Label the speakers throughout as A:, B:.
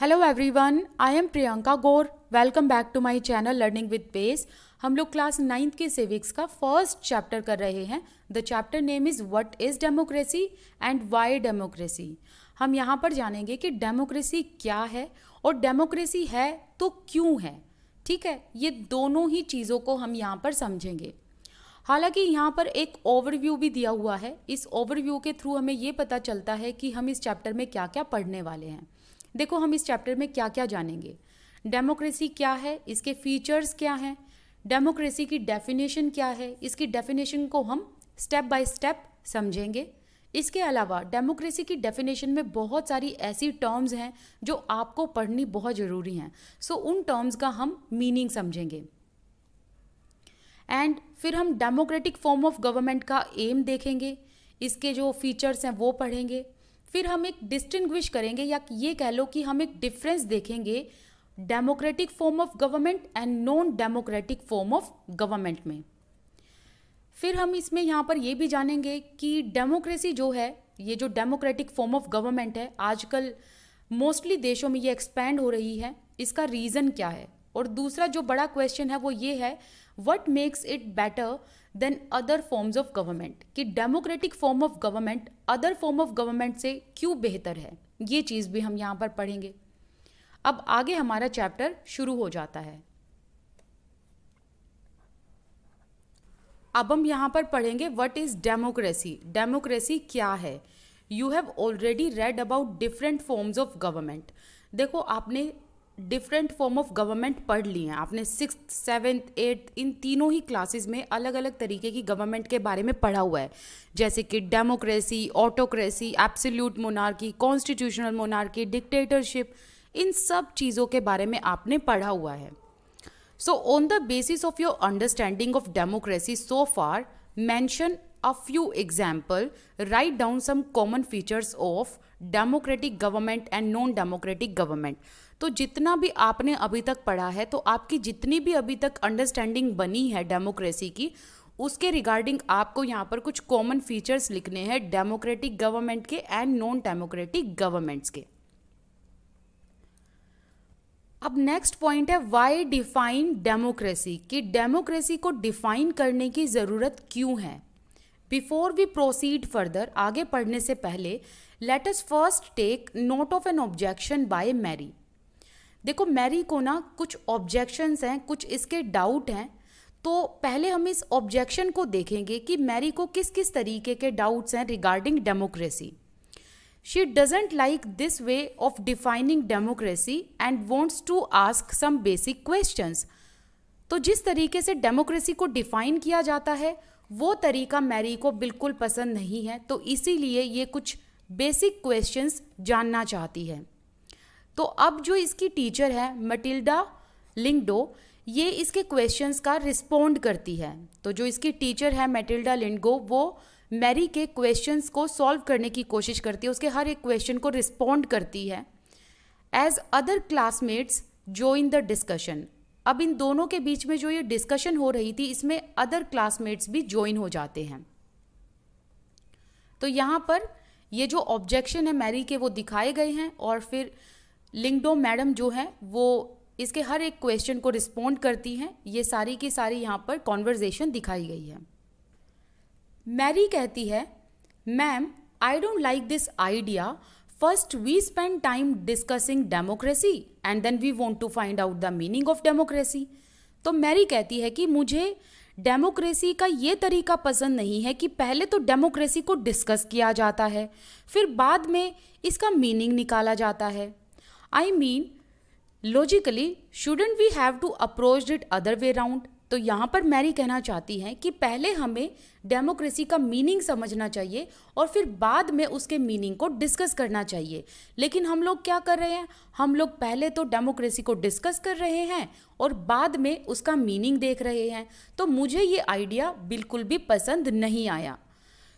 A: Hello everyone I am Priyanka Gaur welcome back to my channel learning with base हम लोग class ninth के civics का first chapter कर रहे हैं the chapter name is what is democracy and why democracy हम यहाँ पर जानेंगे कि डेमोक्रेसी क्या है और डेमोक्रेसी है तो क्यों है ठीक है ये दोनों ही चीज़ों को हम यहाँ पर समझेंगे हालांकि यहाँ पर एक ओवरव्यू भी दिया हुआ है इस ओवरव्यू के थ्रू हमें ये पता चलता है कि हम इस चैप्टर में क्या क्या पढ़ने वाले हैं देखो हम इस चैप्टर में क्या क्या जानेंगे डेमोक्रेसी क्या है इसके फीचर्स क्या हैं डेमोक्रेसी की डेफिनेशन क्या है इसकी डेफिनेशन को हम स्टेप बाय स्टेप समझेंगे इसके अलावा डेमोक्रेसी की डेफिनेशन में बहुत सारी ऐसी टर्म्स हैं जो आपको पढ़नी बहुत ज़रूरी हैं सो so, उन टर्म्स का हम मीनिंग समझेंगे एंड फिर हम डेमोक्रेटिक फॉर्म ऑफ गवर्नमेंट का एम देखेंगे इसके जो फीचर्स हैं वो पढ़ेंगे फिर हम एक डिस्टिंग्विश करेंगे या ये कह लो कि हम एक डिफरेंस देखेंगे democratic form of government and non democratic form of government में फिर हम इसमें यहाँ पर ये भी जानेंगे कि डेमोक्रेसी जो है ये जो डेमोक्रेटिक फॉर्म ऑफ गवर्नमेंट है आजकल मोस्टली देशों में ये एक्सपैंड हो रही है इसका रीज़न क्या है और दूसरा जो बड़ा क्वेश्चन है वो ये है what makes it better than other forms of government कि democratic form of government other form of government से क्यों बेहतर है ये चीज़ भी हम यहाँ पर पढ़ेंगे अब आगे हमारा चैप्टर शुरू हो जाता है अब हम यहाँ पर पढ़ेंगे व्हाट इज़ डेमोक्रेसी डेमोक्रेसी क्या है you have already read about different forms of government देखो आपने डिफरेंट फॉर्म ऑफ गवर्नमेंट पढ़ ली हैं आपने सिक्स सेवन्थ एट्थ इन तीनों ही क्लासेस में अलग अलग तरीके की गवर्नमेंट के बारे में पढ़ा हुआ है जैसे कि democracy autocracy absolute monarchy constitutional monarchy dictatorship इन सब चीज़ों के बारे में आपने पढ़ा हुआ है so on the basis of your understanding of democracy so far mention a few example write down some common features of democratic government and non democratic government तो जितना भी आपने अभी तक पढ़ा है तो आपकी जितनी भी अभी तक अंडरस्टैंडिंग बनी है डेमोक्रेसी की उसके रिगार्डिंग आपको यहाँ पर कुछ कॉमन फीचर्स लिखने हैं डेमोक्रेटिक गवर्नमेंट के एंड नॉन डेमोक्रेटिक गवर्नमेंट्स के अब नेक्स्ट पॉइंट है वाई डिफाइन डेमोक्रेसी कि डेमोक्रेसी को डिफाइन करने की ज़रूरत क्यों है बिफोर वी प्रोसीड फर्दर आगे पढ़ने से पहले let us first take note of an objection by Mary देखो मैरी को ना कुछ ऑब्जेक्शंस हैं कुछ इसके डाउट हैं तो पहले हम इस ऑब्जेक्शन को देखेंगे कि मैरी को किस किस तरीके के डाउट्स हैं regarding democracy she doesn't like this way of defining democracy and wants to ask some basic question तो जिस तरीके से डेमोक्रेसी को डिफाइन किया जाता है वो तरीका मैरी को बिल्कुल पसंद नहीं है तो इसीलिए ये कुछ बेसिक क्वेश्चंस जानना चाहती है तो अब जो इसकी टीचर है मटिल्डा लिंगडो ये इसके क्वेश्चंस का रिस्पोंड करती है तो जो इसकी टीचर है मेटिल्डा लिंडगो वो मैरी के क्वेश्चंस को सॉल्व करने की कोशिश करती है उसके हर एक क्वेश्चन को रिस्पोंड करती है एज अदर क्लासमेट्स जो इन द डिस्कशन अब इन दोनों के बीच में जो ये डिस्कशन हो रही थी इसमें अदर क्लासमेट्स भी ज्वाइन हो जाते हैं तो यहाँ पर ये जो ऑब्जेक्शन है मैरी के वो दिखाए गए हैं और फिर लिंगडो मैडम जो है वो इसके हर एक क्वेश्चन को रिस्पोंड करती हैं ये सारी की सारी यहाँ पर कॉन्वर्जेसन दिखाई गई है मैरी कहती है ma'am I don't like this idea first we spend time discussing democracy and then we want to find out the meaning of democracy तो मैरी कहती है कि मुझे डेमोक्रेसी का ये तरीका पसंद नहीं है कि पहले तो डेमोक्रेसी को डिस्कस किया जाता है फिर बाद में इसका मीनिंग निकाला जाता है I mean, logically, shouldn't we have to approach it other way round? तो यहाँ पर मैरी कहना चाहती हैं कि पहले हमें डेमोक्रेसी का मीनिंग समझना चाहिए और फिर बाद में उसके मीनिंग को डिस्कस करना चाहिए लेकिन हम लोग क्या कर रहे हैं हम लोग पहले तो डेमोक्रेसी को डिस्कस कर रहे हैं और बाद में उसका मीनिंग देख रहे हैं तो मुझे ये आइडिया बिल्कुल भी पसंद नहीं आया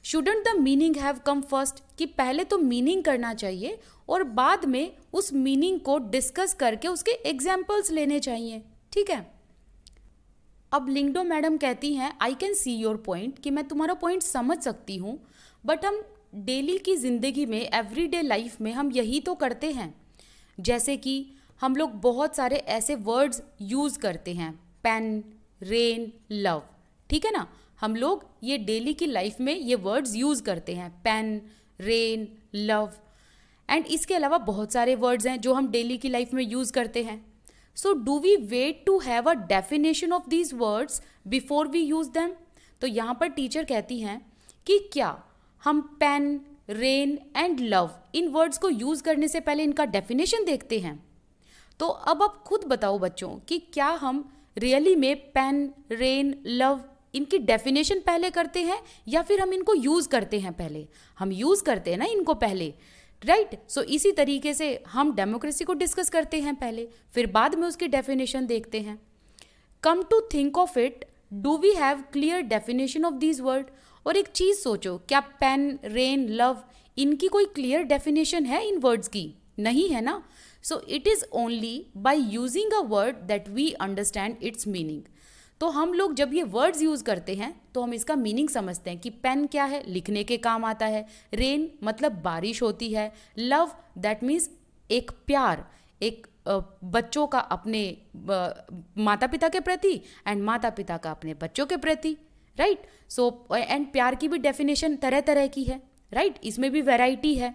A: shouldn't the meaning have come first कि पहले तो मीनिंग करना चाहिए और बाद में उस मीनिंग को डिस्कस करके उसके एग्जाम्पल्स लेने चाहिए ठीक है अब लिंगडो मैडम कहती हैं I can see your point कि मैं तुम्हारा पॉइंट समझ सकती हूँ बट हम डेली की ज़िंदगी में एवरीडे लाइफ में हम यही तो करते हैं जैसे कि हम लोग बहुत सारे ऐसे वर्ड्स यूज़ करते हैं पेन रेन लव ठीक है ना हम लोग ये डेली की लाइफ में ये वर्ड्स यूज़ करते हैं पेन रेन लव एंड इसके अलावा बहुत सारे वर्ड्स हैं जो हम डेली की लाइफ में यूज़ करते हैं so do we wait to have a definition of these words before we use them तो यहाँ पर टीचर कहती हैं कि क्या हम पेन रेन एंड लव इन वर्ड्स को यूज़ करने से पहले इनका डेफिनेशन देखते हैं तो अब आप खुद बताओ बच्चों कि क्या हम रियली में पेन रेन लव इनकी डेफिनेशन पहले करते हैं या फिर हम इनको यूज़ करते हैं पहले हम यूज़ करते हैं ना इनको पहले राइट right? सो so, इसी तरीके से हम डेमोक्रेसी को डिस्कस करते हैं पहले फिर बाद में उसकी डेफिनेशन देखते हैं come to think of it do we have clear definition of these word और एक चीज़ सोचो क्या पेन रेन लव इनकी कोई क्लियर डेफिनेशन है इन वर्ड्स की नहीं है ना so it is only by using a word that we understand its meaning तो हम लोग जब ये वर्ड्स यूज़ करते हैं तो हम इसका मीनिंग समझते हैं कि पेन क्या है लिखने के काम आता है रेन मतलब बारिश होती है लव दैट मीन्स एक प्यार एक बच्चों का अपने माता पिता के प्रति एंड माता पिता का अपने बच्चों के प्रति राइट सो एंड प्यार की भी डेफिनेशन तरह तरह की है राइट right? इसमें भी वैरायटी है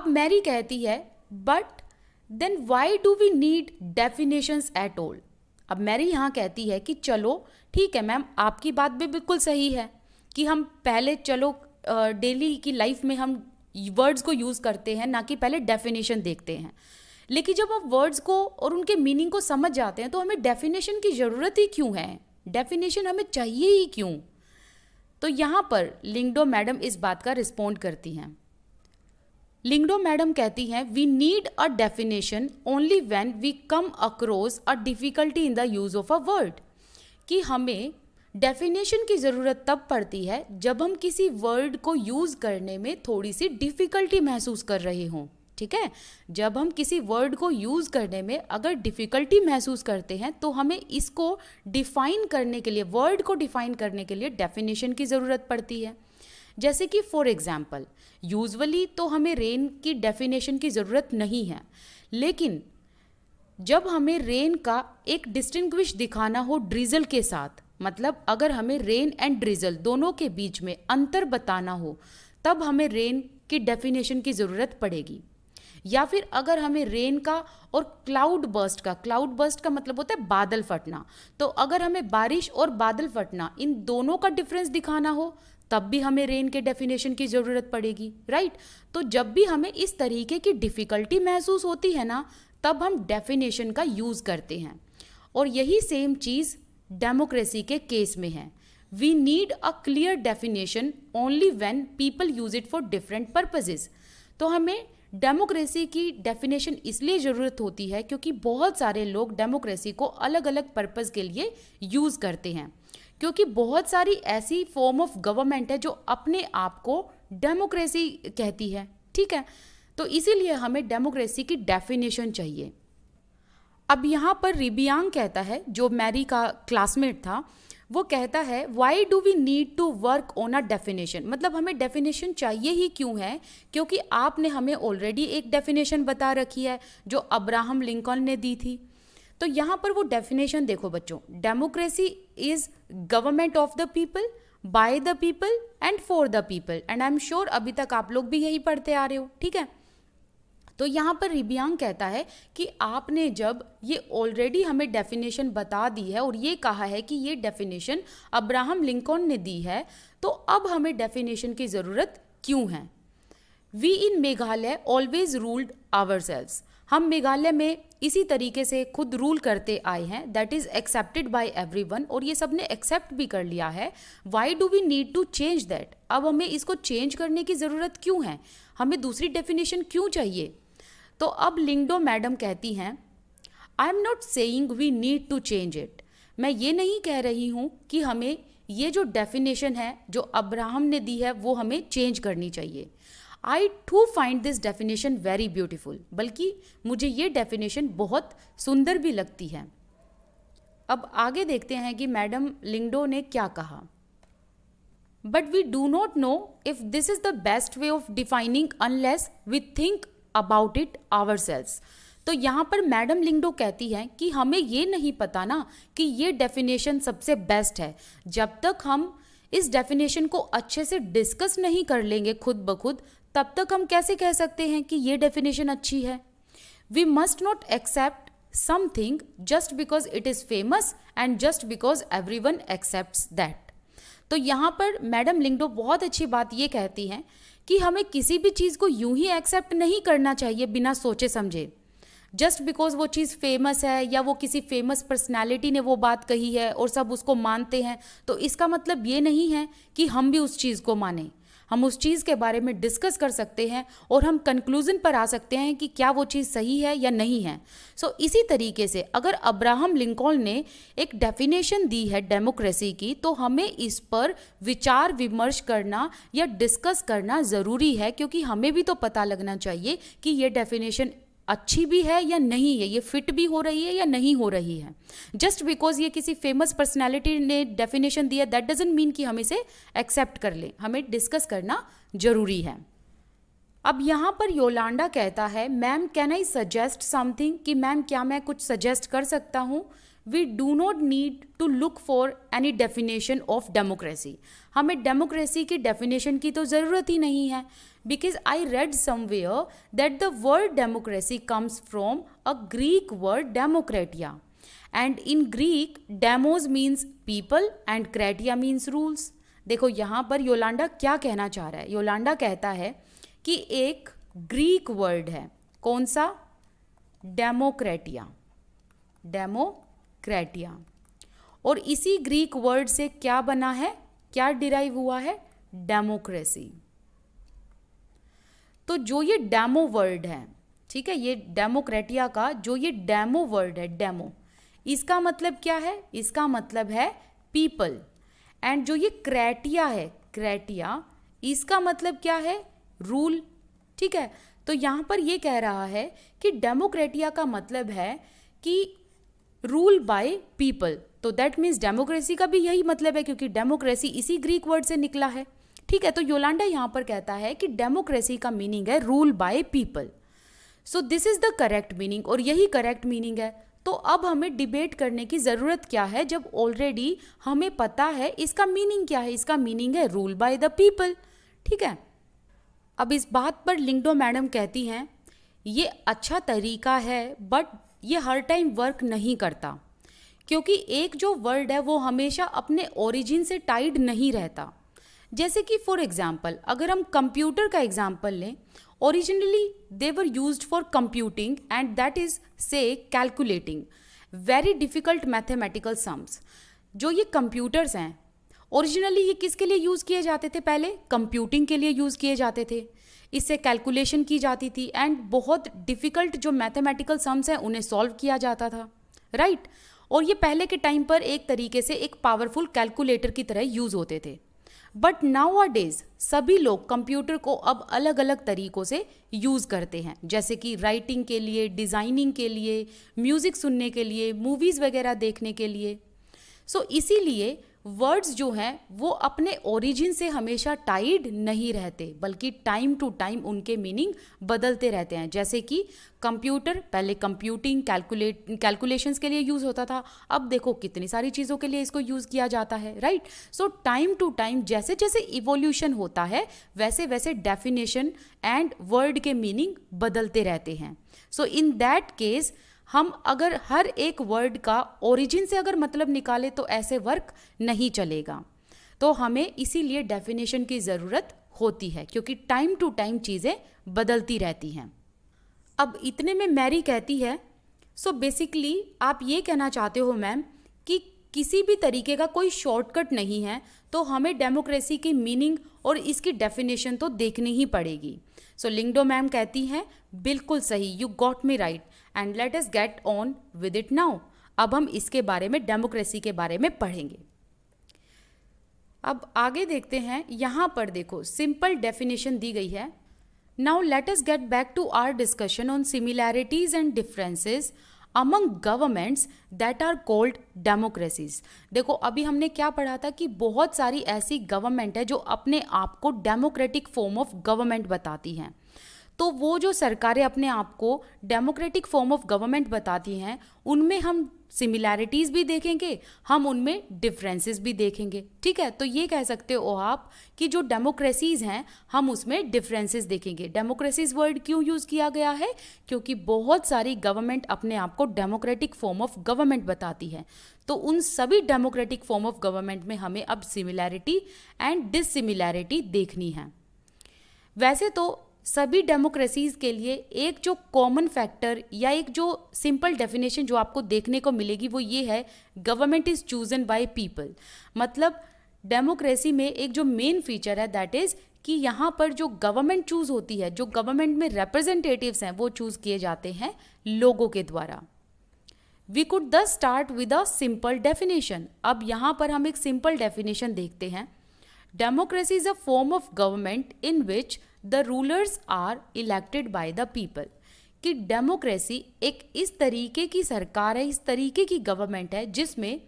A: अब मैरी कहती है but then why do we need definitions at all अब मैरी यहाँ कहती है कि चलो ठीक है मैम आपकी बात भी बिल्कुल सही है कि हम पहले चलो डेली की लाइफ में हम वर्ड्स को यूज़ करते हैं ना कि पहले डेफिनेशन देखते हैं लेकिन जब आप वर्ड्स को और उनके मीनिंग को समझ जाते हैं तो हमें डेफिनेशन की ज़रूरत ही क्यों है डेफिनेशन हमें चाहिए ही क्यों तो यहाँ पर लिंगडो मैडम इस बात का रिस्पोंड करती हैं लिंगडो मैडम कहती हैं we need a definition only when we come across a difficulty in the use of a word कि हमें डेफिनेशन की ज़रूरत तब पड़ती है जब हम किसी वर्ड को यूज़ करने में थोड़ी सी डिफ़िकल्टी महसूस कर रहे हों ठीक है जब हम किसी वर्ड को यूज़ करने में अगर डिफ़िकल्टी महसूस करते हैं तो हमें इसको डिफ़ाइन करने के लिए वर्ड को डिफ़ाइन करने के लिए डेफिनेशन की ज़रूरत पड़ती है जैसे कि फॉर एग्ज़ाम्पल यूजअली तो हमें रेन की डेफिनेशन की ज़रूरत नहीं है लेकिन जब हमें रेन का एक डिस्टिंग्विश दिखाना हो ड्रीजल के साथ मतलब अगर हमें रेन एंड ड्रीजल दोनों के बीच में अंतर बताना हो तब हमें रेन की डेफिनेशन की ज़रूरत पड़ेगी या फिर अगर हमें रेन का और क्लाउड बर्स्ट का क्लाउड बर्स्ट का मतलब होता है बादल फटना तो अगर हमें बारिश और बादल फटना इन दोनों का डिफरेंस दिखाना हो तब भी हमें रेन के डेफिनेशन की ज़रूरत पड़ेगी राइट तो जब भी हमें इस तरीके की डिफ़िकल्टी महसूस होती है ना तब हम डेफिनेशन का यूज़ करते हैं और यही सेम चीज़ डेमोक्रेसी के केस में है we need a clear definition only when people use it for different purposes तो हमें डेमोक्रेसी की डेफिनेशन इसलिए ज़रूरत होती है क्योंकि बहुत सारे लोग डेमोक्रेसी को अलग अलग पर्पज़ के लिए यूज़ करते हैं क्योंकि बहुत सारी ऐसी फॉर्म ऑफ गवर्नमेंट है जो अपने आप को डेमोक्रेसी कहती है ठीक है तो इसीलिए हमें डेमोक्रेसी की डेफिनेशन चाहिए अब यहाँ पर रिबियांग कहता है जो मैरी का क्लासमेट था वो कहता है why do we need to work on a definition मतलब हमें डेफिनेशन चाहिए ही क्यों है क्योंकि आपने हमें ऑलरेडी एक डेफिनेशन बता रखी है जो अब्राहम लिंकन ने दी थी तो यहाँ पर वो डेफिनेशन देखो बच्चों democracy is government of the people by the people and for the people and I am sure अभी तक आप लोग भी यही पढ़ते आ रहे हो ठीक है तो यहाँ पर रिबियांग कहता है कि आपने जब ये ऑलरेडी हमें डेफिनेशन बता दी है और ये कहा है कि ये डेफिनेशन अब्राहम लिंकन ने दी है तो अब हमें डेफिनेशन की ज़रूरत क्यों है we in Meghalaya always ruled ourselves हम मेघालय में इसी तरीके से खुद रूल करते आए हैं that is accepted by everyone और ये सब ने एक्सेप्ट भी कर लिया है why do we need to change that अब हमें इसको चेंज करने की ज़रूरत क्यों है हमें दूसरी डेफिनेशन क्यों चाहिए तो अब लिंगडो मैडम कहती हैं I am not saying we need to change it मैं ये नहीं कह रही हूँ कि हमें ये जो डेफिनेशन है जो अब्राहम ने दी है वो हमें चेंज करनी चाहिए I too find this definition very beautiful बल्कि मुझे ये डेफिनेशन बहुत सुंदर भी लगती है अब आगे देखते हैं कि मैडम लिंगडो ने क्या कहा but we do not know if this is the best way of defining unless we think about it ourselves तो यहाँ पर मैडम लिंगडो कहती हैं कि हमें ये नहीं पता ना कि ये डेफिनेशन सबसे बेस्ट है जब तक हम इस डेफिनेशन को अच्छे से डिस्कस नहीं कर लेंगे खुद ब खुद तब तक हम कैसे कह सकते हैं कि ये डेफिनेशन अच्छी है we must not accept something just because it is famous and just because everyone accept that तो यहाँ पर मैडम लिंगडो बहुत अच्छी बात ये कहती हैं कि हमें किसी भी चीज़ को यूं ही एक्सेप्ट नहीं करना चाहिए बिना सोचे समझे जस्ट बिकॉज वो चीज़ फेमस है या वो किसी फेमस पर्सनैलिटी ने वो बात कही है और सब उसको मानते हैं तो इसका मतलब ये नहीं है कि हम भी उस चीज़ को माने हम उस चीज़ के बारे में डिस्कस कर सकते हैं और हम कंक्लूज़न पर आ सकते हैं कि क्या वो चीज़ सही है या नहीं है सो so, इसी तरीके से अगर अब्राहम लिंकॉल ने एक डेफिनेशन दी है डेमोक्रेसी की तो हमें इस पर विचार विमर्श करना या डिस्कस करना ज़रूरी है क्योंकि हमें भी तो पता लगना चाहिए कि ये डेफिनेशन अच्छी भी है या नहीं है ये फिट भी हो रही है या नहीं हो रही है जस्ट बिकॉज ये किसी फेमस पर्सनैलिटी ने डेफिनेशन दिया दैट डजेंट मीन कि हम इसे एक्सेप्ट कर लें हमें डिस्कस करना जरूरी है अब यहाँ पर योलांडा कहता है ma'am can I suggest something कि मैम क्या मैं कुछ सजेस्ट कर सकता हूँ we do not need to look for any definition of democracy हमें डेमोक्रेसी की डेफिनेशन की तो ज़रूरत ही नहीं है because I read somewhere that the word democracy comes from a Greek word demokratia. And in Greek, demos means people and kratia means rules. देखो यहाँ पर योलांडा क्या कहना चाह रहा है योलांडा कहता है कि एक ग्रीक वर्ड है कौन सा डेमोक्रेटिया डेमोक्रेटिया और इसी ग्रीक वर्ड से क्या बना है क्या डिराइव हुआ है डेमोक्रेसी तो जो ये डैमो वर्ड है ठीक है ये डेमोक्रेटिया का जो ये डैमो वर्ड है डैमो इसका मतलब क्या है इसका मतलब है पीपल एंड जो ये क्रैटिया है क्रैटिया इसका मतलब क्या है रूल ठीक है तो यहाँ पर ये कह रहा है कि डेमोक्रेटिया का मतलब है कि रूल बाय पीपल तो दैट मीन्स डेमोक्रेसी का भी यही मतलब है क्योंकि डेमोक्रेसी इसी ग्रीक वर्ड से निकला है ठीक है तो योलांडा यहाँ पर कहता है कि डेमोक्रेसी का मीनिंग है rule by people so this is the correct meaning और यही करेक्ट मीनिंग है तो अब हमें डिबेट करने की ज़रूरत क्या है जब ऑलरेडी हमें पता है इसका मीनिंग क्या है इसका मीनिंग है रूल बाय द पीपल ठीक है अब इस बात पर लिंगडो मैडम कहती हैं ये अच्छा तरीका है बट ये हर टाइम वर्क नहीं करता क्योंकि एक जो वर्ड है वो हमेशा अपने ओरिजिन से टाइड नहीं रहता जैसे कि फॉर एग्जाम्पल अगर हम कंप्यूटर का एग्जाम्पल लें originally they were use for computing and that is say calculating very difficult mathematical sums जो ये कंप्यूटर्स हैं ओरिजिनली ये किसके लिए यूज़ किए जाते थे पहले कंप्यूटिंग के लिए यूज़ किए जाते थे इससे कैलकुलेशन की जाती थी एंड बहुत डिफ़िकल्ट जो मैथमेटिकल सम्स हैं उन्हें सॉल्व किया जाता था राइट right? और ये पहले के टाइम पर एक तरीके से एक पावरफुल कैलकुलेटर की तरह यूज़ होते थे बट नाउ डेज सभी लोग कंप्यूटर को अब अलग अलग तरीक़ों से यूज़ करते हैं जैसे कि राइटिंग के लिए डिज़ाइनिंग के लिए म्यूज़िक सुनने के लिए मूवीज़ वगैरह देखने के लिए सो so, इसीलिए वर्ड्स जो हैं वो अपने ओरिजिन से हमेशा टाइड नहीं रहते बल्कि टाइम टू टाइम उनके मीनिंग बदलते रहते हैं जैसे कि कंप्यूटर पहले कंप्यूटिंग कैलकुलेट कैलकुलेशंस के लिए यूज़ होता था अब देखो कितनी सारी चीज़ों के लिए इसको यूज़ किया जाता है right so time to time जैसे जैसे इवोल्यूशन होता है वैसे वैसे डेफिनेशन एंड वर्ड के मीनिंग बदलते रहते हैं सो इन दैट केस हम अगर हर एक वर्ड का ओरिजिन से अगर मतलब निकाले तो ऐसे वर्क नहीं चलेगा तो हमें इसीलिए डेफिनेशन की ज़रूरत होती है क्योंकि टाइम टू टाइम चीज़ें बदलती रहती हैं अब इतने में मैरी कहती है सो so बेसिकली आप ये कहना चाहते हो मैम कि किसी भी तरीके का कोई शॉर्टकट नहीं है तो हमें डेमोक्रेसी की मीनिंग और इसकी डेफिनेशन तो देखनी ही पड़ेगी सो लिंगडो मैम कहती हैं बिल्कुल सही you got me right and let us get on with it now अब हम इसके बारे में डेमोक्रेसी के बारे में पढ़ेंगे अब आगे देखते हैं यहाँ पर देखो सिंपल डेफिनेशन दी गई है now let us get back to our discussion on similarities and differences among governments that are called democracies देखो अभी हमने क्या पढ़ा था कि बहुत सारी ऐसी गवर्नमेंट है जो अपने आप को डेमोक्रेटिक फॉर्म ऑफ गवर्नमेंट बताती हैं तो वो जो सरकारें अपने आप को डेमोक्रेटिक फॉर्म ऑफ गवर्नमेंट बताती हैं उनमें हम सिमिलैरिटीज़ भी देखेंगे हम उनमें डिफरेंसेस भी देखेंगे ठीक है तो ये कह सकते हो आप कि जो डेमोक्रेसीज़ हैं हम उसमें डिफरेंसेस देखेंगे डेमोक्रेसीज़ वर्ड क्यों यूज़ किया गया है क्योंकि बहुत सारी गवर्नमेंट अपने आप को डेमोक्रेटिक फॉर्म ऑफ गवर्नमेंट बताती है तो उन सभी डेमोक्रेटिक फॉर्म ऑफ गवर्नमेंट में हमें अब सिमिलैरिटी एंड डिसिमिलैरिटी देखनी है वैसे तो सभी डेमोक्रेसीज़ के लिए एक जो कॉमन फैक्टर या एक जो सिंपल डेफिनेशन जो आपको देखने को मिलेगी वो ये है government is chosen by people मतलब डेमोक्रेसी में एक जो मेन फीचर है दैट इज़ कि यहाँ पर जो गवर्नमेंट चूज़ होती है जो गवर्नमेंट में रिप्रेजेंटेटिव्स हैं वो चूज़ किए जाते हैं लोगों के द्वारा we could thus start with a simple definition अब यहाँ पर हम एक सिंपल डेफिनेशन देखते हैं democracy is a form of government in which the rulers are elected by the people कि डेमोक्रेसी एक इस तरीके की सरकार है इस तरीके की गवर्नमेंट है जिसमें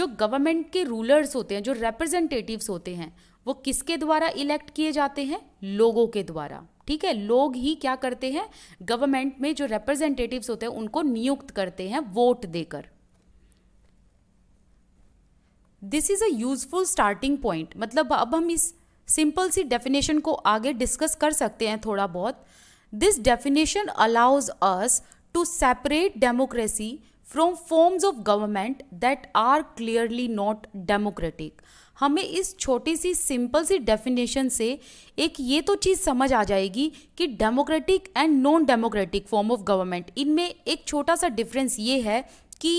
A: जो गवर्नमेंट के रूलर्स होते हैं जो रिप्रेजेंटेटिव्स होते हैं वो किसके द्वारा इलेक्ट किए जाते हैं लोगों के द्वारा ठीक है लोग ही क्या करते हैं गवर्नमेंट में जो रिप्रेजेंटेटिव्स होते हैं उनको नियुक्त करते हैं वोट देकर this is a useful starting point मतलब अब हम इस सिंपल सी डेफिनेशन को आगे डिस्कस कर सकते हैं थोड़ा बहुत this definition allows us to separate democracy from forms of government that are clearly not democratic हमें इस छोटी सी सिंपल सी डेफिनेशन से एक ये तो चीज़ समझ आ जाएगी कि democratic and non democratic form of government इनमें एक छोटा सा डिफरेंस ये है कि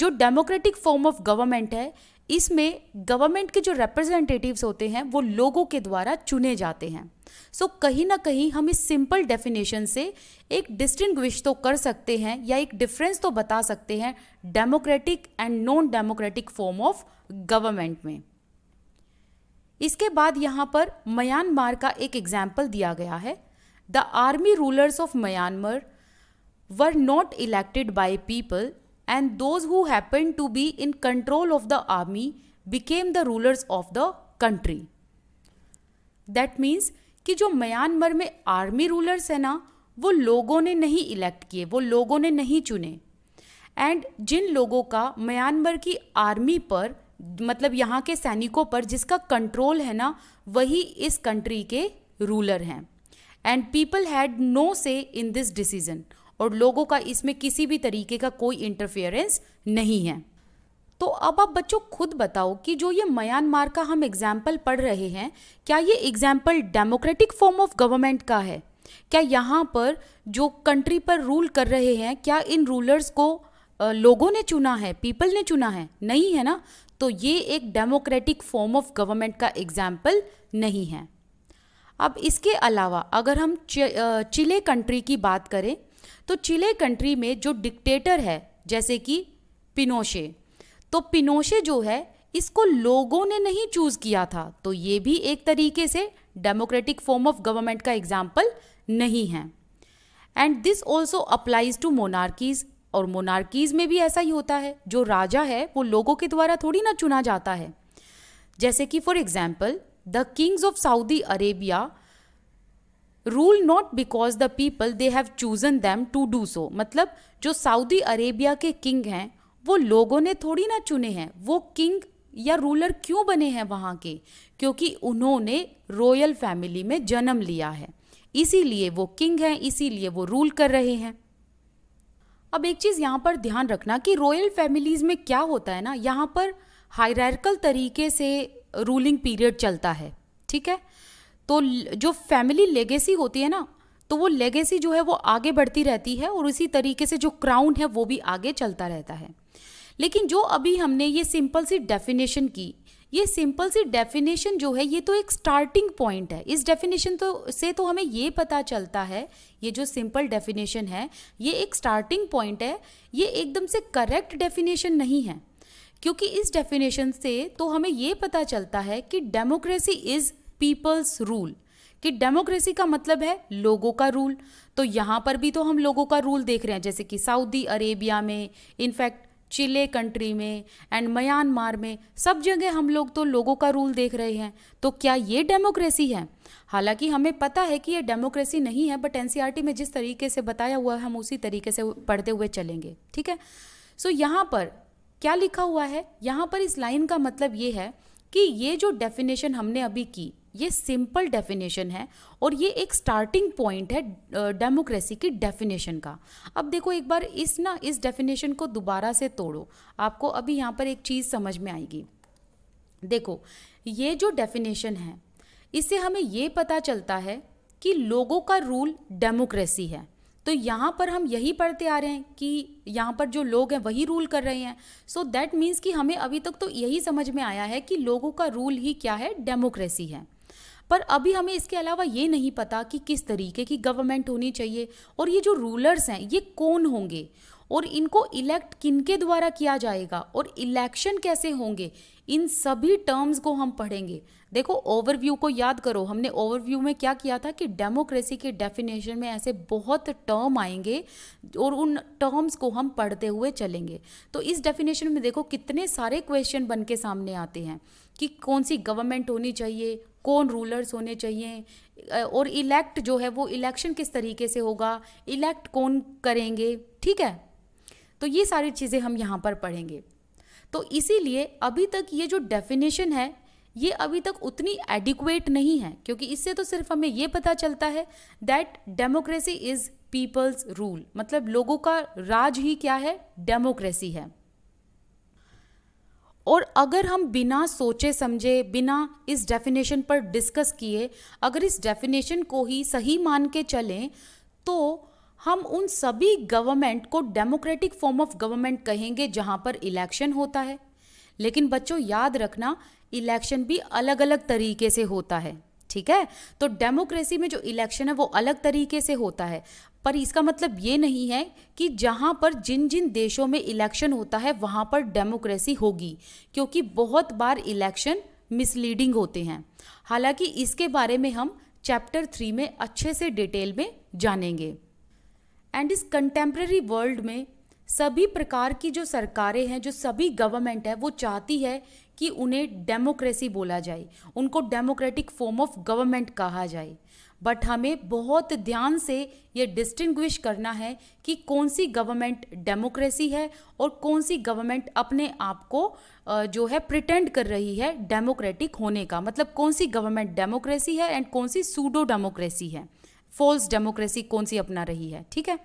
A: जो डेमोक्रेटिक फॉर्म ऑफ गवर्नमेंट है इसमें गवर्नमेंट के जो रिप्रेजेंटेटिव्स होते हैं वो लोगों के द्वारा चुने जाते हैं सो so, कहीं ना कहीं हम इस सिंपल डेफिनेशन से एक डिस्टिंग्विश तो कर सकते हैं या एक डिफरेंस तो बता सकते हैं democratic and non democratic form of government में इसके बाद यहाँ पर म्यांमार का एक एग्जाम्पल दिया गया है the army rulers of Myanmar were not elected by people and those who happened to be in control of the army became the rulers of the country. That means कि जो Myanmar में army rulers हैं ना वो लोगों ने नहीं elect किए वो लोगों ने नहीं चुने एंड जिन लोगों का म्यांमार की आर्मी पर मतलब यहाँ के सैनिकों पर जिसका कंट्रोल है ना वही इस कंट्री के रूलर हैं एंड पीपल हैड नो से इन दिस डिसीजन और लोगों का इसमें किसी भी तरीके का कोई इंटरफेरेंस नहीं है तो अब आप बच्चों खुद बताओ कि जो ये म्यांमार का हम एग्जाम्पल पढ़ रहे हैं क्या ये example democratic form of government का है क्या यहाँ पर जो कंट्री पर रूल कर रहे हैं क्या इन रूलर्स को लोगों ने चुना है पीपल ने चुना है नहीं है ना तो ये एक डेमोक्रेटिक फॉर्म ऑफ गवर्नमेंट का एग्जाम्पल नहीं है अब इसके अलावा अगर हम चिले कंट्री की बात करें तो चिले कंट्री में जो डिक्टेटर है जैसे कि पिनोशे तो पिनोशे जो है इसको लोगों ने नहीं चूज़ किया था तो ये भी एक तरीके से डेमोक्रेटिक फॉर्म ऑफ गवर्नमेंट का एग्जाम्पल नहीं है and this also applies to monarchies और मोनार्कीज़ में भी ऐसा ही होता है जो राजा है वो लोगों के द्वारा थोड़ी ना चुना जाता है जैसे कि for example the kings of Saudi Arabia rule not because the people they have chosen them to do so मतलब जो सऊदी अरेबिया के किंग हैं वो लोगों ने थोड़ी ना चुने हैं वो किंग या रूलर क्यों बने हैं वहाँ के क्योंकि उन्होंने रॉयल फैमिली में जन्म लिया है इसीलिए वो किंग हैं इसीलिए वो रूल कर रहे हैं अब एक चीज़ यहाँ पर ध्यान रखना कि रॉयल फैमिलीज़ में क्या होता है ना यहाँ पर हायरकल तरीके से रूलिंग पीरियड चलता है ठीक है तो जो फैमिली लेगेसी होती है ना तो वो लेगेसी जो है वो आगे बढ़ती रहती है और इसी तरीके से जो क्राउन है वो भी आगे चलता रहता है लेकिन जो अभी हमने ये सिंपल सी डेफिनेशन की ये सिंपल सी डेफिनेशन जो है ये तो एक स्टार्टिंग पॉइंट है इस डेफिनेशन तो से तो हमें ये पता चलता है ये जो सिंपल डेफिनेशन है ये एक स्टार्टिंग पॉइंट है ये एकदम से करेक्ट डेफिनेशन नहीं है क्योंकि इस डेफिनेशन से तो हमें ये पता चलता है कि डेमोक्रेसी इज़ पीपल्स रूल कि डेमोक्रेसी का मतलब है लोगों का रूल तो यहाँ पर भी तो हम लोगों का रूल देख रहे हैं जैसे कि सऊदी अरेबिया में इनफैक्ट चिले कंट्री में एंड म्यांमार में सब जगह हम लोग तो लोगों का रूल देख रहे हैं तो क्या ये डेमोक्रेसी है हालांकि हमें पता है कि ये डेमोक्रेसी नहीं है बट एनसीईआरटी e में जिस तरीके से बताया हुआ है हम उसी तरीके से पढ़ते हुए चलेंगे ठीक है सो so, यहाँ पर क्या लिखा हुआ है यहाँ पर इस लाइन का मतलब ये है कि ये जो डेफिनेशन हमने अभी की ये सिंपल डेफिनेशन है और ये एक स्टार्टिंग पॉइंट है डेमोक्रेसी की डेफिनेशन का अब देखो एक बार इस ना इस डेफिनेशन को दोबारा से तोड़ो आपको अभी यहाँ पर एक चीज़ समझ में आएगी देखो ये जो डेफिनेशन है इससे हमें ये पता चलता है कि लोगों का रूल डेमोक्रेसी है तो यहाँ पर हम यही पढ़ते आ रहे हैं कि यहाँ पर जो लोग हैं वही रूल कर रहे हैं सो दैट मीन्स कि हमें अभी तक तो यही समझ में आया है कि लोगों का रूल ही क्या है डेमोक्रेसी है पर अभी हमें इसके अलावा ये नहीं पता कि किस तरीके की गवर्नमेंट होनी चाहिए और ये जो रूलर्स हैं ये कौन होंगे और इनको इलेक्ट किनके द्वारा किया जाएगा और इलेक्शन कैसे होंगे इन सभी टर्म्स को हम पढ़ेंगे देखो ओवरव्यू को याद करो हमने ओवरव्यू में क्या किया था कि डेमोक्रेसी के डेफिनेशन में ऐसे बहुत टर्म आएंगे और उन टर्म्स को हम पढ़ते हुए चलेंगे तो इस डेफिनेशन में देखो कितने सारे क्वेश्चन बन के सामने आते हैं कि कौन सी गवर्नमेंट होनी चाहिए कौन रूलर्स होने चाहिए और इलेक्ट जो है वो इलेक्शन किस तरीके से होगा इलेक्ट कौन करेंगे ठीक है तो ये सारी चीज़ें हम यहाँ पर पढ़ेंगे तो इसीलिए अभी तक ये जो डेफिनेशन है ये अभी तक उतनी एडिक्वेट नहीं है क्योंकि इससे तो सिर्फ हमें ये पता चलता है that democracy is people's rule मतलब लोगों का राज ही क्या है डेमोक्रेसी है और अगर हम बिना सोचे समझे बिना इस डेफिनेशन पर डिस्कस किए अगर इस डेफिनेशन को ही सही मान के चलें तो हम उन सभी गवर्नमेंट को डेमोक्रेटिक फॉर्म ऑफ गवर्नमेंट कहेंगे जहां पर इलेक्शन होता है लेकिन बच्चों याद रखना इलेक्शन भी अलग अलग तरीके से होता है ठीक है तो डेमोक्रेसी में जो इलेक्शन है वो अलग तरीके से होता है पर इसका मतलब ये नहीं है कि जहाँ पर जिन जिन देशों में इलेक्शन होता है वहाँ पर डेमोक्रेसी होगी क्योंकि बहुत बार इलेक्शन मिसलीडिंग होते हैं हालांकि इसके बारे में हम चैप्टर थ्री में अच्छे से डिटेल में जानेंगे एंड इस कंटेम्प्रेरी वर्ल्ड में सभी प्रकार की जो सरकारें हैं जो सभी गवर्नमेंट है वो चाहती है कि उन्हें डेमोक्रेसी बोला जाए उनको डेमोक्रेटिक फॉर्म ऑफ गवर्नमेंट कहा जाए बट हमें बहुत ध्यान से ये डिस्टिंग्विश करना है कि कौन सी गवर्नमेंट डेमोक्रेसी है और कौन सी गवर्नमेंट अपने आप को जो है प्रिटेंड कर रही है डेमोक्रेटिक होने का मतलब कौन सी गवर्नमेंट डेमोक्रेसी है एंड कौन सी सूडो डेमोक्रेसी है फॉल्स डेमोक्रेसी कौन सी अपना रही है ठीक है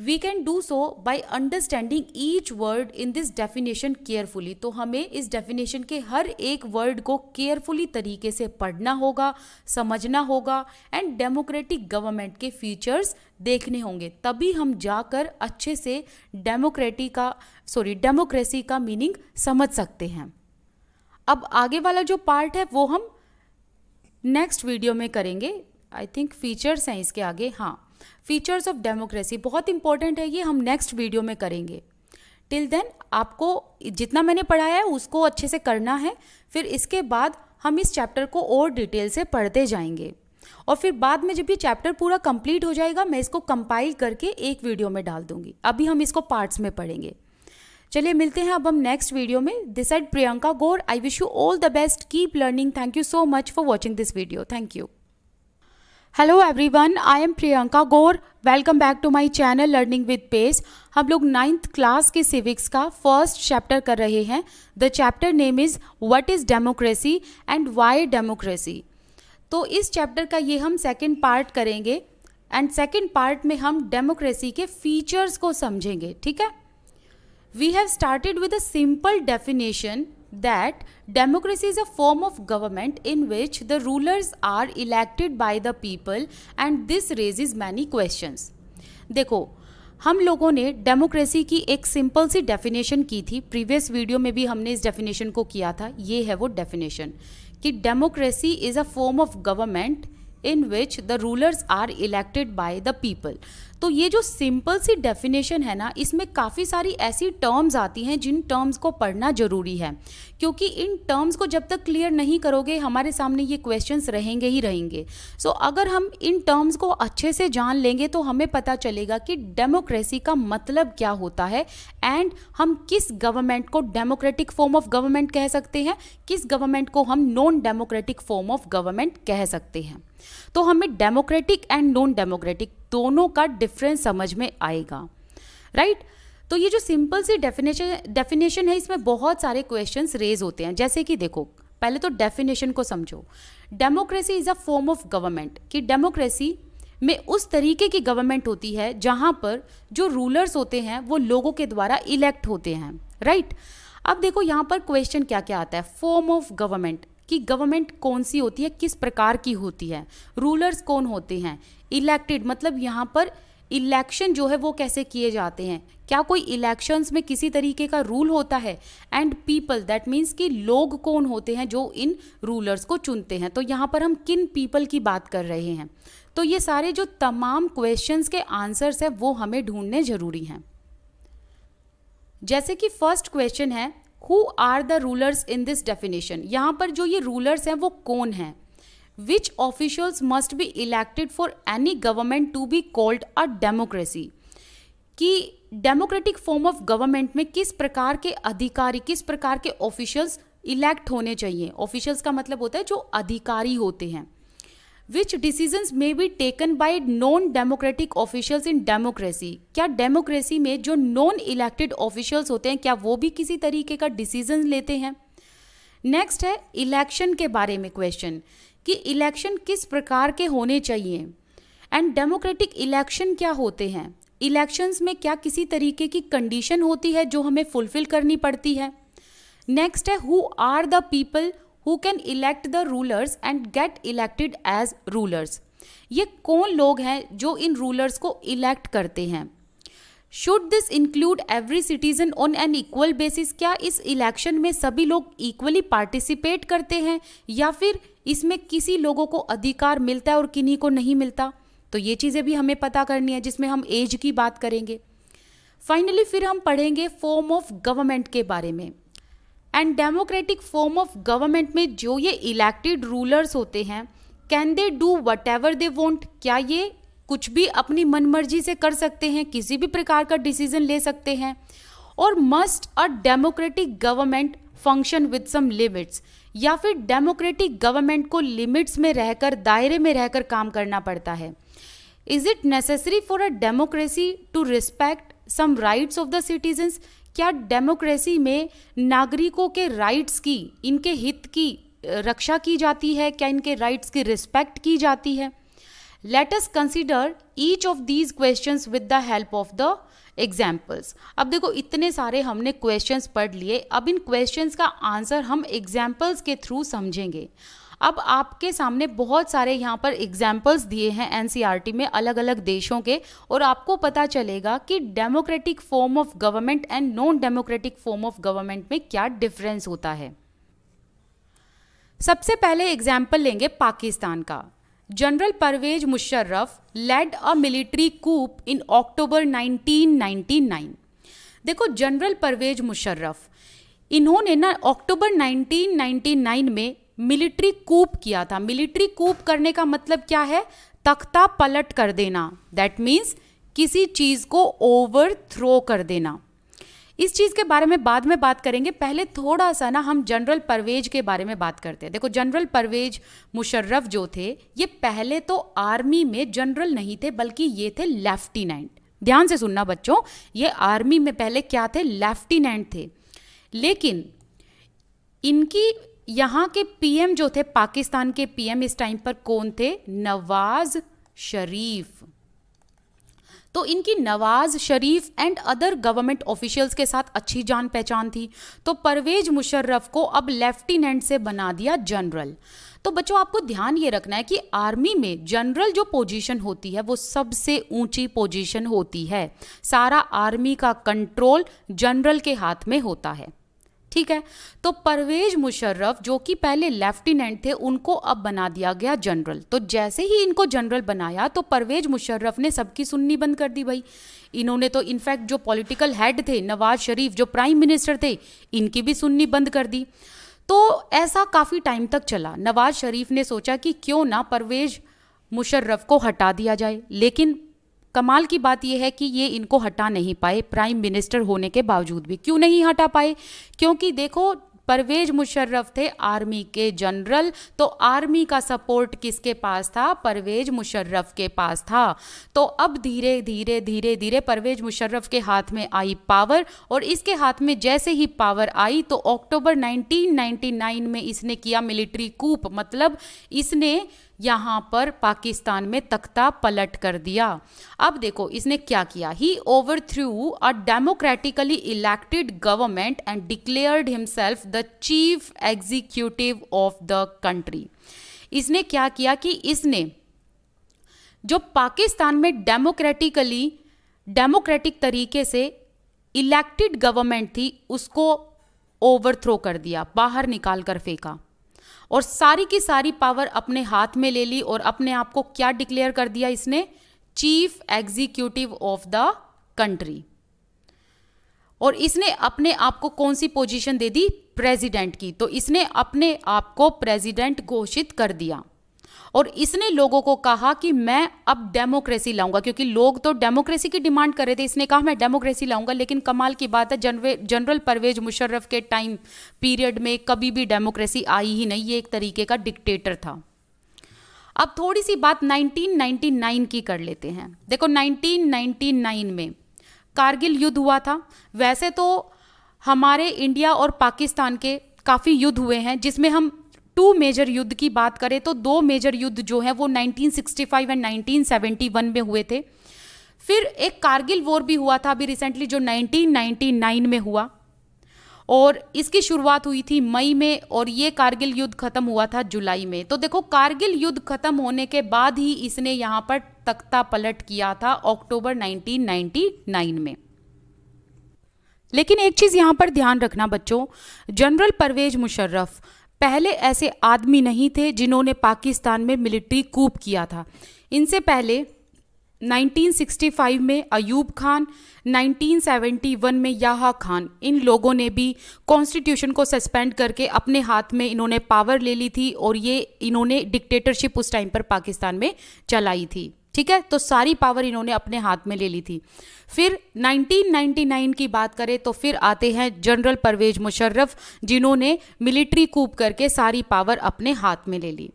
A: we can do so by understanding each word in this definition carefully तो हमें इस डेफिनेशन के हर एक वर्ड को केयरफुली तरीके से पढ़ना होगा समझना होगा एंड डेमोक्रेटिक गवर्नमेंट के फीचर्स देखने होंगे तभी हम जाकर अच्छे से डेमोक्रेटी का सॉरी डेमोक्रेसी का मीनिंग समझ सकते हैं अब आगे वाला जो पार्ट है वो हम नेक्स्ट वीडियो में करेंगे आई थिंक फीचर्स हैं इसके आगे हाँ फीचर्स ऑफ डेमोक्रेसी बहुत इंपॉर्टेंट है ये हम नेक्स्ट वीडियो में करेंगे टिल देन आपको जितना मैंने पढ़ाया है उसको अच्छे से करना है फिर इसके बाद हम इस चैप्टर को और डिटेल से पढ़ते जाएंगे और फिर बाद में जब ये चैप्टर पूरा कंप्लीट हो जाएगा मैं इसको कंपाइल करके एक वीडियो में डाल दूंगी अभी हम इसको पार्ट्स में पढ़ेंगे चलिए मिलते हैं अब हम नेक्स्ट वीडियो में this end Priyanka Gaur I wish you all the best keep learning thank you so much for watching this video thank you hello everyone I am Priyanka Gaur welcome back to my channel learning with pace हम लोग ninth class के civics का first chapter कर रहे हैं the chapter name is what is democracy and why democracy तो इस chapter का ये हम सेकंड पार्ट करेंगे एंड सेकंड पार्ट में हम डेमोक्रेसी के फीचर्स को समझेंगे ठीक है we have started with a simple definition that democracy is a form of government in which the rulers are elected by the people and this raises many questions. देखो हम लोगों ने डेमोक्रेसी की एक सिंपल सी डेफिनेशन की थी previous video में भी हमने इस डेफिनेशन को किया था ये है वो डेफिनेशन कि democracy is a form of government in which the rulers are elected by the people तो ये जो सिंपल सी डेफिनेशन है ना इसमें काफ़ी सारी ऐसी टर्म्स आती हैं जिन टर्म्स को पढ़ना ज़रूरी है क्योंकि इन टर्म्स को जब तक क्लियर नहीं करोगे हमारे सामने ये क्वेश्चन रहेंगे ही रहेंगे सो so, अगर हम इन टर्म्स को अच्छे से जान लेंगे तो हमें पता चलेगा कि डेमोक्रेसी का मतलब क्या होता है एंड हम किस गवर्नमेंट को डेमोक्रेटिक फॉर्म ऑफ गवर्नमेंट कह सकते हैं किस गवर्नमेंट को हम non democratic form of government कह सकते हैं तो हमें डेमोक्रेटिक एंड नॉन डेमोक्रेटिक दोनों का डिफरेंस समझ में आएगा राइट right? तो ये जो सिंपल सी डेफिनेशन डेफिनेशन है इसमें बहुत सारे क्वेश्चंस रेज होते हैं जैसे कि देखो पहले तो डेफिनेशन को समझो democracy is a form of government कि डेमोक्रेसी में उस तरीके की गवर्नमेंट होती है जहाँ पर जो रूलर्स होते हैं वो लोगों के द्वारा इलेक्ट होते हैं राइट अब देखो यहाँ पर क्वेश्चन क्या क्या आता है फॉर्म ऑफ गवर्नमेंट कि गवर्नमेंट कौन सी होती है किस प्रकार की होती है रूलर्स कौन होते हैं इलेक्टेड मतलब यहाँ पर इलेक्शन जो है वो कैसे किए जाते हैं क्या कोई इलेक्शंस में किसी तरीके का रूल होता है एंड पीपल दैट मीन्स कि लोग कौन होते हैं जो इन रूलर्स को चुनते हैं तो यहाँ पर हम किन पीपल की बात कर रहे हैं तो ये सारे जो तमाम क्वेश्चंस के आंसर्स हैं वो हमें ढूंढने ज़रूरी हैं जैसे कि फर्स्ट क्वेश्चन है who are the rulers in this definition यहाँ पर जो ये रूलर्स हैं वो कौन हैं which officials must be elected for any government to be called a democracy कि डेमोक्रेटिक फॉर्म ऑफ गवर्नमेंट में किस प्रकार के अधिकारी किस प्रकार के ऑफिशियल्स इलेक्ट होने चाहिए ऑफिशियल्स का मतलब होता है जो अधिकारी होते हैं which decision may be taken by non democratic officials in democracy क्या डेमोक्रेसी में जो नॉन इलेक्टेड ऑफिशियल्स होते हैं क्या वो भी किसी तरीके का डिसीजन लेते हैं नेक्स्ट है इलेक्शन के बारे में क्वेश्चन कि इलेक्शन किस प्रकार के होने चाहिए एंड डेमोक्रेटिक इलेक्शन क्या होते हैं इलेक्शंस में क्या किसी तरीके की कंडीशन होती है जो हमें फुलफिल करनी पड़ती है नेक्स्ट है who are the people who can elect the rulers and get elected as rulers ये कौन लोग हैं जो इन रूलर्स को इलेक्ट करते हैं should this include every citizen on an equal basis क्या इस इलेक्शन में सभी लोग इक्वली पार्टिसिपेट करते हैं या फिर इसमें किसी लोगों को अधिकार मिलता है और किन्हीं को नहीं मिलता तो ये चीज़ें भी हमें पता करनी है जिसमें हम एज की बात करेंगे फाइनली फिर हम पढ़ेंगे फॉर्म ऑफ गवर्नमेंट के बारे में and democratic form of government में जो ये इलेक्टेड रूलर्स होते हैं can they do whatever they want क्या ये कुछ भी अपनी मनमर्जी से कर सकते हैं किसी भी प्रकार का डिसीजन ले सकते हैं और must a democratic government function with some limits या फिर डेमोक्रेटिक गवर्नमेंट को लिमिट्स में रहकर दायरे में रहकर काम करना पड़ता है is it necessary for a democracy to respect some rights of the citizens क्या डेमोक्रेसी में नागरिकों के राइट्स की इनके हित की रक्षा की जाती है क्या इनके राइट्स की रिस्पेक्ट की जाती है let us consider each of these question with the help of the examples अब देखो इतने सारे हमने क्वेश्चंस पढ़ लिए अब इन क्वेश्चंस का आंसर हम एग्जाम्पल्स के थ्रू समझेंगे अब आपके सामने बहुत सारे यहाँ पर एग्जाम्पल्स दिए हैं एनसीईआरटी e में अलग अलग देशों के और आपको पता चलेगा कि democratic form of government and non democratic form of government में क्या डिफरेंस होता है सबसे पहले एग्जाम्पल लेंगे पाकिस्तान का general Parvez Musharraf led a military coup in October 1999. देखो जनरल परवेज मुशर्रफ इन्होंने ना अक्टूबर 1999 में मिलिट्री कूप किया था मिलिट्री कूप करने का मतलब क्या है तख्ता पलट कर देना दैट मीन्स किसी चीज़ को ओवर थ्रो कर देना इस चीज़ के बारे में बाद में बात करेंगे पहले थोड़ा सा ना हम जनरल परवेज के बारे में बात करते हैं देखो जनरल परवेज मुशर्रफ जो थे ये पहले तो आर्मी में जनरल नहीं थे बल्कि ये थे लेफ्टिनेंट ध्यान से सुनना बच्चों ये आर्मी में पहले क्या थे लेफ्टिनेंट थे लेकिन इनकी यहाँ के पीएम जो थे पाकिस्तान के पीएम इस टाइम पर कौन थे नवाज शरीफ तो इनकी Nawaz Sharif and other government officials के साथ अच्छी जान पहचान थी तो परवेज मुशर्रफ को अब लेफ्टिनेंट से बना दिया जनरल तो बच्चों आपको ध्यान ये रखना है कि आर्मी में जनरल जो पोजीशन होती है वो सबसे ऊंची पोजीशन होती है सारा आर्मी का कंट्रोल जनरल के हाथ में होता है ठीक है तो परवेज मुशर्रफ जो कि पहले लेफ्टिनेंट थे उनको अब बना दिया गया जनरल तो जैसे ही इनको जनरल बनाया तो परवेज मुशर्रफ ने सबकी सुननी बंद कर दी भाई इन्होंने तो इनफैक्ट जो पॉलिटिकल हेड थे नवाज शरीफ जो प्राइम मिनिस्टर थे इनकी भी सुननी बंद कर दी तो ऐसा काफ़ी टाइम तक चला नवाज शरीफ ने सोचा कि क्यों ना परवेज मुशर्रफ को हटा दिया जाए लेकिन कमाल की बात यह है कि ये इनको हटा नहीं पाए प्राइम मिनिस्टर होने के बावजूद भी क्यों नहीं हटा पाए क्योंकि देखो परवेज मुशर्रफ थे आर्मी के जनरल तो आर्मी का सपोर्ट किसके पास था परवेज मुशर्रफ के पास था तो अब धीरे धीरे धीरे धीरे परवेज मुशर्रफ के हाथ में आई पावर और इसके हाथ में जैसे ही पावर आई तो अक्टूबर 1999 में इसने किया मिलिट्री कूप मतलब इसने यहाँ पर पाकिस्तान में तख्ता पलट कर दिया अब देखो इसने क्या किया he overthrew a democratically elected government and declared himself the chief executive of the country इसने क्या किया कि इसने जो पाकिस्तान में डेमोक्रेटिकली डेमोक्रेटिक तरीके से इलेक्टेड गवर्नमेंट थी उसको ओवरथ्रो कर दिया बाहर निकाल कर फेंका और सारी की सारी पावर अपने हाथ में ले ली और अपने आप को क्या डिक्लेयर कर दिया इसने chief executive of the country और इसने अपने आप को कौन सी पोजीशन दे दी प्रेसिडेंट की तो इसने अपने आप को प्रेसिडेंट घोषित कर दिया और इसने लोगों को कहा कि मैं अब डेमोक्रेसी लाऊंगा क्योंकि लोग तो डेमोक्रेसी की डिमांड कर रहे थे इसने कहा मैं डेमोक्रेसी लाऊंगा लेकिन कमाल की बात है जनरल परवेज मुशर्रफ के टाइम पीरियड में कभी भी डेमोक्रेसी आई ही नहीं ये एक तरीके का डिक्टेटर था अब थोड़ी सी बात 1999 की कर लेते हैं देखो 1999 में कारगिल युद्ध हुआ था वैसे तो हमारे इंडिया और पाकिस्तान के काफ़ी युद्ध हुए हैं जिसमें हम टू मेजर युद्ध की बात करें तो दो मेजर युद्ध जो है वो 1965 एंड 1971 में हुए थे फिर एक कारगिल वॉर भी हुआ था अभी रिसेंटली जो 1999 में हुआ और इसकी शुरुआत हुई थी मई में और ये कारगिल युद्ध खत्म हुआ था जुलाई में तो देखो कारगिल युद्ध खत्म होने के बाद ही इसने यहाँ पर तख्ता पलट किया था अक्टूबर 1999 में लेकिन एक चीज़ यहां पर ध्यान रखना बच्चों जनरल परवेज मुशर्रफ पहले ऐसे आदमी नहीं थे जिन्होंने पाकिस्तान में मिलिट्री कूप किया था इनसे पहले 1965 में अयूब खान 1971 में याहा खान इन लोगों ने भी कॉन्स्टिट्यूशन को सस्पेंड करके अपने हाथ में इन्होंने पावर ले ली थी और ये इन्होंने डिक्टेटरशिप उस टाइम पर पाकिस्तान में चलाई थी ठीक है तो सारी पावर इन्होंने अपने हाथ में ले ली थी फिर 1999 की बात करें तो फिर आते हैं जनरल परवेज मुशर्रफ जिन्होंने मिलिट्री कूप करके सारी पावर अपने हाथ में ले ली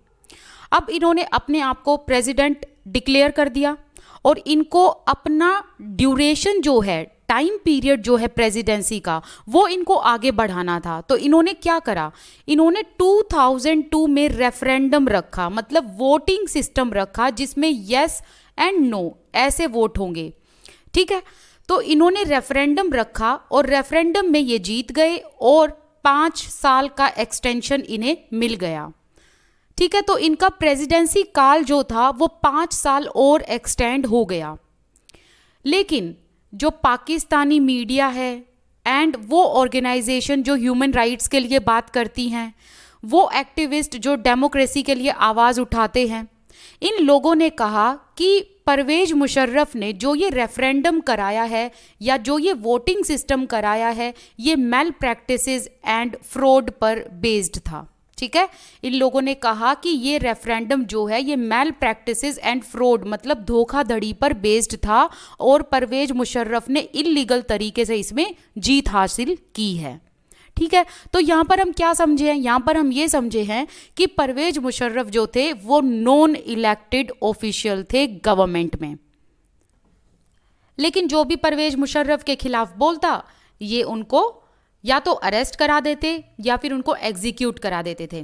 A: अब इन्होंने अपने आप को प्रेसिडेंट डिक्लेयर कर दिया और इनको अपना ड्यूरेशन जो है टाइम पीरियड जो है प्रेसिडेंसी का वो इनको आगे बढ़ाना था तो इन्होंने क्या करा इन्होंने 2002 में रेफरेंडम रखा मतलब वोटिंग सिस्टम रखा जिसमें यस एंड नो ऐसे वोट होंगे ठीक है तो इन्होंने रेफरेंडम रखा और रेफरेंडम में ये जीत गए और पाँच साल का एक्सटेंशन इन्हें मिल गया ठीक है तो इनका प्रेसिडेंसी काल जो था वो पाँच साल और एक्सटेंड हो गया लेकिन जो पाकिस्तानी मीडिया है एंड वो ऑर्गेनाइजेशन जो ह्यूमन राइट्स के लिए बात करती हैं वो एक्टिविस्ट जो डेमोक्रेसी के लिए आवाज़ उठाते हैं इन लोगों ने कहा कि परवेज मुशर्रफ ने जो ये रेफरेंडम कराया है या जो ये वोटिंग सिस्टम कराया है ये मेल प्रैक्टिसेस एंड फ्रॉड पर बेस्ड था ठीक है इन लोगों ने कहा कि ये रेफरेंडम जो है ये मेल प्रैक्टिस एंड फ्रॉड मतलब धोखाधड़ी पर बेस्ड था और परवेज मुशर्रफ ने इलीगल तरीके से इसमें जीत हासिल की है ठीक है तो यहां पर हम क्या समझे हैं यहां पर हम ये समझे हैं कि परवेज मुशर्रफ जो थे वो नॉन इलेक्टेड ऑफिशियल थे गवर्नमेंट में लेकिन जो भी परवेज मुशर्रफ के खिलाफ बोलता ये उनको या तो अरेस्ट करा देते या फिर उनको एग्जीक्यूट करा देते थे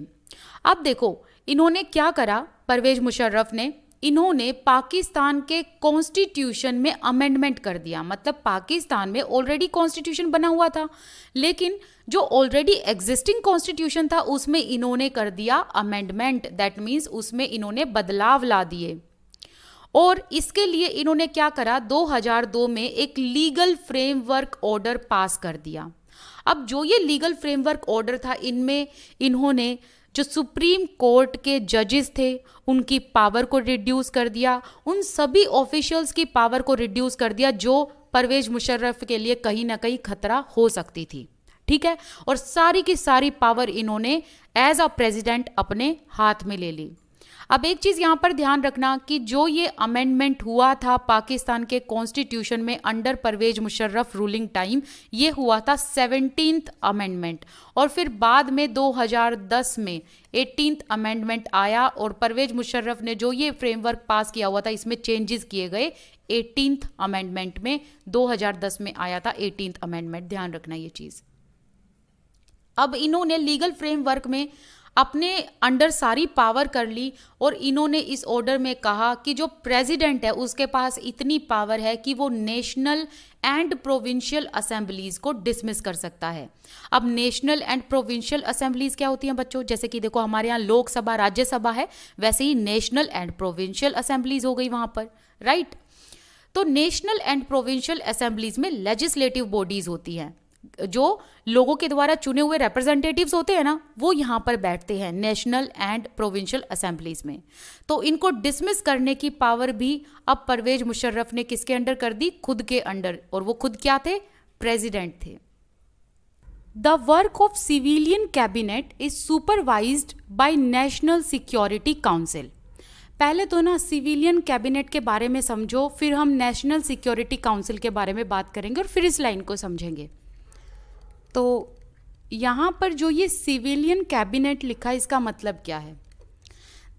A: अब देखो इन्होंने क्या करा परवेज मुशर्रफ ने इन्होंने पाकिस्तान के कॉन्स्टिट्यूशन में अमेंडमेंट कर दिया मतलब पाकिस्तान में ऑलरेडी कॉन्स्टिट्यूशन बना हुआ था लेकिन जो ऑलरेडी एग्जिस्टिंग कॉन्स्टिट्यूशन था उसमें इन्होंने कर दिया अमेंडमेंट दैट मीन्स उसमें इन्होंने बदलाव ला दिए और इसके लिए इन्होंने क्या करा 2002 में एक लीगल फ्रेमवर्क ऑर्डर पास कर दिया अब जो ये लीगल फ्रेमवर्क ऑर्डर था इनमें इन्होंने जो सुप्रीम कोर्ट के जजेस थे उनकी पावर को रिड्यूस कर दिया उन सभी ऑफिशियल्स की पावर को रिड्यूस कर दिया जो परवेज मुशर्रफ के लिए कहीं ना कहीं खतरा हो सकती थी ठीक है और सारी की सारी पावर इन्होंने एज अ प्रेसिडेंट अपने हाथ में ले ली अब एक चीज़ यहाँ पर ध्यान रखना कि जो ये अमेंडमेंट हुआ था पाकिस्तान के कॉन्स्टिट्यूशन में under Parvez Musharraf ruling time ये हुआ था सेवनटीन अमेंडमेंट और फिर बाद में 2010 में एटीन अमेंडमेंट आया और परवेज मुशर्रफ ने जो ये फ्रेमवर्क पास किया हुआ था इसमें चेंजेस किए गए एटीन अमेंडमेंट में 2010 में आया था एटीन अमेंडमेंट ध्यान रखना ये चीज़ अब इन्होंने लीगल फ्रेमवर्क में अपने अंडर सारी पावर कर ली और इन्होंने इस ऑर्डर में कहा कि जो प्रेसिडेंट है उसके पास इतनी पावर है कि वो नेशनल एंड प्रोविंशियल असेंबलीज को डिसमिस कर सकता है अब नेशनल एंड प्रोविंशियल असेंबलीज क्या होती हैं बच्चों जैसे कि देखो हमारे यहाँ लोकसभा राज्यसभा है वैसे ही नेशनल एंड प्रोविंशियल असेंबलीज हो गई वहाँ पर राइट तो नेशनल एंड प्रोविंशियल असेंबलीज में लेजिस्लेटिव बॉडीज होती हैं जो लोगों के द्वारा चुने हुए रिप्रेजेंटेटिव्स होते हैं ना वो यहाँ पर बैठते हैं नेशनल एंड प्रोविंशियल असेंबलीज में तो इनको डिसमिस करने की पावर भी अब परवेज मुशर्रफ ने किसके अंडर कर दी खुद के अंडर और वो खुद क्या थे प्रेसिडेंट थे the work of civilian cabinet is supervise by national security council पहले तो ना सिविलियन कैबिनेट के बारे में समझो फिर हम नेशनल सिक्योरिटी काउंसिल के बारे में बात करेंगे और फिर इस लाइन को समझेंगे तो यहाँ पर जो ये सिविलियन कैबिनेट लिखा है इसका मतलब क्या है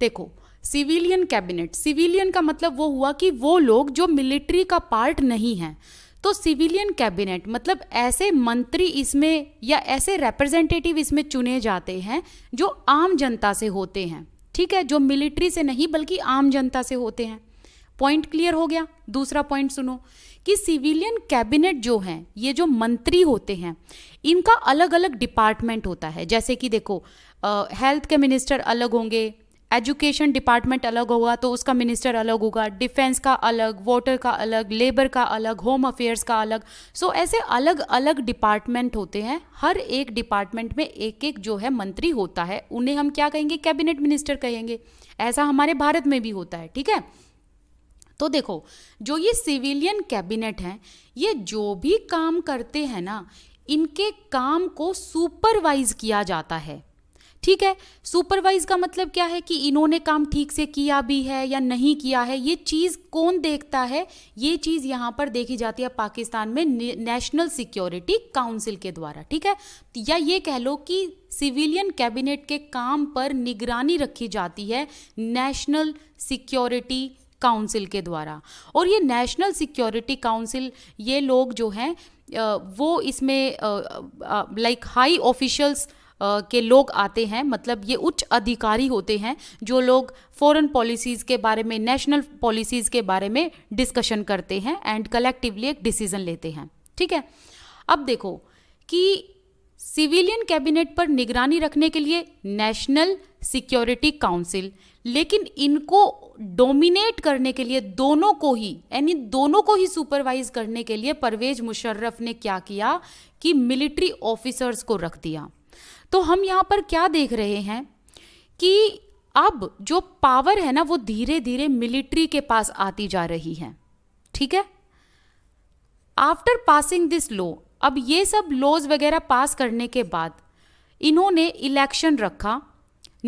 A: देखो सिविलियन कैबिनेट सिविलियन का मतलब वो हुआ कि वो लोग जो मिलिट्री का पार्ट नहीं है तो सिविलियन कैबिनेट मतलब ऐसे मंत्री इसमें या ऐसे रिप्रेजेंटेटिव इसमें चुने जाते हैं जो आम जनता से होते हैं ठीक है जो मिलिट्री से नहीं बल्कि आम जनता से होते हैं पॉइंट क्लियर हो गया दूसरा पॉइंट सुनो कि सिविलियन कैबिनेट जो हैं ये जो मंत्री होते हैं इनका अलग अलग डिपार्टमेंट होता है जैसे कि देखो हेल्थ के मिनिस्टर अलग होंगे एजुकेशन डिपार्टमेंट अलग होगा तो उसका मिनिस्टर अलग होगा डिफेंस का अलग वाटर का अलग लेबर का अलग होम अफेयर्स का अलग सो so, ऐसे अलग अलग डिपार्टमेंट होते हैं हर एक डिपार्टमेंट में एक एक जो है मंत्री होता है उन्हें हम क्या कहेंगे कैबिनेट मिनिस्टर कहेंगे ऐसा हमारे भारत में भी होता है ठीक है तो देखो जो ये सिविलियन कैबिनेट हैं ये जो भी काम करते हैं ना इनके काम को सुपरवाइज किया जाता है ठीक है सुपरवाइज का मतलब क्या है कि इन्होंने काम ठीक से किया भी है या नहीं किया है ये चीज़ कौन देखता है ये चीज़ यहाँ पर देखी जाती है पाकिस्तान में नेशनल सिक्योरिटी काउंसिल के द्वारा ठीक है या ये कह लो कि सिविलियन कैबिनेट के काम पर निगरानी रखी जाती है नेशनल सिक्योरिटी काउंसिल के द्वारा और ये नेशनल सिक्योरिटी काउंसिल ये लोग जो हैं वो इसमें लाइक हाई ऑफिशियल्स के लोग आते हैं मतलब ये उच्च अधिकारी होते हैं जो लोग फॉरेन पॉलिसीज़ के बारे में नेशनल पॉलिसीज़ के बारे में डिस्कशन करते हैं एंड कलेक्टिवली एक डिसीज़न लेते हैं ठीक है अब देखो कि सिविलियन कैबिनेट पर निगरानी रखने के लिए नेशनल सिक्योरिटी काउंसिल लेकिन इनको डोमिनेट करने के लिए दोनों को ही यानी दोनों को ही सुपरवाइज करने के लिए परवेज मुशर्रफ ने क्या किया कि मिलिट्री ऑफिसर्स को रख दिया तो हम यहाँ पर क्या देख रहे हैं कि अब जो पावर है ना वो धीरे धीरे मिलिट्री के पास आती जा रही है ठीक है आफ्टर पासिंग दिस लॉ अब ये सब लॉज वगैरह पास करने के बाद इन्होंने इलेक्शन रखा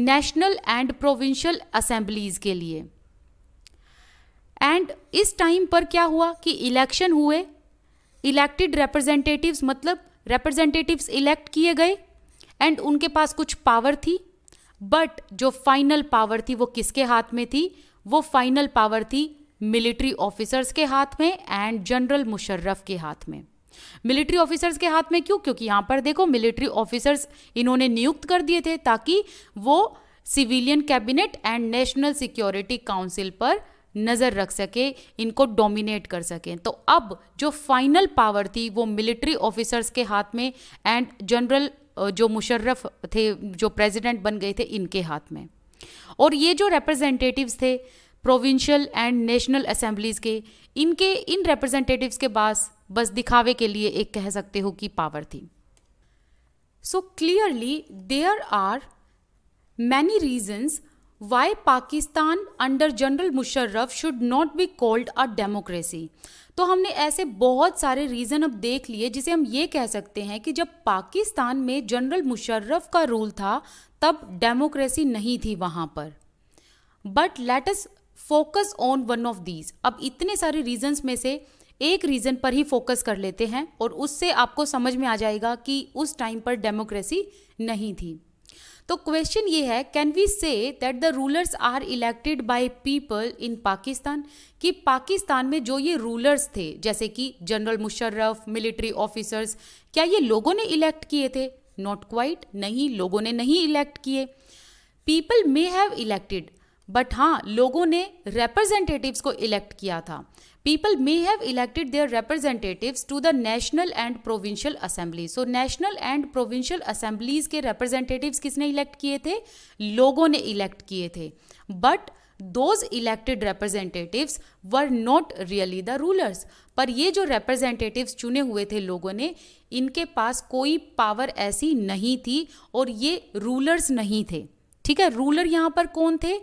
A: नेशनल एंड प्रोविंशियल असेंबलीज के लिए एंड इस टाइम पर क्या हुआ कि इलेक्शन हुए इलेक्टेड रिप्रेजेंटेटिव्स मतलब रिप्रेजेंटेटिव्स इलेक्ट किए गए एंड उनके पास कुछ पावर थी बट जो फाइनल पावर थी वो किसके हाथ में थी वो फाइनल पावर थी मिलिट्री ऑफिसर्स के हाथ में एंड जनरल मुशर्रफ के हाथ में मिलिट्री ऑफिसर्स के हाथ में क्यों क्योंकि यहाँ पर देखो मिलिट्री ऑफिसर्स इन्होंने नियुक्त कर दिए थे ताकि वो civilian cabinet and national security council पर नज़र रख सके इनको डोमिनेट कर सके तो अब जो फाइनल पावर थी वो मिलिट्री ऑफिसर्स के हाथ में एंड जनरल जो मुशर्रफ थे जो प्रेसिडेंट बन गए थे इनके हाथ में और ये जो रिप्रेजेंटेटिव्स थे प्रोविंशियल एंड नेशनल असेंबलीज के इनके इन रिप्रेजेंटेटिव्स के पास बस दिखावे के लिए एक कह सकते हो कि पावर थी so clearly there are many reasons why Pakistan under general Musharraf should not be called a democracy तो हमने ऐसे बहुत सारे रीज़न अब देख लिए जिसे हम ये कह सकते हैं कि जब पाकिस्तान में जनरल मुशर्रफ का रूल था तब डेमोक्रेसी नहीं थी वहाँ पर but let's focus on one of these अब इतने सारे रीजन्स में से एक रीज़न पर ही फोकस कर लेते हैं और उससे आपको समझ में आ जाएगा कि उस टाइम पर डेमोक्रेसी नहीं थी तो क्वेश्चन ये है can we say that the rulers are elected by people in Pakistan कि पाकिस्तान में जो ये रूलर्स थे जैसे कि जनरल मुशर्रफ मिलिट्री ऑफिसर्स क्या ये लोगों ने इलेक्ट किए थे नॉट क्वाइट नहीं लोगों ने नहीं इलेक्ट किए people may have elected but हाँ लोगों ने रिप्रेजेंटेटिव्स को इलेक्ट किया था people may have elected their representatives to the national and provincial assembly so national and provincial assemblies के representatives किसने elect किए थे लोगों ने elect किए थे but those elected representatives were not really the rulers पर ये जो representatives चुने हुए थे लोगों ने इनके पास कोई power ऐसी नहीं थी और ये rulers नहीं थे ठीक है ruler यहाँ पर कौन थे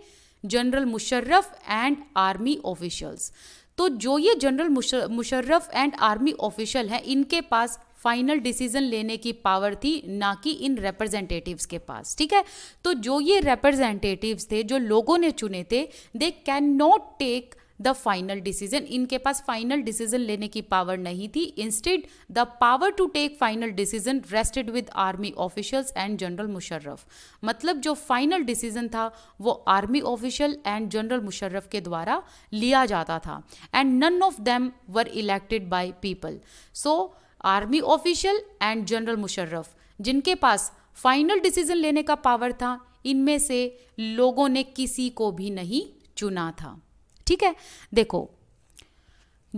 A: general Musharraf and army officials तो जो ये general Musharraf and army official हैं इनके पास फाइनल डिसीजन लेने की पावर थी ना कि इन रिप्रेजेंटेटिव्स के पास ठीक है तो जो ये रिप्रेजेंटेटिव्स थे जो लोगों ने चुने थे they can not take the final decision इनके पास फाइनल डिसीजन लेने की पावर नहीं थी instead the power to take final decision rested with army officials and general Musharraf मतलब जो फाइनल डिसीजन था वो army official and general Musharraf के द्वारा लिया जाता था and none of them were elected by people so army official and general Musharraf जिनके पास फाइनल डिसीजन लेने का पावर था इनमें से लोगों ने किसी को भी नहीं चुना था ठीक है देखो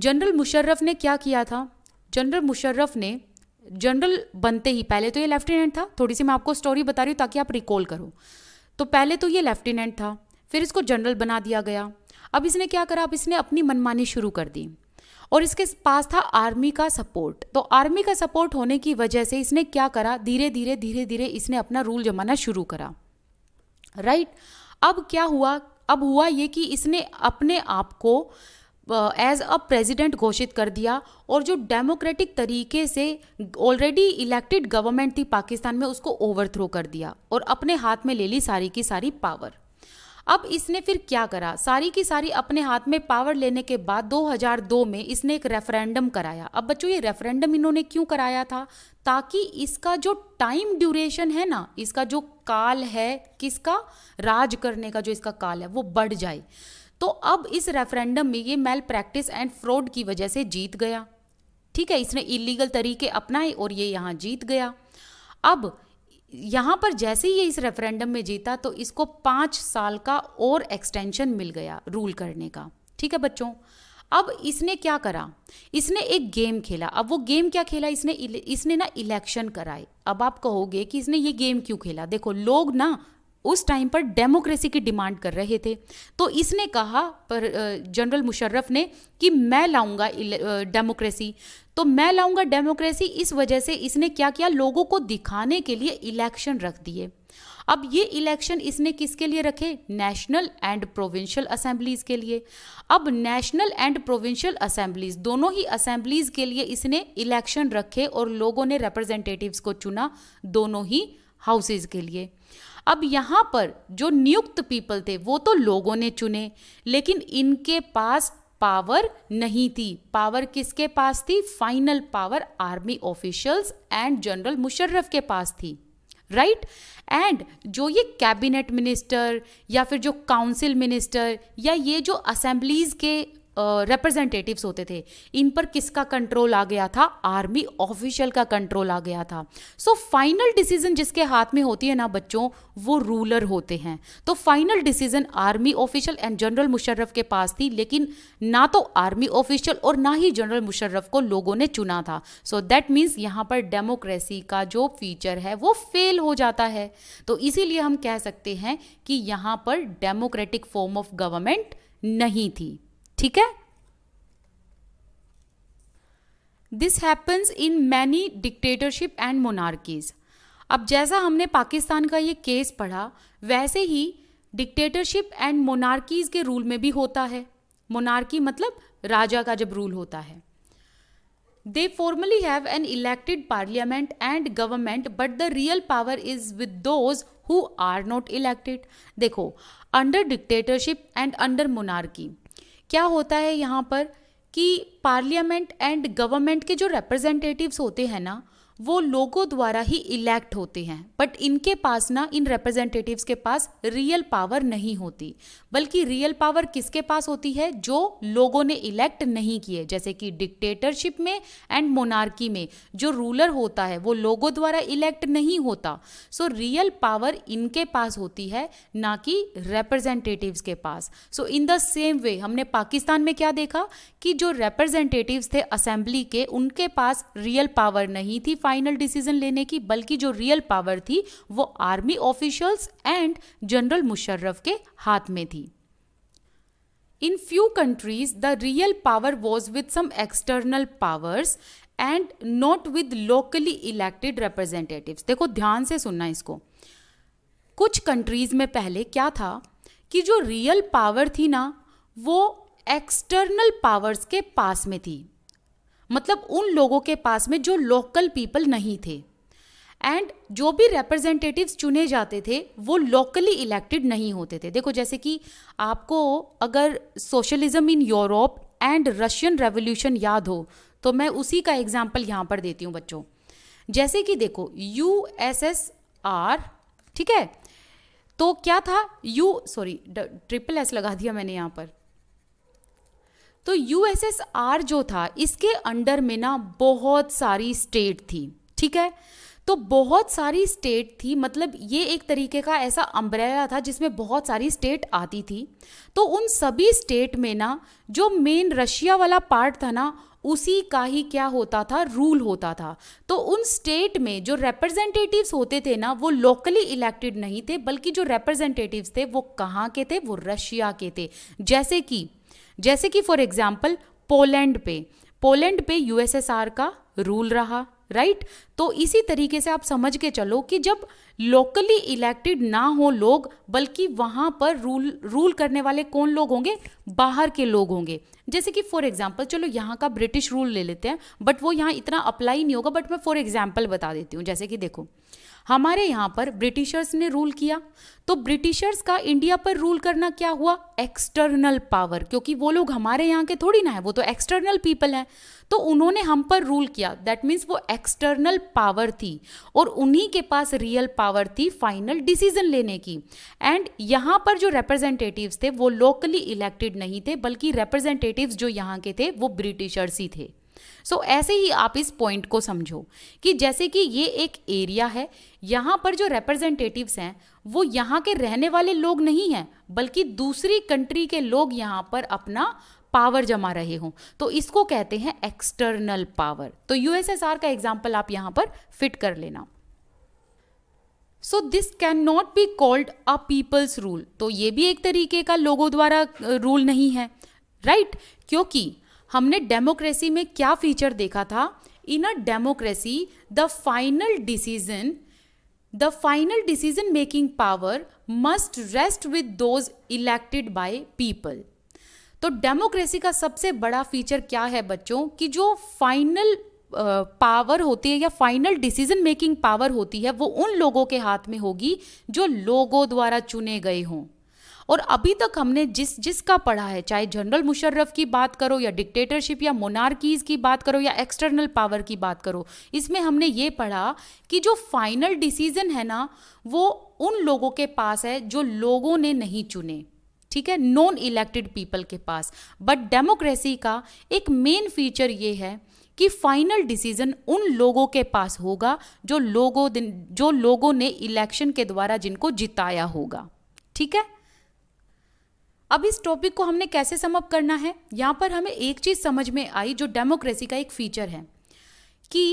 A: जनरल मुशर्रफ ने क्या किया था जनरल मुशर्रफ ने जनरल बनते ही पहले तो ये लेफ्टिनेंट था थोड़ी सी मैं आपको स्टोरी बता रही हूँ ताकि आप रिकॉल करो तो पहले तो ये लेफ्टिनेंट था फिर इसको जनरल बना दिया गया अब इसने क्या करा अब इसने अपनी मनमानी शुरू कर दी और इसके पास था आर्मी का सपोर्ट तो आर्मी का सपोर्ट होने की वजह से इसने क्या करा धीरे धीरे धीरे धीरे इसने अपना रूल जमाना शुरू करा राइट अब क्या हुआ अब हुआ ये कि इसने अपने आप को एज अ प्रेसिडेंट घोषित कर दिया और जो डेमोक्रेटिक तरीके से ऑलरेडी इलेक्टेड गवर्नमेंट थी पाकिस्तान में उसको ओवरथ्रो कर दिया और अपने हाथ में ले ली सारी की सारी पावर अब इसने फिर क्या करा सारी की सारी अपने हाथ में पावर लेने के बाद 2002 में इसने एक रेफरेंडम कराया अब बच्चों ये रेफरेंडम इन्होंने क्यों कराया था ताकि इसका जो टाइम ड्यूरेशन है ना इसका जो काल है किसका राज करने का जो इसका काल है वो बढ़ जाए तो अब इस रेफरेंडम में ये मेल प्रैक्टिस एंड फ्रॉड की वजह से जीत गया ठीक है इसने इलीगल तरीके अपनाए और ये यहाँ जीत गया अब यहाँ पर जैसे ही ये इस रेफरेंडम में जीता तो इसको पाँच साल का और एक्सटेंशन मिल गया रूल करने का ठीक है बच्चों अब इसने क्या करा इसने एक गेम खेला अब वो गेम क्या खेला इसने इसने ना इलेक्शन कराए अब आप कहोगे कि इसने ये गेम क्यों खेला देखो लोग ना उस टाइम पर डेमोक्रेसी की डिमांड कर रहे थे तो इसने कहा पर जनरल मुशर्रफ ने कि मैं लाऊंगा डेमोक्रेसी तो मैं लाऊंगा डेमोक्रेसी इस वजह से इसने क्या किया लोगों को दिखाने के लिए इलेक्शन रख दिए अब ये इलेक्शन इसने किसके लिए रखे नेशनल एंड प्रोविंशियल असेंबलीज के लिए अब नेशनल एंड प्रोविंशियल असेंबलीज दोनों ही असेंबलीज के लिए इसने इलेक्शन रखे और लोगों ने रिप्रेजेंटेटिव्स को चुना दोनों ही हाउसेज के लिए अब यहाँ पर जो नियुक्त पीपल थे वो तो लोगों ने चुने लेकिन इनके पास पावर नहीं थी पावर किसके पास थी final power army officials and general Musharraf के पास थी राइट right? एंड जो ये कैबिनेट मिनिस्टर या फिर जो काउंसिल मिनिस्टर या ये जो असेंबलीज के रिप्रेजेंटेटिव्स होते थे इन पर किसका कंट्रोल आ गया था आर्मी ऑफिशियल का कंट्रोल आ गया था सो फाइनल डिसीजन जिसके हाथ में होती है ना बच्चों वो रूलर होते हैं तो final decision army official and general Musharraf के पास थी लेकिन ना तो आर्मी ऑफिशियल और ना ही जनरल मुशर्रफ को लोगों ने चुना था सो दैट मीन्स यहाँ पर डेमोक्रेसी का जो फीचर है वो फेल हो जाता है तो इसीलिए हम कह सकते हैं कि यहाँ पर डेमोक्रेटिक फॉर्म ऑफ गवर्नमेंट नहीं थी ठीक है this happens in many dictatorship and monarchies अब जैसा हमने पाकिस्तान का ये केस पढ़ा वैसे ही डिक्टेटरशिप एंड मोनार्कीज के रूल में भी होता है मोनार्की मतलब राजा का जब रूल होता है they formally have an elected parliament and government but the real power is with those who are not elected देखो under dictatorship and under monarchy क्या होता है यहाँ पर कि पार्लियामेंट एंड गवर्नमेंट के जो रिप्रेजेंटेटिव्स होते हैं ना वो लोगों द्वारा ही इलेक्ट होते हैं बट इनके पास ना इन रिप्रेजेंटेटिव्स के पास रियल पावर नहीं होती बल्कि रियल पावर किसके पास होती है जो लोगों ने इलेक्ट नहीं किए जैसे कि डिक्टेटरशिप में एंड मोनार्की में जो रूलर होता है वो लोगों द्वारा इलेक्ट नहीं होता सो रियल पावर इनके पास होती है ना कि रिप्रेजेंटेटिव्स के पास सो इन द सेम वे हमने पाकिस्तान में क्या देखा कि जो रिप्रेजेंटेटिव्स थे असेंबली के उनके पास रियल पावर नहीं थी फाइनल डिसीजन लेने की बल्कि जो रियल पावर थी वो army officials and general Musharraf के हाथ में थी in few countries the real power was with some external powers and not with locally elected representative देखो ध्यान से सुनना इसको कुछ कंट्रीज में पहले क्या था कि जो रियल पावर थी ना वो एक्सटर्नल पावर्स के पास में थी मतलब उन लोगों के पास में जो लोकल पीपल नहीं थे एंड जो भी रिप्रेजेंटेटिव्स चुने जाते थे वो लोकली इलेक्टेड नहीं होते थे देखो जैसे कि आपको अगर socialism in Europe and Russian revolution याद हो तो मैं उसी का एग्जाम्पल यहाँ पर देती हूँ बच्चों जैसे कि देखो यू एस एस आर ठीक है तो क्या था यू सॉरी ट्रिपल एस लगा दिया मैंने यहाँ पर तो यूएसएसआर जो था इसके अंडर में ना बहुत सारी स्टेट थी ठीक है तो बहुत सारी स्टेट थी मतलब ये एक तरीके का ऐसा अम्ब्रेला था जिसमें बहुत सारी स्टेट आती थी तो उन सभी स्टेट में ना जो मेन रशिया वाला पार्ट था ना उसी का ही क्या होता था रूल होता था तो उन स्टेट में जो रिप्रेजेंटेटिव्स होते थे ना वो लोकली इलेक्टेड नहीं थे बल्कि जो रिप्रेजेंटेटिव्स थे वो कहाँ के थे वो रशिया के थे जैसे कि जैसे कि फॉर एग्जाम्पल पोलैंड पे पोलैंड पे यूएसएसआर का रूल रहा राइट right? तो इसी तरीके से आप समझ के चलो कि जब लोकली इलेक्टेड ना हो लोग बल्कि वहाँ पर रूल रूल करने वाले कौन लोग होंगे बाहर के लोग होंगे जैसे कि फॉर एग्जाम्पल चलो यहाँ का ब्रिटिश रूल ले लेते हैं बट वो यहाँ इतना अप्लाई नहीं होगा बट मैं फॉर एग्जाम्पल बता देती हूँ जैसे कि देखो हमारे यहाँ पर ब्रिटिशर्स ने रूल किया तो ब्रिटिशर्स का इंडिया पर रूल करना क्या हुआ एक्सटर्नल पावर क्योंकि वो लोग हमारे यहाँ के थोड़ी ना है वो तो एक्सटर्नल पीपल हैं तो उन्होंने हम पर रूल किया दैट मीन्स वो एक्सटर्नल पावर थी और उन्हीं के पास रियल पावर थी फाइनल डिसीजन लेने की एंड यहाँ पर जो रिप्रेजेंटेटिव्स थे वो लोकली इलेक्टेड नहीं थे बल्कि रिप्रेजेंटेटिव्स जो यहाँ के थे वो ब्रिटिशर्स ही थे सो so, ऐसे ही आप इस पॉइंट को समझो कि जैसे कि ये एक एरिया है यहाँ पर जो रिप्रेजेंटेटिव्स हैं वो यहाँ के रहने वाले लोग नहीं हैं बल्कि दूसरी कंट्री के लोग यहाँ पर अपना पावर जमा रहे हों तो इसको कहते हैं एक्सटर्नल पावर तो यूएसएसआर का एग्जाम्पल आप यहाँ पर फिट कर लेना so this can not be called a people's rule तो ये भी एक तरीके का लोगों द्वारा रूल नहीं है राइट right? क्योंकि हमने डेमोक्रेसी में क्या फीचर देखा था in a democracy the final decision the final decision making power must rest with those elected by people तो डेमोक्रेसी का सबसे बड़ा फीचर क्या है बच्चों कि जो फाइनल पावर होती है या फाइनल डिसीजन मेकिंग पावर होती है वो उन लोगों के हाथ में होगी जो लोगों द्वारा चुने गए हों और अभी तक हमने जिस जिसका पढ़ा है चाहे जनरल मुशर्रफ की बात करो या डिक्टेटरशिप या मोनार्कीज की बात करो या एक्सटर्नल पावर की बात करो इसमें हमने ये पढ़ा कि जो फाइनल डिसीजन है ना वो उन लोगों के पास है जो लोगों ने नहीं चुने ठीक है नॉन इलेक्टेड पीपल के पास बट डेमोक्रेसी का एक मेन फीचर ये है कि फाइनल डिसीजन उन लोगों के पास होगा जो लोगों जो लोगों ने इलेक्शन के द्वारा जिनको जिताया होगा ठीक है अब इस टॉपिक को हमने कैसे समअप करना है यहाँ पर हमें एक चीज़ समझ में आई जो डेमोक्रेसी का एक फीचर है कि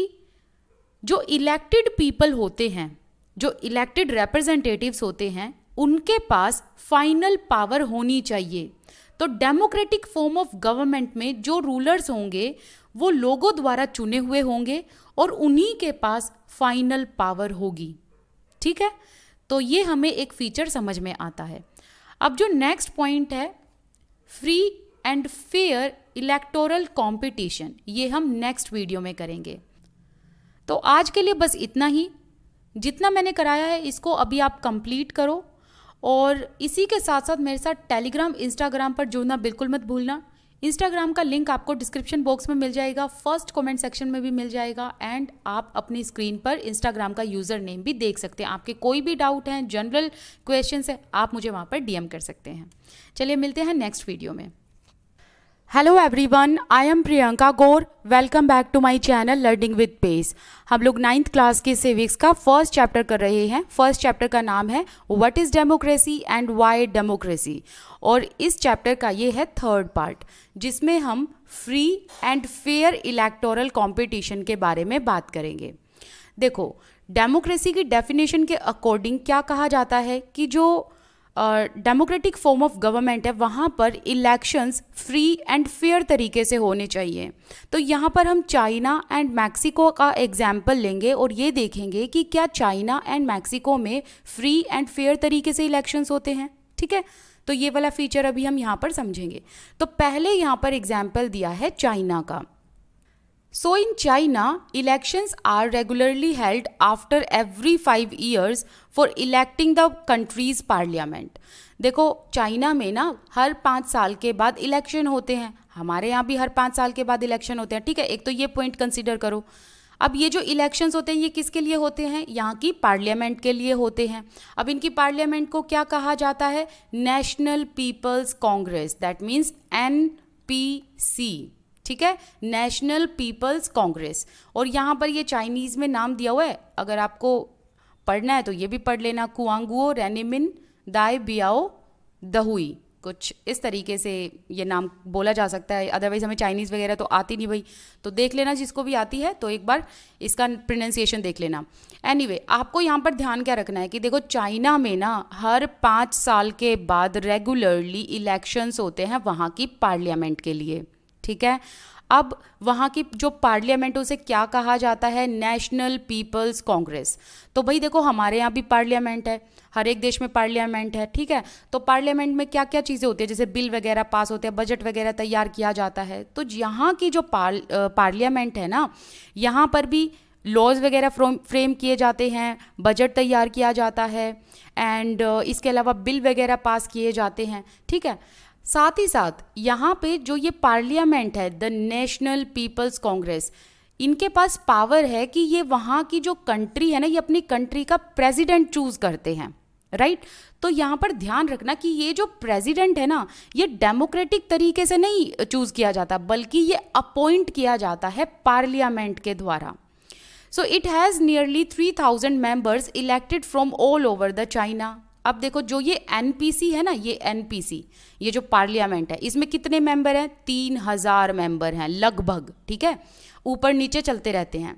A: जो इलेक्टेड पीपल होते हैं जो इलेक्टेड रिप्रेजेंटेटिव्स होते हैं उनके पास फाइनल पावर होनी चाहिए तो डेमोक्रेटिक फॉर्म ऑफ गवर्नमेंट में जो रूलर्स होंगे वो लोगों द्वारा चुने हुए होंगे और उन्हीं के पास फाइनल पावर होगी ठीक है तो ये हमें एक फीचर समझ में आता है अब जो नेक्स्ट पॉइंट है free and fair electoral competition ये हम नेक्स्ट वीडियो में करेंगे तो आज के लिए बस इतना ही जितना मैंने कराया है इसको अभी आप कंप्लीट करो और इसी के साथ साथ मेरे साथ टेलीग्राम इंस्टाग्राम पर जुड़ना बिल्कुल मत भूलना इंस्टाग्राम का लिंक आपको डिस्क्रिप्शन बॉक्स में मिल जाएगा फर्स्ट कमेंट सेक्शन में भी मिल जाएगा एंड आप अपनी स्क्रीन पर इंस्टाग्राम का यूज़र नेम भी देख सकते हैं आपके कोई भी डाउट हैं जनरल क्वेश्चन है आप मुझे वहाँ पर डीएम कर सकते हैं चलिए मिलते हैं नेक्स्ट वीडियो में hello everyone I am Priyanka Gaur welcome back to my channel learning with pace हम लोग नाइन्थ क्लास के सिविक्स का फर्स्ट चैप्टर कर रहे हैं फर्स्ट चैप्टर का नाम है what is democracy and why democracy और इस चैप्टर का ये है थर्ड पार्ट जिसमें हम free and fair electoral competition के बारे में बात करेंगे देखो डेमोक्रेसी की डेफिनेशन के अकॉर्डिंग क्या कहा जाता है कि जो डेमोक्रेटिक फॉर्म ऑफ गवर्नमेंट है वहाँ पर इलेक्शंस फ्री एंड फेयर तरीके से होने चाहिए तो यहाँ पर हम चाइना एंड मैक्सिको का एग्जाम्पल लेंगे और ये देखेंगे कि क्या चाइना एंड मैक्सिको में फ्री एंड फेयर तरीके से इलेक्शंस होते हैं ठीक है तो ये वाला फीचर अभी हम यहाँ पर समझेंगे तो पहले यहाँ पर एग्जाम्पल दिया है चाइना का So in China, elections are regularly held after every five years for electing the country's parliament. देखो चाइना में ना हर पाँच साल के बाद इलेक्शन होते हैं हमारे यहाँ भी हर पाँच साल के बाद इलेक्शन होते हैं ठीक है एक तो ये पॉइंट कंसिडर करो अब ये जो इलेक्शंस होते हैं ये किसके लिए होते हैं यहाँ की पार्लियामेंट के लिए होते हैं अब इनकी पार्लियामेंट को क्या कहा जाता है national people's congress that means N P C ठीक है नेशनल पीपल्स कांग्रेस और यहाँ पर ये चाइनीज़ में नाम दिया हुआ है अगर आपको पढ़ना है तो ये भी पढ़ लेना कुआंगुओ रेनेमिन दाए बियाओ दहुई कुछ इस तरीके से ये नाम बोला जा सकता है अदरवाइज़ हमें चाइनीज़ वगैरह तो आती नहीं भाई तो देख लेना जिसको भी आती है तो एक बार इसका प्रोनाउंसिएशन देख लेना एनी anyway, आपको यहाँ पर ध्यान क्या रखना है कि देखो चाइना में ना हर पाँच साल के बाद रेगुलरली इलेक्शंस होते हैं वहाँ की पार्लियामेंट के लिए ठीक है अब वहाँ की जो पार्लियामेंट उसे क्या कहा जाता है नेशनल पीपल्स कांग्रेस तो भाई देखो हमारे यहाँ भी पार्लियामेंट है हर एक देश में पार्लियामेंट है ठीक है तो पार्लियामेंट में क्या क्या चीज़ें होती है जैसे बिल वगैरह पास होते हैं बजट वगैरह तैयार किया जाता है तो यहाँ की जो पार, पार्लियामेंट है ना यहाँ पर भी लॉज वगैरह फ्रेम किए जाते हैं बजट तैयार किया जाता है एंड इसके अलावा बिल वगैरह पास किए जाते हैं ठीक है साथ ही साथ यहाँ पे जो ये पार्लियामेंट है द नेशनल पीपल्स कांग्रेस इनके पास पावर है कि ये वहाँ की जो कंट्री है ना ये अपनी कंट्री का प्रेसिडेंट चूज करते हैं राइट right? तो यहाँ पर ध्यान रखना कि ये जो प्रेसिडेंट है ना ये डेमोक्रेटिक तरीके से नहीं चूज किया जाता बल्कि ये अपॉइंट किया जाता है पार्लियामेंट के द्वारा so it has nearly three thousand members elected from all over the China अब देखो जो ये एनपीसी है ना ये एनपीसी ये जो पार्लियामेंट है इसमें कितने मेंबर हैं तीन हज़ार मेंबर हैं लगभग ठीक है ऊपर नीचे चलते रहते हैं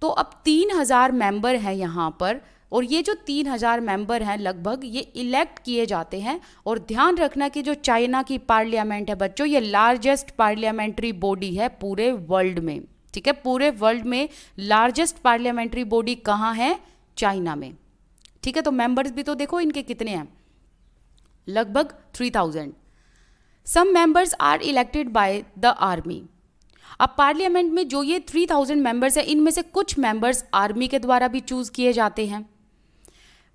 A: तो अब तीन हज़ार मेंबर हैं यहाँ पर और ये जो तीन हज़ार मेंबर हैं लगभग ये इलेक्ट किए जाते हैं और ध्यान रखना कि जो चाइना की पार्लियामेंट है बच्चों ये लार्जेस्ट पार्लियामेंट्री बॉडी है पूरे वर्ल्ड में ठीक है पूरे वर्ल्ड में लार्जेस्ट पार्लियामेंट्री बॉडी कहाँ है चाइना में ठीक है तो मेंबर्स भी तो देखो इनके कितने हैं लगभग three thousand some members are elected by the army अब पार्लियामेंट में जो ये थ्री थाउजेंड मेंबर्स हैं इनमें से कुछ मेंबर्स आर्मी के द्वारा भी चूज किए जाते हैं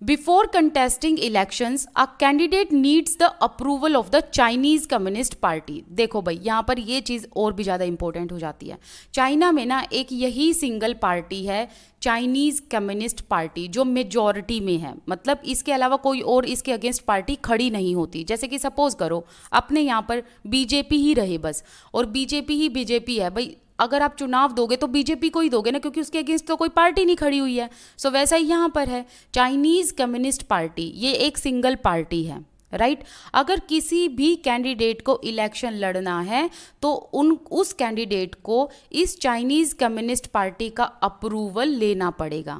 A: Before contesting elections, a candidate needs the approval of the Chinese Communist Party. देखो भाई यहाँ पर ये चीज़ और भी ज़्यादा इंपॉर्टेंट हो जाती है चाइना में ना एक यही सिंगल पार्टी है चाइनीज़ कम्युनिस्ट पार्टी जो मेजॉरिटी में है मतलब इसके अलावा कोई और इसके अगेंस्ट पार्टी खड़ी नहीं होती जैसे कि सपोज करो अपने यहाँ पर बीजेपी ही रहे बस और बीजेपी ही बीजेपी है भाई अगर आप चुनाव दोगे तो बीजेपी को ही दोगे ना क्योंकि उसके अगेंस्ट तो कोई पार्टी नहीं खड़ी हुई है सो so, वैसा ही यहाँ पर है चाइनीज़ कम्युनिस्ट पार्टी ये एक सिंगल पार्टी है राइट right? अगर किसी भी कैंडिडेट को इलेक्शन लड़ना है तो उन उस कैंडिडेट को इस चाइनीज़ कम्युनिस्ट पार्टी का अप्रूवल लेना पड़ेगा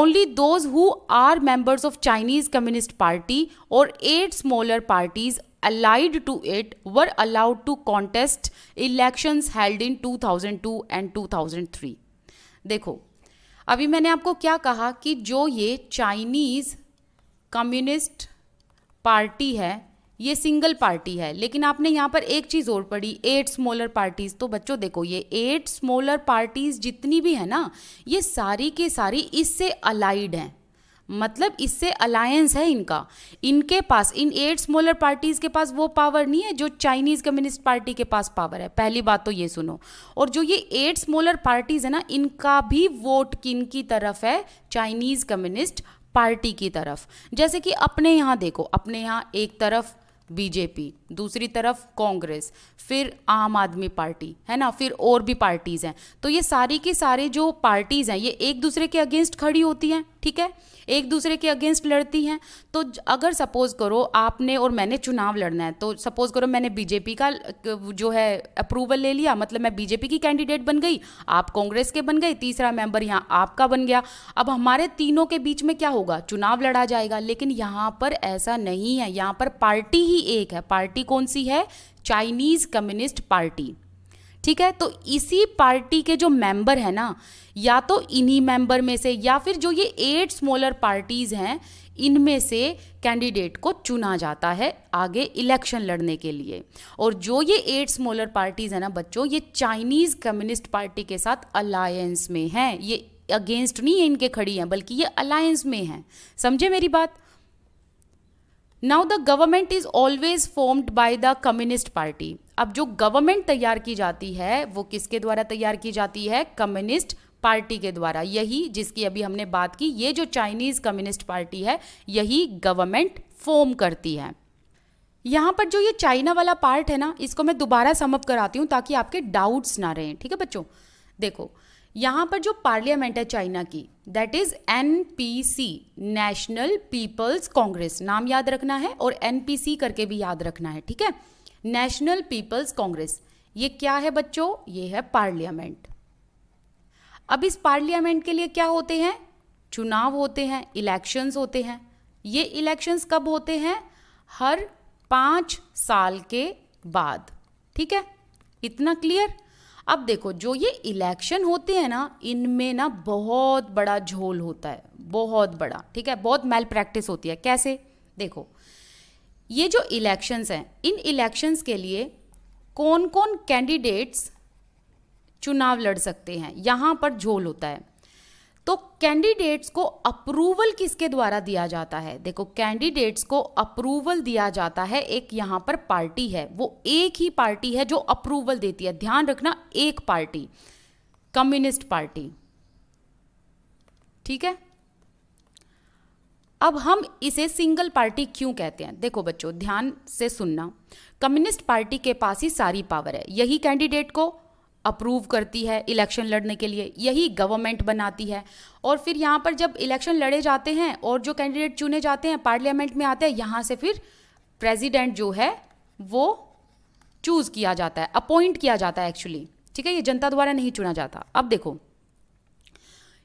A: only those who are members of Chinese communist party और eight smaller parties allied to it were allowed to contest elections held in 2002 and 2003 देखो अभी मैंने आपको क्या कहा कि जो ये चाइनीज़ कम्युनिस्ट पार्टी है ये सिंगल पार्टी है लेकिन आपने यहाँ पर एक चीज़ और पढ़ी एट स्मॉलर पार्टीज़ तो बच्चों देखो ये एट स्मॉलर पार्टीज़ जितनी भी है ना ये सारी के सारी इससे अलाइड हैं मतलब इससे अलायंस है इनका इनके पास इन एट स्मॉलर पार्टीज़ के पास वो पावर नहीं है जो चाइनीज़ कम्युनिस्ट पार्टी के पास पावर है पहली बात तो ये सुनो और जो ये एट स्मॉलर पार्टीज़ है ना इनका भी वोट किन की तरफ है चाइनीज़ कम्युनिस्ट पार्टी की तरफ जैसे कि अपने यहाँ देखो अपने यहाँ एक तरफ बीजेपी दूसरी तरफ कांग्रेस फिर आम आदमी पार्टी है ना फिर और भी पार्टीज़ हैं तो ये सारी की सारे जो पार्टीज़ हैं ये एक दूसरे के अगेंस्ट खड़ी होती हैं ठीक है एक दूसरे के अगेंस्ट लड़ती हैं तो अगर सपोज करो आपने और मैंने चुनाव लड़ना है तो सपोज करो मैंने बीजेपी का जो है अप्रूवल ले लिया मतलब मैं बीजेपी की कैंडिडेट बन गई आप कांग्रेस के बन गए तीसरा मेंबर यहाँ आपका बन गया अब हमारे तीनों के बीच में क्या होगा चुनाव लड़ा जाएगा लेकिन यहाँ पर ऐसा नहीं है यहाँ पर पार्टी ही एक है पार्टी कौन सी है चाइनीज कम्युनिस्ट पार्टी ठीक है तो इसी पार्टी के जो मेंबर है ना या तो इन्हीं मेंबर में से या फिर जो ये एट स्मॉलर पार्टीज़ हैं इनमें से कैंडिडेट को चुना जाता है आगे इलेक्शन लड़ने के लिए और जो ये एट स्मॉलर पार्टीज़ हैं ना बच्चों ये चाइनीज़ कम्युनिस्ट पार्टी के साथ अलायंस में हैं ये अगेंस्ट नहीं है इनके खड़ी हैं बल्कि ये अलायंस में हैं समझे मेरी बात now the government is always formed by the communist party अब जो गवर्नमेंट तैयार की जाती है वो किसके द्वारा तैयार की जाती है कम्युनिस्ट पार्टी के द्वारा यही जिसकी अभी हमने बात की ये जो चाइनीज कम्युनिस्ट पार्टी है यही गवर्नमेंट फॉर्म करती है यहाँ पर जो ये चाइना वाला पार्ट है ना इसको मैं दोबारा समअप कराती हूँ ताकि आपके डाउट्स ना रहें ठीक है बच्चों देखो यहाँ पर जो पार्लियामेंट है चाइना की that is N P C national people's congress नाम याद रखना है और एन पी सी करके भी याद रखना है ठीक है नेशनल पीपल्स कांग्रेस ये क्या है बच्चों ये है पार्लियामेंट अब इस पार्लियामेंट के लिए क्या होते हैं चुनाव होते हैं इलेक्शंस होते हैं ये इलेक्शंस कब होते हैं हर पाँच साल के बाद ठीक है इतना क्लियर अब देखो जो ये इलेक्शन होते हैं ना इनमें ना बहुत बड़ा झोल होता है बहुत बड़ा ठीक है बहुत मेल प्रैक्टिस होती है कैसे देखो ये जो इलेक्शंस हैं इन इलेक्शंस के लिए कौन कौन कैंडिडेट्स चुनाव लड़ सकते हैं यहाँ पर झोल होता है तो कैंडिडेट्स को अप्रूवल किसके द्वारा दिया जाता है देखो कैंडिडेट्स को अप्रूवल दिया जाता है एक यहां पर पार्टी है वो एक ही पार्टी है जो अप्रूवल देती है ध्यान रखना एक पार्टी कम्युनिस्ट पार्टी ठीक है अब हम इसे सिंगल पार्टी क्यों कहते हैं देखो बच्चों ध्यान से सुनना कम्युनिस्ट पार्टी के पास ही सारी पावर है यही कैंडिडेट को अप्रूव करती है इलेक्शन लड़ने के लिए यही गवर्नमेंट बनाती है और फिर यहाँ पर जब इलेक्शन लड़े जाते हैं और जो कैंडिडेट चुने जाते हैं पार्लियामेंट में आते हैं यहाँ से फिर प्रेसिडेंट जो है वो चूज़ किया जाता है अपॉइंट किया जाता है एक्चुअली ठीक है ये जनता द्वारा नहीं चुना जाता अब देखो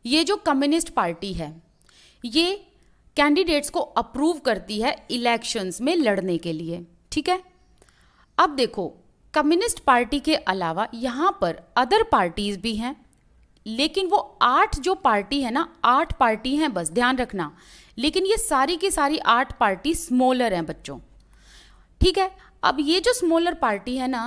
A: ये जो कम्युनिस्ट पार्टी है ये कैंडिडेट्स को अप्रूव करती है इलेक्शंस में लड़ने के लिए ठीक है अब देखो कम्युनिस्ट पार्टी के अलावा यहाँ पर अदर पार्टीज़ भी हैं लेकिन वो आठ जो पार्टी है ना आठ पार्टी हैं बस ध्यान रखना लेकिन ये सारी की सारी आठ पार्टी स्मॉलर हैं बच्चों ठीक है अब ये जो स्मॉलर पार्टी है ना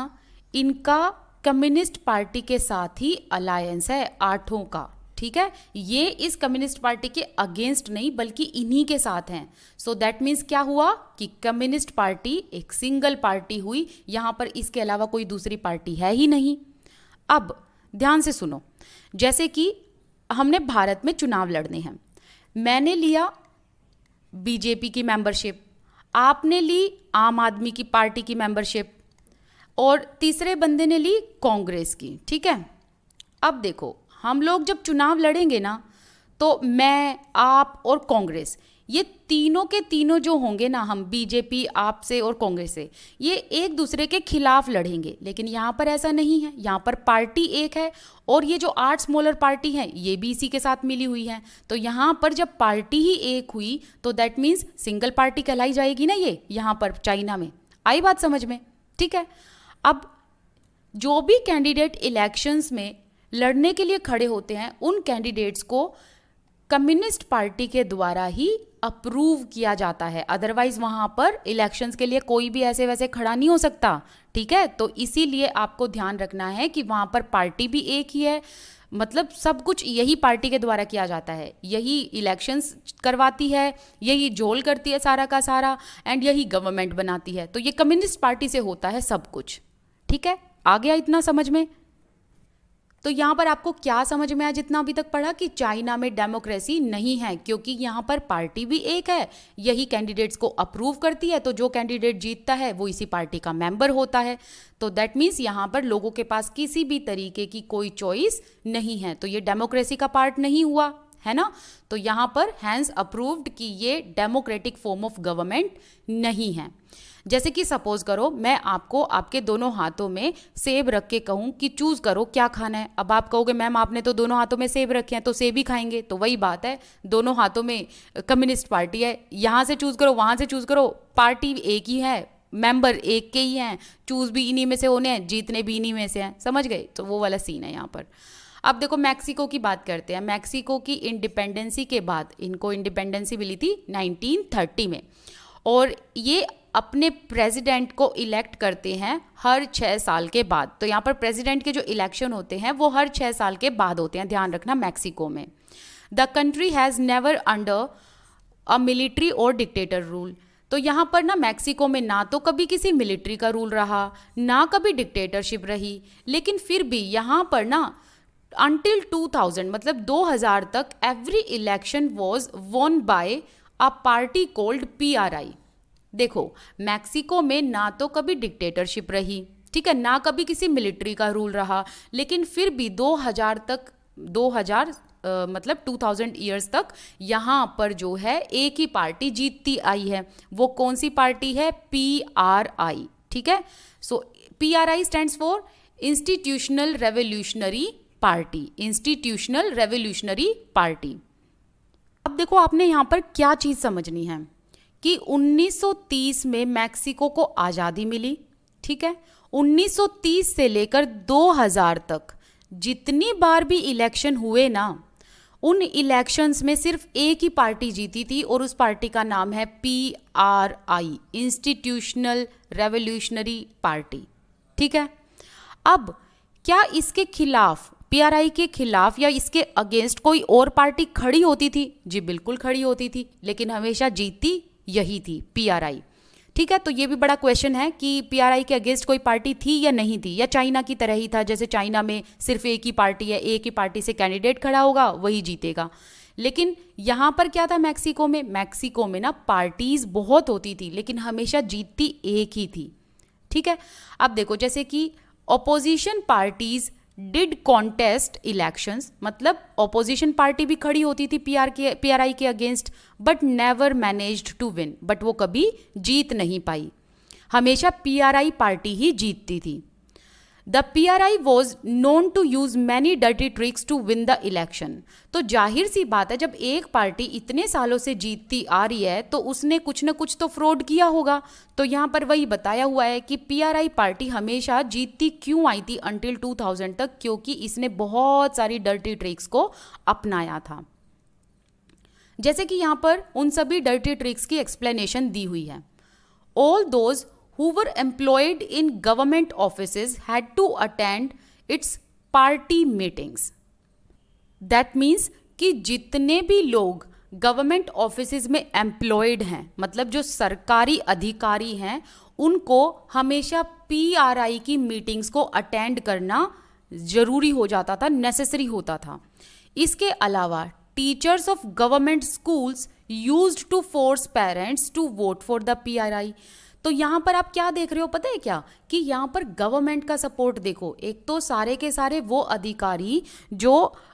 A: इनका कम्युनिस्ट पार्टी के साथ ही अलायंस है आठों का ठीक है ये इस कम्युनिस्ट पार्टी के अगेंस्ट नहीं बल्कि इन्हीं के साथ हैं सो दैट मीन्स क्या हुआ कि कम्युनिस्ट पार्टी एक सिंगल पार्टी हुई यहाँ पर इसके अलावा कोई दूसरी पार्टी है ही नहीं अब ध्यान से सुनो जैसे कि हमने भारत में चुनाव लड़ने हैं मैंने लिया बीजेपी की मेंबरशिप आपने ली आम आदमी की पार्टी की मेंबरशिप और तीसरे बंदे ने ली कांग्रेस की ठीक है अब देखो हम लोग जब चुनाव लड़ेंगे ना तो मैं आप और कांग्रेस ये तीनों के तीनों जो होंगे ना हम बीजेपी आपसे और कांग्रेस से ये एक दूसरे के खिलाफ लड़ेंगे लेकिन यहाँ पर ऐसा नहीं है यहाँ पर पार्टी एक है और ये जो आठ स्मॉलर पार्टी है ये भी इसी के साथ मिली हुई है तो यहाँ पर जब पार्टी ही एक हुई तो दैट मीन्स सिंगल पार्टी कहलाई जाएगी ना ये यहाँ पर चाइना में आई बात समझ में ठीक है अब जो भी कैंडिडेट इलेक्शंस में लड़ने के लिए खड़े होते हैं उन कैंडिडेट्स को कम्युनिस्ट पार्टी के द्वारा ही अप्रूव किया जाता है अदरवाइज वहाँ पर इलेक्शंस के लिए कोई भी ऐसे वैसे खड़ा नहीं हो सकता ठीक है तो इसीलिए आपको ध्यान रखना है कि वहाँ पर पार्टी भी एक ही है मतलब सब कुछ यही पार्टी के द्वारा किया जाता है यही इलेक्शंस करवाती है यही जोल करती है सारा का सारा एंड यही गवर्नमेंट बनाती है तो ये कम्युनिस्ट पार्टी से होता है सब कुछ ठीक है आ गया इतना समझ में तो यहाँ पर आपको क्या समझ में आया जितना अभी तक पढ़ा कि चाइना में डेमोक्रेसी नहीं है क्योंकि यहाँ पर पार्टी भी एक है यही कैंडिडेट्स को अप्रूव करती है तो जो कैंडिडेट जीतता है वो इसी पार्टी का मेंबर होता है तो दैट मीन्स यहाँ पर लोगों के पास किसी भी तरीके की कोई चॉइस नहीं है तो ये डेमोक्रेसी का पार्ट नहीं हुआ है ना तो यहाँ पर हैंस अप्रूव्ड कि ये डेमोक्रेटिक फॉर्म ऑफ गवर्नमेंट नहीं है जैसे कि सपोज करो मैं आपको आपके दोनों हाथों में सेब रख के कहूँ कि चूज करो क्या खाना है अब आप कहोगे मैम आपने तो दोनों हाथों में सेब रखे हैं तो सेब ही खाएंगे तो वही बात है दोनों हाथों में कम्युनिस्ट पार्टी है यहाँ से चूज करो वहाँ से चूज करो पार्टी एक ही है मेंबर एक के ही हैं चूज भी इन्हीं में से होने हैं जीतने भी इन्हीं में से हैं समझ गए तो वो वाला सीन है यहाँ पर अब देखो मैक्सिको की बात करते हैं मैक्सिको की इंडिपेंडेंसी के बाद इनको इंडिपेंडेंसी मिली थी 1930 में और ये अपने प्रेसिडेंट को इलेक्ट करते हैं हर छः साल के बाद तो यहाँ पर प्रेसिडेंट के जो इलेक्शन होते हैं वो हर छः साल के बाद होते हैं ध्यान रखना मैक्सिको में the country has never under a military और डिक्टेटर रूल तो यहाँ पर ना मैक्सिको में ना तो कभी किसी मिलिट्री का रूल रहा ना कभी डिक्टेटरशिप रही लेकिन फिर भी यहाँ पर ना अनटिल 2000 मतलब 2000 तक every election was won by a party called I देखो मैक्सिको में ना तो कभी डिक्टेटरशिप रही ठीक है ना कभी किसी मिलिट्री का रूल रहा लेकिन फिर भी 2000 तक 2000 Uh, मतलब 2000 ईयर्स तक यहाँ पर जो है एक ही पार्टी जीतती आई है वो कौन सी पार्टी है पी आर आई ठीक है so P R I stand for institutional revolutionary party institutional revolutionary party अब देखो आपने यहाँ पर क्या चीज़ समझनी है कि 1930 में मैक्सिको को आज़ादी मिली ठीक है 1930 से लेकर 2000 तक जितनी बार भी इलेक्शन हुए ना उन इलेक्शंस में सिर्फ एक ही पार्टी जीती थी और उस पार्टी का नाम है P R I institutional revolutionary party ठीक है अब क्या इसके खिलाफ पीआरआई के खिलाफ या इसके अगेंस्ट कोई और पार्टी खड़ी होती थी जी बिल्कुल खड़ी होती थी लेकिन हमेशा जीतती यही थी पीआरआई ठीक है तो ये भी बड़ा क्वेश्चन है कि पीआरआई के अगेंस्ट कोई पार्टी थी या नहीं थी या चाइना की तरह ही था जैसे चाइना में सिर्फ एक ही पार्टी है एक ही पार्टी से कैंडिडेट खड़ा होगा वही जीतेगा लेकिन यहाँ पर क्या था मैक्सिको में मैक्सिको में ना पार्टीज बहुत होती थी लेकिन हमेशा जीतती एक ही थी ठीक है अब देखो जैसे कि opposition parties did contest elections मतलब ऑपोजिशन पार्टी भी खड़ी होती थी पीआर के पीआरआई के against but never managed to win but वो कभी जीत नहीं पाई हमेशा पीआरआई पार्टी ही जीतती थी the P R I was known to use many dirty tricks to win the election तो जाहिर सी बात है जब एक पार्टी इतने सालों से जीतती आ रही है तो उसने कुछ ना कुछ तो फ्रॉड किया होगा तो यहाँ पर वही बताया हुआ है कि पी आर आई पार्टी हमेशा जीतती क्यों आई थी अंटिल टू थाउजेंड तक क्योंकि इसने बहुत सारी डर्टी ट्रिक्स को अपनाया था जैसे कि यहाँ पर उन सभी डर्टी ट्रिक्स की एक्सप्लेनेशन दी हुई है all those who were employed in government office had to attend its party meetings that means कि जितने भी लोग गवर्नमेंट ऑफिस में एम्प्लॉयड हैं मतलब जो सरकारी अधिकारी हैं उनको हमेशा पीआरआई की मीटिंग्स को अटेंड करना ज़रूरी हो जाता था नेसेसरी होता था इसके अलावा teachers of government schools use to force parents to vote for the P R I तो यहाँ पर आप क्या देख रहे हो पता है क्या कि यहाँ पर गवर्नमेंट का सपोर्ट देखो एक तो सारे के सारे वो अधिकारी जो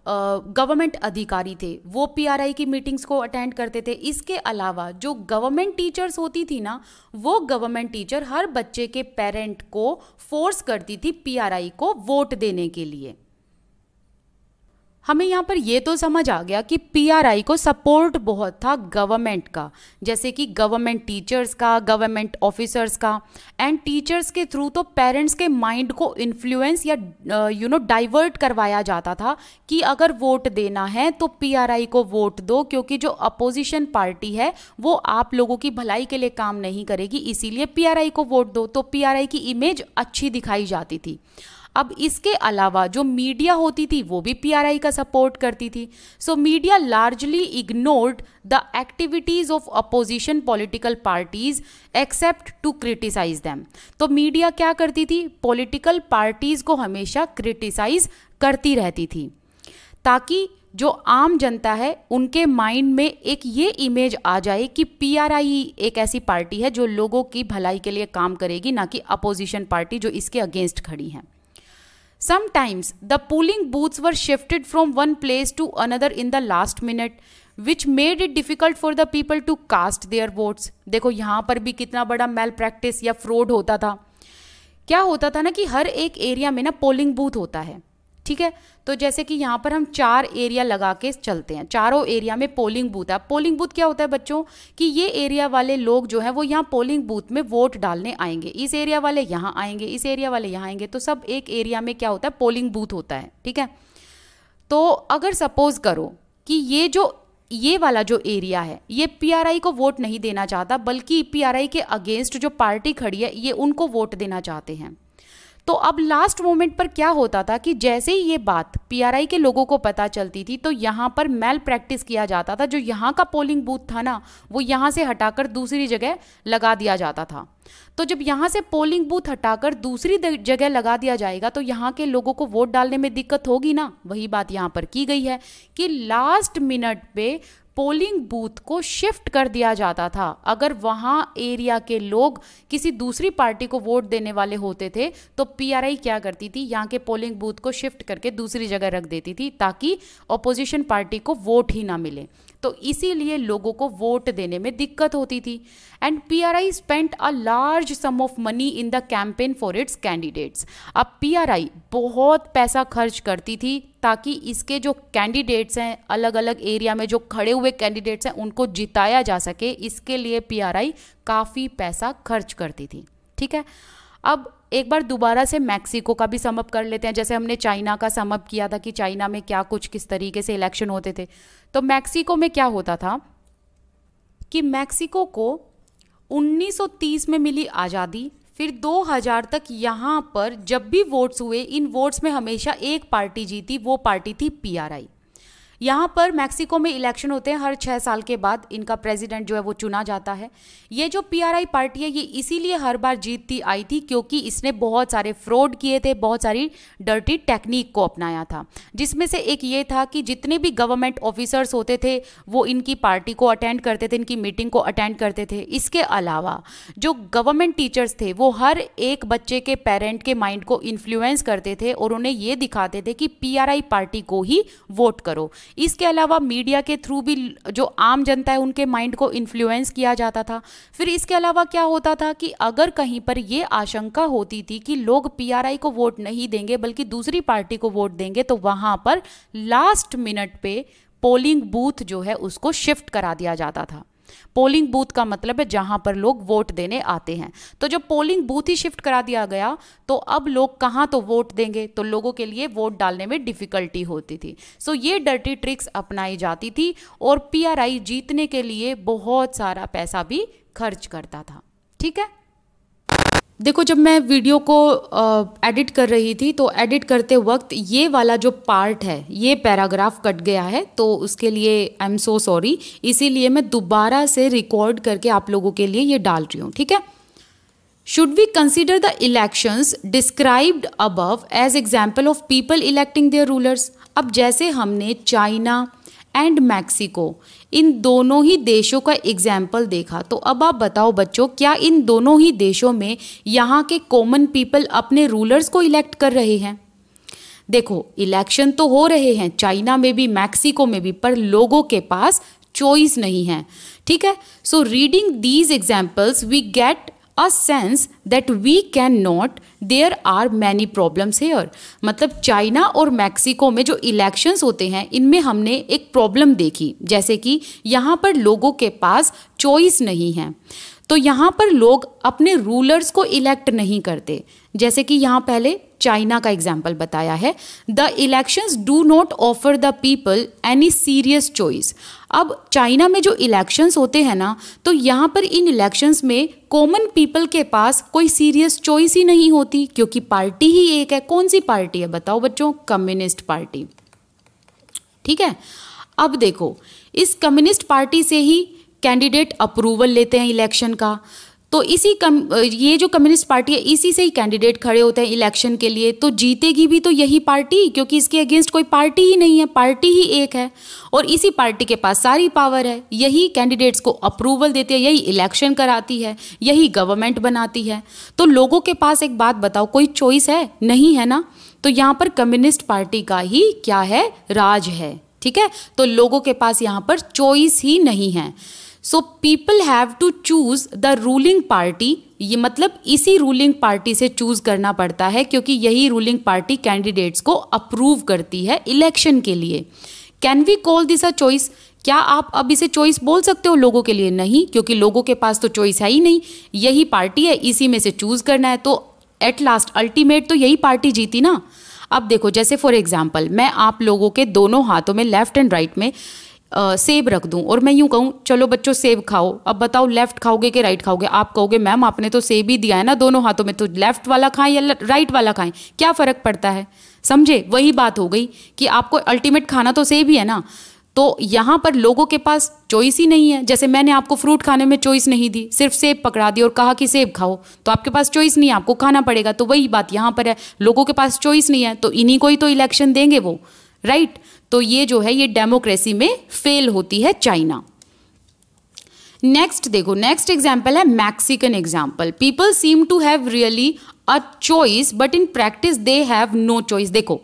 A: गवर्नमेंट अधिकारी थे वो पीआरआई की मीटिंग्स को अटेंड करते थे इसके अलावा जो गवर्नमेंट टीचर्स होती थी ना वो गवर्नमेंट टीचर हर बच्चे के पेरेंट को फोर्स करती थी पीआरआई को वोट देने के लिए हमें यहाँ पर यह तो समझ आ गया कि पीआरआई को सपोर्ट बहुत था गवर्नमेंट का जैसे कि गवर्नमेंट टीचर्स का गवर्नमेंट ऑफिसर्स का एंड टीचर्स के थ्रू तो पेरेंट्स के माइंड को इन्फ्लुएंस या यू नो डाइवर्ट करवाया जाता था कि अगर वोट देना है तो पीआरआई को वोट दो क्योंकि जो अपोजिशन पार्टी है वो आप लोगों की भलाई के लिए काम नहीं करेगी इसीलिए पी को वोट दो तो पी की इमेज अच्छी दिखाई जाती थी अब इसके अलावा जो मीडिया होती थी वो भी पीआरआई का सपोर्ट करती थी so media largely ignored the activities of opposition political parties except to criticise them तो मीडिया क्या करती थी पॉलिटिकल पार्टीज को हमेशा क्रिटिसाइज करती रहती थी ताकि जो आम जनता है उनके माइंड में एक ये इमेज आ जाए कि पीआरआई एक ऐसी पार्टी है जो लोगों की भलाई के लिए काम करेगी ना कि अपोजिशन पार्टी जो इसके अगेंस्ट खड़ी है Sometimes the polling booths were shifted from one place to another in the last minute. Which made it difficult for the people to cast their votes देखो यहाँ पर भी कितना बड़ा मेल प्रैक्टिस या फ्रॉड होता था क्या होता था ना कि हर एक एरिया में ना पोलिंग बूथ होता है ठीक है तो जैसे कि यहाँ पर हम चार एरिया लगा के चलते हैं चारों एरिया में पोलिंग बूथ है पोलिंग बूथ क्या होता है बच्चों कि ये एरिया वाले लोग जो हैं वो यहाँ पोलिंग बूथ में वोट डालने आएंगे इस एरिया वाले यहाँ आएंगे इस एरिया वाले यहाँ आएंगे तो सब एक एरिया में क्या होता है पोलिंग बूथ होता है ठीक है तो अगर सपोज करो कि ये जो ये वाला जो एरिया है ये पीआरआई को वोट नहीं देना चाहता बल्कि पीआरआई के अगेंस्ट जो पार्टी खड़ी है ये उनको वोट देना चाहते हैं तो अब लास्ट मोमेंट पर क्या होता था कि जैसे ही ये बात पीआरआई के लोगों को पता चलती थी तो यहाँ पर मेल प्रैक्टिस किया जाता था जो यहाँ का पोलिंग बूथ था ना वो यहाँ से हटाकर दूसरी जगह लगा दिया जाता था तो जब यहाँ से पोलिंग बूथ हटाकर दूसरी जगह लगा दिया जाएगा तो यहाँ के लोगों को वोट डालने में दिक्कत होगी ना वही बात यहाँ पर की गई है कि लास्ट मिनट पे पोलिंग बूथ को शिफ्ट कर दिया जाता था अगर वहाँ एरिया के लोग किसी दूसरी पार्टी को वोट देने वाले होते थे तो पीआरआई क्या करती थी यहाँ के पोलिंग बूथ को शिफ्ट करके दूसरी जगह रख देती थी ताकि अपोजिशन पार्टी को वोट ही ना मिले तो इसीलिए लोगों को वोट देने में दिक्कत होती थी and P R I spent a large sum of money in the campaign for its candidates अब पी आर आई बहुत पैसा खर्च करती थी ताकि इसके जो कैंडिडेट्स हैं अलग अलग एरिया में जो खड़े हुए कैंडिडेट्स हैं उनको जिताया जा सके इसके लिए पी आर आई काफ़ी पैसा खर्च करती थी ठीक है अब एक बार दोबारा से मैक्सिको का भी समअप कर लेते हैं जैसे हमने चाइना का समअप किया था कि चाइना में क्या कुछ किस तरीके से इलेक्शन होते थे तो मैक्सिको में क्या होता था कि मैक्सिको को 1930 में मिली आज़ादी फिर 2000 तक यहाँ पर जब भी वोट्स हुए इन वोट्स में हमेशा एक पार्टी जीती वो पार्टी थी पीआरआई यहाँ पर मैक्सिको में इलेक्शन होते हैं हर छः साल के बाद इनका प्रेसिडेंट जो है वो चुना जाता है ये जो पीआरआई पार्टी है ये इसीलिए हर बार जीतती आई थी क्योंकि इसने बहुत सारे फ्रॉड किए थे बहुत सारी डर्टी टेक्निक को अपनाया था जिसमें से एक ये था कि जितने भी गवर्नमेंट ऑफिसर्स होते थे वो इनकी पार्टी को अटेंड करते थे इनकी मीटिंग को अटेंड करते थे इसके अलावा जो गवर्नमेंट टीचर्स थे वो हर एक बच्चे के पेरेंट के माइंड को इन्फ्लुएंस करते थे और उन्हें ये दिखाते थे कि पी पार्टी को ही वोट करो इसके अलावा मीडिया के थ्रू भी जो आम जनता है उनके माइंड को इन्फ्लुएंस किया जाता था फिर इसके अलावा क्या होता था कि अगर कहीं पर यह आशंका होती थी कि लोग पीआरआई को वोट नहीं देंगे बल्कि दूसरी पार्टी को वोट देंगे तो वहाँ पर लास्ट मिनट पे पोलिंग बूथ जो है उसको शिफ्ट करा दिया जाता था पोलिंग बूथ का मतलब है जहां पर लोग वोट देने आते हैं तो जब पोलिंग बूथ ही शिफ्ट करा दिया गया तो अब लोग कहां तो वोट देंगे तो लोगों के लिए वोट डालने में डिफिकल्टी होती थी सो ये डर्टी ट्रिक्स अपनाई जाती थी और पीआरआई जीतने के लिए बहुत सारा पैसा भी खर्च करता था ठीक है देखो जब मैं वीडियो को एडिट कर रही थी तो एडिट करते वक्त ये वाला जो पार्ट है ये पैराग्राफ कट गया है तो उसके लिए आई एम सो सॉरी इसीलिए मैं दोबारा से रिकॉर्ड करके आप लोगों के लिए ये डाल रही हूँ ठीक है should we consider the elections described above as example of people electing their rulers अब जैसे हमने चाइना एंड मैक्सिको इन दोनों ही देशों का एग्जाम्पल देखा तो अब आप बताओ बच्चों क्या इन दोनों ही देशों में यहाँ के कॉमन पीपल अपने रूलर्स को इलेक्ट कर रहे हैं देखो इलेक्शन तो हो रहे हैं चाइना में भी मैक्सिको में भी पर लोगों के पास चॉइस नहीं है ठीक है so reading these examples we get a sense that we can not there are many problems here मतलब चाइना और मैक्सिको में जो इलेक्शंस होते हैं इनमें हमने एक प्रॉब्लम देखी जैसे कि यहाँ पर लोगों के पास चॉइस नहीं है तो यहाँ पर लोग अपने रूलर्स को इलेक्ट नहीं करते जैसे कि यहाँ पहले चाइना का एग्जाम्पल बताया है the elections do not offer the people any serious choice अब चाइना में जो इलेक्शंस होते हैं ना तो यहाँ पर इन इलेक्शंस में कॉमन पीपल के पास कोई सीरियस चॉइस ही नहीं होती क्योंकि पार्टी ही एक है कौन सी पार्टी है बताओ बच्चों कम्युनिस्ट पार्टी ठीक है अब देखो इस कम्युनिस्ट पार्टी से ही कैंडिडेट अप्रूवल लेते हैं इलेक्शन का तो इसी कम ये जो कम्युनिस्ट पार्टी है इसी से ही कैंडिडेट खड़े होते हैं इलेक्शन के लिए तो जीतेगी भी तो यही पार्टी क्योंकि इसके अगेंस्ट कोई पार्टी ही नहीं है पार्टी ही एक है और इसी पार्टी के पास सारी पावर है यही कैंडिडेट्स को अप्रूवल देती है यही इलेक्शन कराती है यही गवर्नमेंट बनाती है तो लोगों के पास एक बात बताओ कोई चॉइस है नहीं है ना तो यहाँ पर कम्युनिस्ट पार्टी का ही क्या है राज है ठीक है तो लोगों के पास यहाँ पर चॉइस ही नहीं है so people have to choose the ruling party ये मतलब इसी रूलिंग पार्टी से चूज करना पड़ता है क्योंकि यही रूलिंग पार्टी कैंडिडेट्स को अप्रूव करती है इलेक्शन के लिए can we call this a choice क्या आप अब इसे चॉइस बोल सकते हो लोगों के लिए नहीं क्योंकि लोगों के पास तो चॉइस है ही नहीं यही पार्टी है इसी में से चूज करना है तो एट लास्ट अल्टीमेट तो यही पार्टी जीती ना अब देखो जैसे फॉर एग्जाम्पल मैं आप लोगों के दोनों हाथों में लेफ्ट एंड राइट में आ, सेब रख दूँ और मैं यूं कहूँ चलो बच्चों सेब खाओ अब बताओ लेफ्ट खाओगे कि राइट खाओगे आप कहोगे मैम आपने तो सेब ही दिया है ना दोनों हाथों में तो लेफ्ट वाला खाएं या राइट वाला खाएं क्या फ़र्क पड़ता है समझे वही बात हो गई कि आपको अल्टीमेट खाना तो सेब ही है ना तो यहाँ पर लोगों के पास चॉइस ही नहीं है जैसे मैंने आपको फ्रूट खाने में चॉइस नहीं दी सिर्फ सेब पकड़ा दी और कहा कि सेब खाओ तो आपके पास चॉइस नहीं है आपको खाना पड़ेगा तो वही बात यहाँ पर है लोगों के पास चॉइस नहीं है तो इन्हीं को ही तो इलेक्शन देंगे वो राइट right? तो ये जो है ये डेमोक्रेसी में फेल होती है चाइना नेक्स्ट देखो नेक्स्ट एग्जाम्पल है Mexican example people seem to have really a choice but in practice they have no choice देखो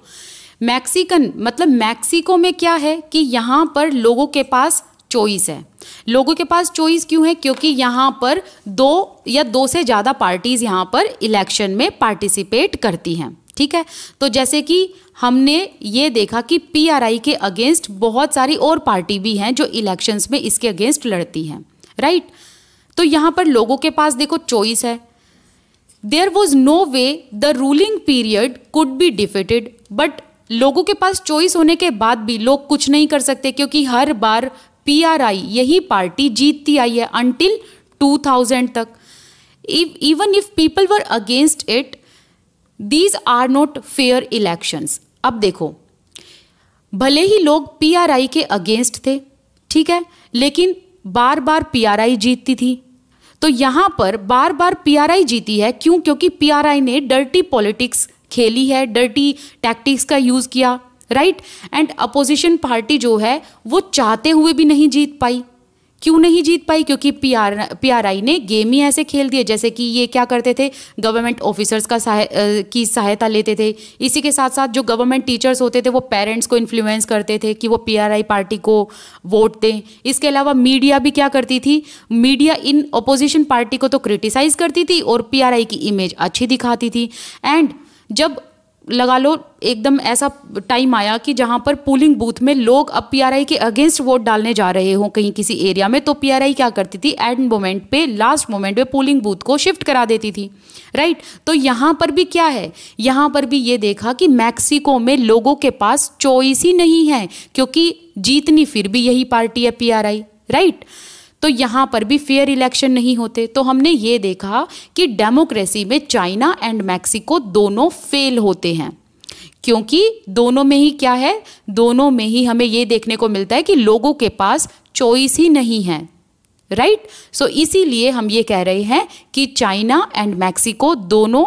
A: मैक्सिकन मतलब मैक्सिको में क्या है कि यहां पर लोगों के पास चॉइस है लोगों के पास चॉइस क्यों है क्योंकि यहां पर दो या दो से ज़्यादा पार्टीज़ यहां पर इलेक्शन में पार्टिसिपेट करती हैं ठीक है तो जैसे कि हमने ये देखा कि पीआरआई के अगेंस्ट बहुत सारी और पार्टी भी हैं जो इलेक्शंस में इसके अगेंस्ट लड़ती हैं राइट तो यहाँ पर लोगों के पास देखो चॉइस है there was no way the ruling period could be defeated but लोगों के पास चॉइस होने के बाद भी लोग कुछ नहीं कर सकते क्योंकि हर बार पीआरआई यही पार्टी जीतती आई है अनटिल 2000 तक even if people were against it these are not fair elections अब देखो भले ही लोग पीआरआई के अगेंस्ट थे ठीक है लेकिन बार बार पीआरआई जीतती थी तो यहां पर बार बार पीआरआई जीती है क्यों क्योंकि पीआरआई ने डर्टी पॉलिटिक्स खेली है डर्टी टैक्टिक्स का यूज़ किया राइट एंड अपोजिशन पार्टी जो है वो चाहते हुए भी नहीं जीत पाई क्यों नहीं जीत पाई क्योंकि पी आर ने गेम ही ऐसे खेल दिए जैसे कि ये क्या करते थे गवर्नमेंट ऑफिसर्स का सहाय की सहायता लेते थे इसी के साथ साथ जो गवर्नमेंट टीचर्स होते थे वो पेरेंट्स को इन्फ्लुएंस करते थे कि वो पी पार्टी को वोट दें इसके अलावा मीडिया भी क्या करती थी मीडिया इन अपोजिशन पार्टी को तो क्रिटिसाइज करती थी और पी की इमेज अच्छी दिखाती थी एंड जब लगा लो एकदम ऐसा टाइम आया कि जहां पर पोलिंग बूथ में लोग अब पीआरआई के अगेंस्ट वोट डालने जा रहे हो कहीं किसी एरिया में तो पीआरआई क्या करती थी एंड मोमेंट पे लास्ट मोमेंट पे पोलिंग बूथ को शिफ्ट करा देती थी राइट तो यहां पर भी क्या है यहां पर भी ये देखा कि मैक्सिको में लोगों के पास चॉइस ही नहीं है क्योंकि जीतनी फिर भी यही पार्टी है पी राइट right? तो यहाँ पर भी फेयर इलेक्शन नहीं होते तो हमने ये देखा कि डेमोक्रेसी में चाइना एंड मैक्सिको दोनों फेल होते हैं क्योंकि दोनों में ही क्या है दोनों में ही हमें ये देखने को मिलता है कि लोगों के पास चॉइस ही नहीं है राइट सो इसीलिए हम ये कह रहे हैं कि चाइना एंड मैक्सिको दोनों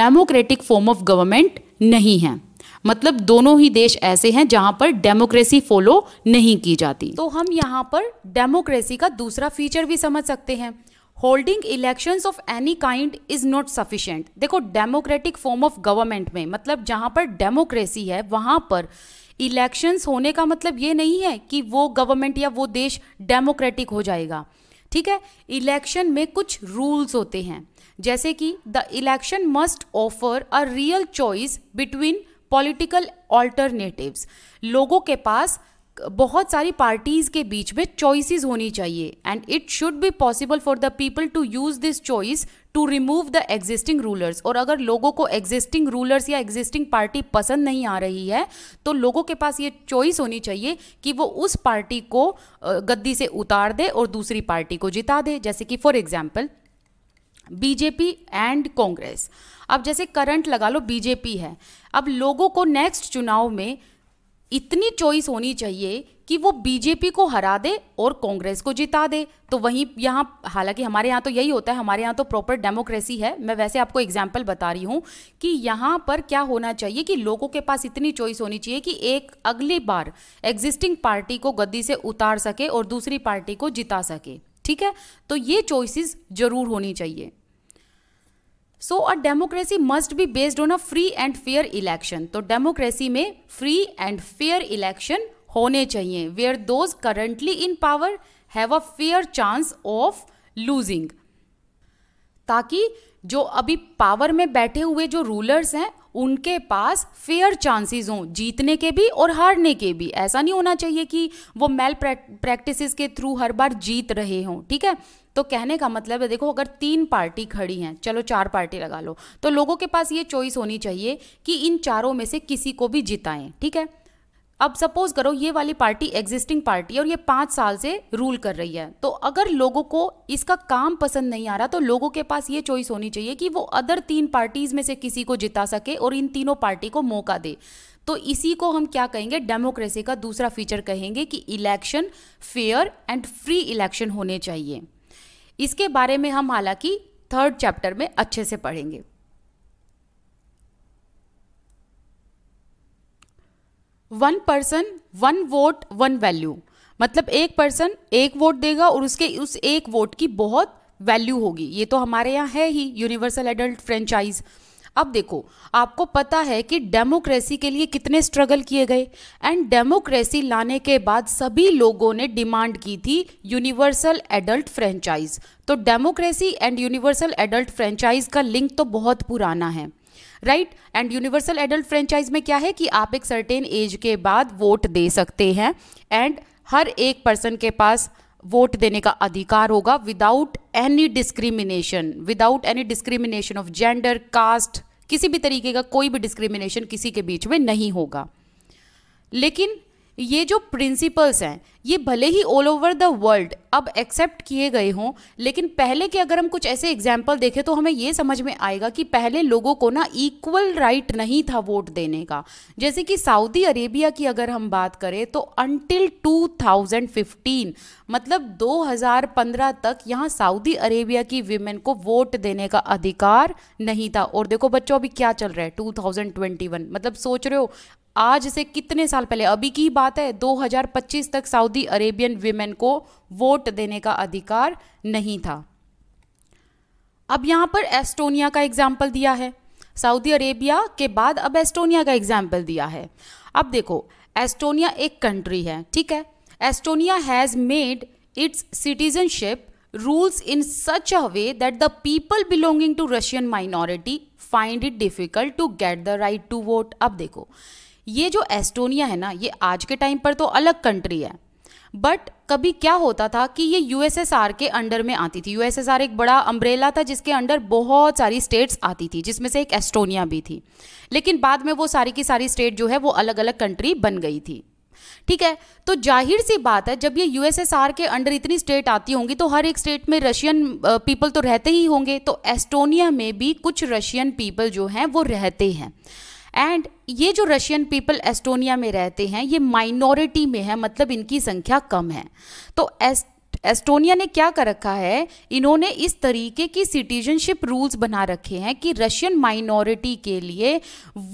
A: डेमोक्रेटिक फॉर्म ऑफ गवर्नमेंट नहीं हैं मतलब दोनों ही देश ऐसे हैं जहाँ पर डेमोक्रेसी फॉलो नहीं की जाती तो हम यहाँ पर डेमोक्रेसी का दूसरा फीचर भी समझ सकते हैं holding election of any kind is not sufficient देखो डेमोक्रेटिक फॉर्म ऑफ गवर्नमेंट में मतलब जहाँ पर डेमोक्रेसी है वहाँ पर इलेक्शंस होने का मतलब ये नहीं है कि वो गवर्नमेंट या वो देश डेमोक्रेटिक हो जाएगा ठीक है इलेक्शन में कुछ रूल्स होते हैं जैसे कि the election must offer a real choice between political alternatives लोगों के पास बहुत सारी पार्टीज के बीच में चॉइसेस होनी चाहिए and it should be possible for the people to use this choice to remove the existing rulers और अगर लोगों को एग्जिस्टिंग रूलर्स या एग्जिस्टिंग पार्टी पसंद नहीं आ रही है तो लोगों के पास ये चॉइस होनी चाहिए कि वो उस पार्टी को गद्दी से उतार दे और दूसरी पार्टी को जिता दे जैसे कि for example BJP and Congress अब जैसे करंट लगा लो बीजेपी है अब लोगों को नेक्स्ट चुनाव में इतनी चॉइस होनी चाहिए कि वो बीजेपी को हरा दे और कांग्रेस को जिता दे तो वहीं यहाँ हालांकि हमारे यहाँ तो यही होता है हमारे यहाँ तो प्रॉपर डेमोक्रेसी है मैं वैसे आपको एग्जाम्पल बता रही हूँ कि यहाँ पर क्या होना चाहिए कि लोगों के पास इतनी चॉइस होनी चाहिए कि एक अगली बार एग्जिस्टिंग पार्टी को गद्दी से उतार सके और दूसरी पार्टी को जिता सके ठीक है तो ये चॉइसिस जरूर होनी चाहिए so a democracy must be based on a free and fair election तो डेमोक्रेसी में फ्री एंड फेयर इलेक्शन होने चाहिए where those currently in power have a fair chance of losing ताकि जो अभी पावर में बैठे हुए जो रूलर्स हैं उनके पास फेयर चांसेस हों जीतने के भी और हारने के भी ऐसा नहीं होना चाहिए कि वो मेल प्रैक्टिसेस के थ्रू हर बार जीत रहे हों ठीक है तो कहने का मतलब है देखो अगर तीन पार्टी खड़ी हैं चलो चार पार्टी लगा लो तो लोगों के पास ये चॉइस होनी चाहिए कि इन चारों में से किसी को भी जिताएं ठीक है अब सपोज करो ये वाली पार्टी एग्जिस्टिंग पार्टी है और ये पाँच साल से रूल कर रही है तो अगर लोगों को इसका काम पसंद नहीं आ रहा तो लोगों के पास ये चॉइस होनी चाहिए कि वो अदर तीन पार्टीज़ में से किसी को जिता सके और इन तीनों पार्टी को मौका दे तो इसी को हम क्या कहेंगे डेमोक्रेसी का दूसरा फीचर कहेंगे कि election fair and free election होने चाहिए इसके बारे में हम हालांकि थर्ड चैप्टर में अच्छे से पढ़ेंगे one person one vote one value मतलब एक पर्सन एक वोट देगा और उसके उस एक वोट की बहुत वैल्यू होगी ये तो हमारे यहाँ है ही यूनिवर्सल एडल्ट फ्रेंचाइज अब देखो आपको पता है कि डेमोक्रेसी के लिए कितने स्ट्रगल किए गए एंड डेमोक्रेसी लाने के बाद सभी लोगों ने डिमांड की थी यूनिवर्सल एडल्ट फ्रेंचाइज तो democracy and universal adult franchise का लिंक तो बहुत पुराना है right and universal adult franchise में क्या है कि आप एक सर्टेन एज के बाद वोट दे सकते हैं एंड हर एक पर्सन के पास वोट देने का अधिकार होगा without any discrimination without any discrimination of gender caste किसी भी तरीके का कोई भी डिस्क्रिमिनेशन किसी के बीच में नहीं होगा लेकिन ये जो प्रिंसिपल्स हैं ये भले ही ऑल ओवर द वर्ल्ड अब एक्सेप्ट किए गए हों लेकिन पहले के अगर हम कुछ ऐसे एग्जाम्पल देखें तो हमें ये समझ में आएगा कि पहले लोगों को ना इक्वल राइट right नहीं था वोट देने का जैसे कि सऊदी अरेबिया की अगर हम बात करें तो अनटिल 2015 मतलब 2015 तक यहाँ सऊदी अरेबिया की वीमेन को वोट देने का अधिकार नहीं था और देखो बच्चों अभी क्या चल रहा है टू मतलब सोच रहे हो आज से कितने साल पहले अभी की बात है 2025 तक सऊदी अरेबियन वीमेन को वोट देने का अधिकार नहीं था अब यहां पर एस्टोनिया का एग्जाम्पल दिया है सऊदी अरेबिया के बाद अब एस्टोनिया का एग्जाम्पल दिया है अब देखो एस्टोनिया एक कंट्री है ठीक है Estonia has made its citizenship rules in such a way that the people belonging to Russian minority find it difficult to get the right to vote अब देखो ये जो एस्टोनिया है ना ये आज के टाइम पर तो अलग कंट्री है बट कभी क्या होता था कि ये यूएसएसआर के अंडर में आती थी यूएसएसआर एक बड़ा अम्ब्रेला था जिसके अंडर बहुत सारी स्टेट्स आती थी जिसमें से एक एस्टोनिया भी थी लेकिन बाद में वो सारी की सारी स्टेट जो है वो अलग अलग कंट्री बन गई थी ठीक है तो जाहिर सी बात है जब ये यूएसएसआर के अंडर इतनी स्टेट आती होंगी तो हर एक स्टेट में रशियन पीपल तो रहते ही होंगे तो एस्टोनिया में भी कुछ रशियन पीपल जो हैं वो रहते हैं एंड ये जो रशियन पीपल एस्टोनिया में रहते हैं ये माइनॉरिटी में है मतलब इनकी संख्या कम है तो एस एस्टोनिया ने क्या कर रखा है इन्होंने इस तरीके की सिटीजनशिप रूल्स बना रखे हैं कि रशियन माइनॉरिटी के लिए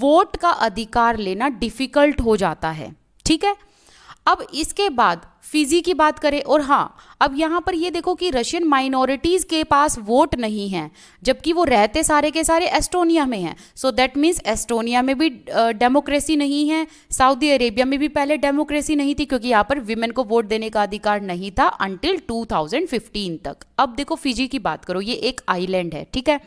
A: वोट का अधिकार लेना डिफ़िकल्ट हो जाता है ठीक है अब इसके बाद फिजी की बात करें और हाँ अब यहाँ पर ये देखो कि रशियन माइनॉरिटीज़ के पास वोट नहीं है जबकि वो रहते सारे के सारे एस्टोनिया में हैं सो दैट मीन्स एस्टोनिया में भी डेमोक्रेसी नहीं है सऊदी अरेबिया में भी पहले डेमोक्रेसी नहीं थी क्योंकि यहाँ पर विमेन को वोट देने का अधिकार नहीं था अंटिल 2015 तक अब देखो फिजी की बात करो ये एक आईलैंड है ठीक है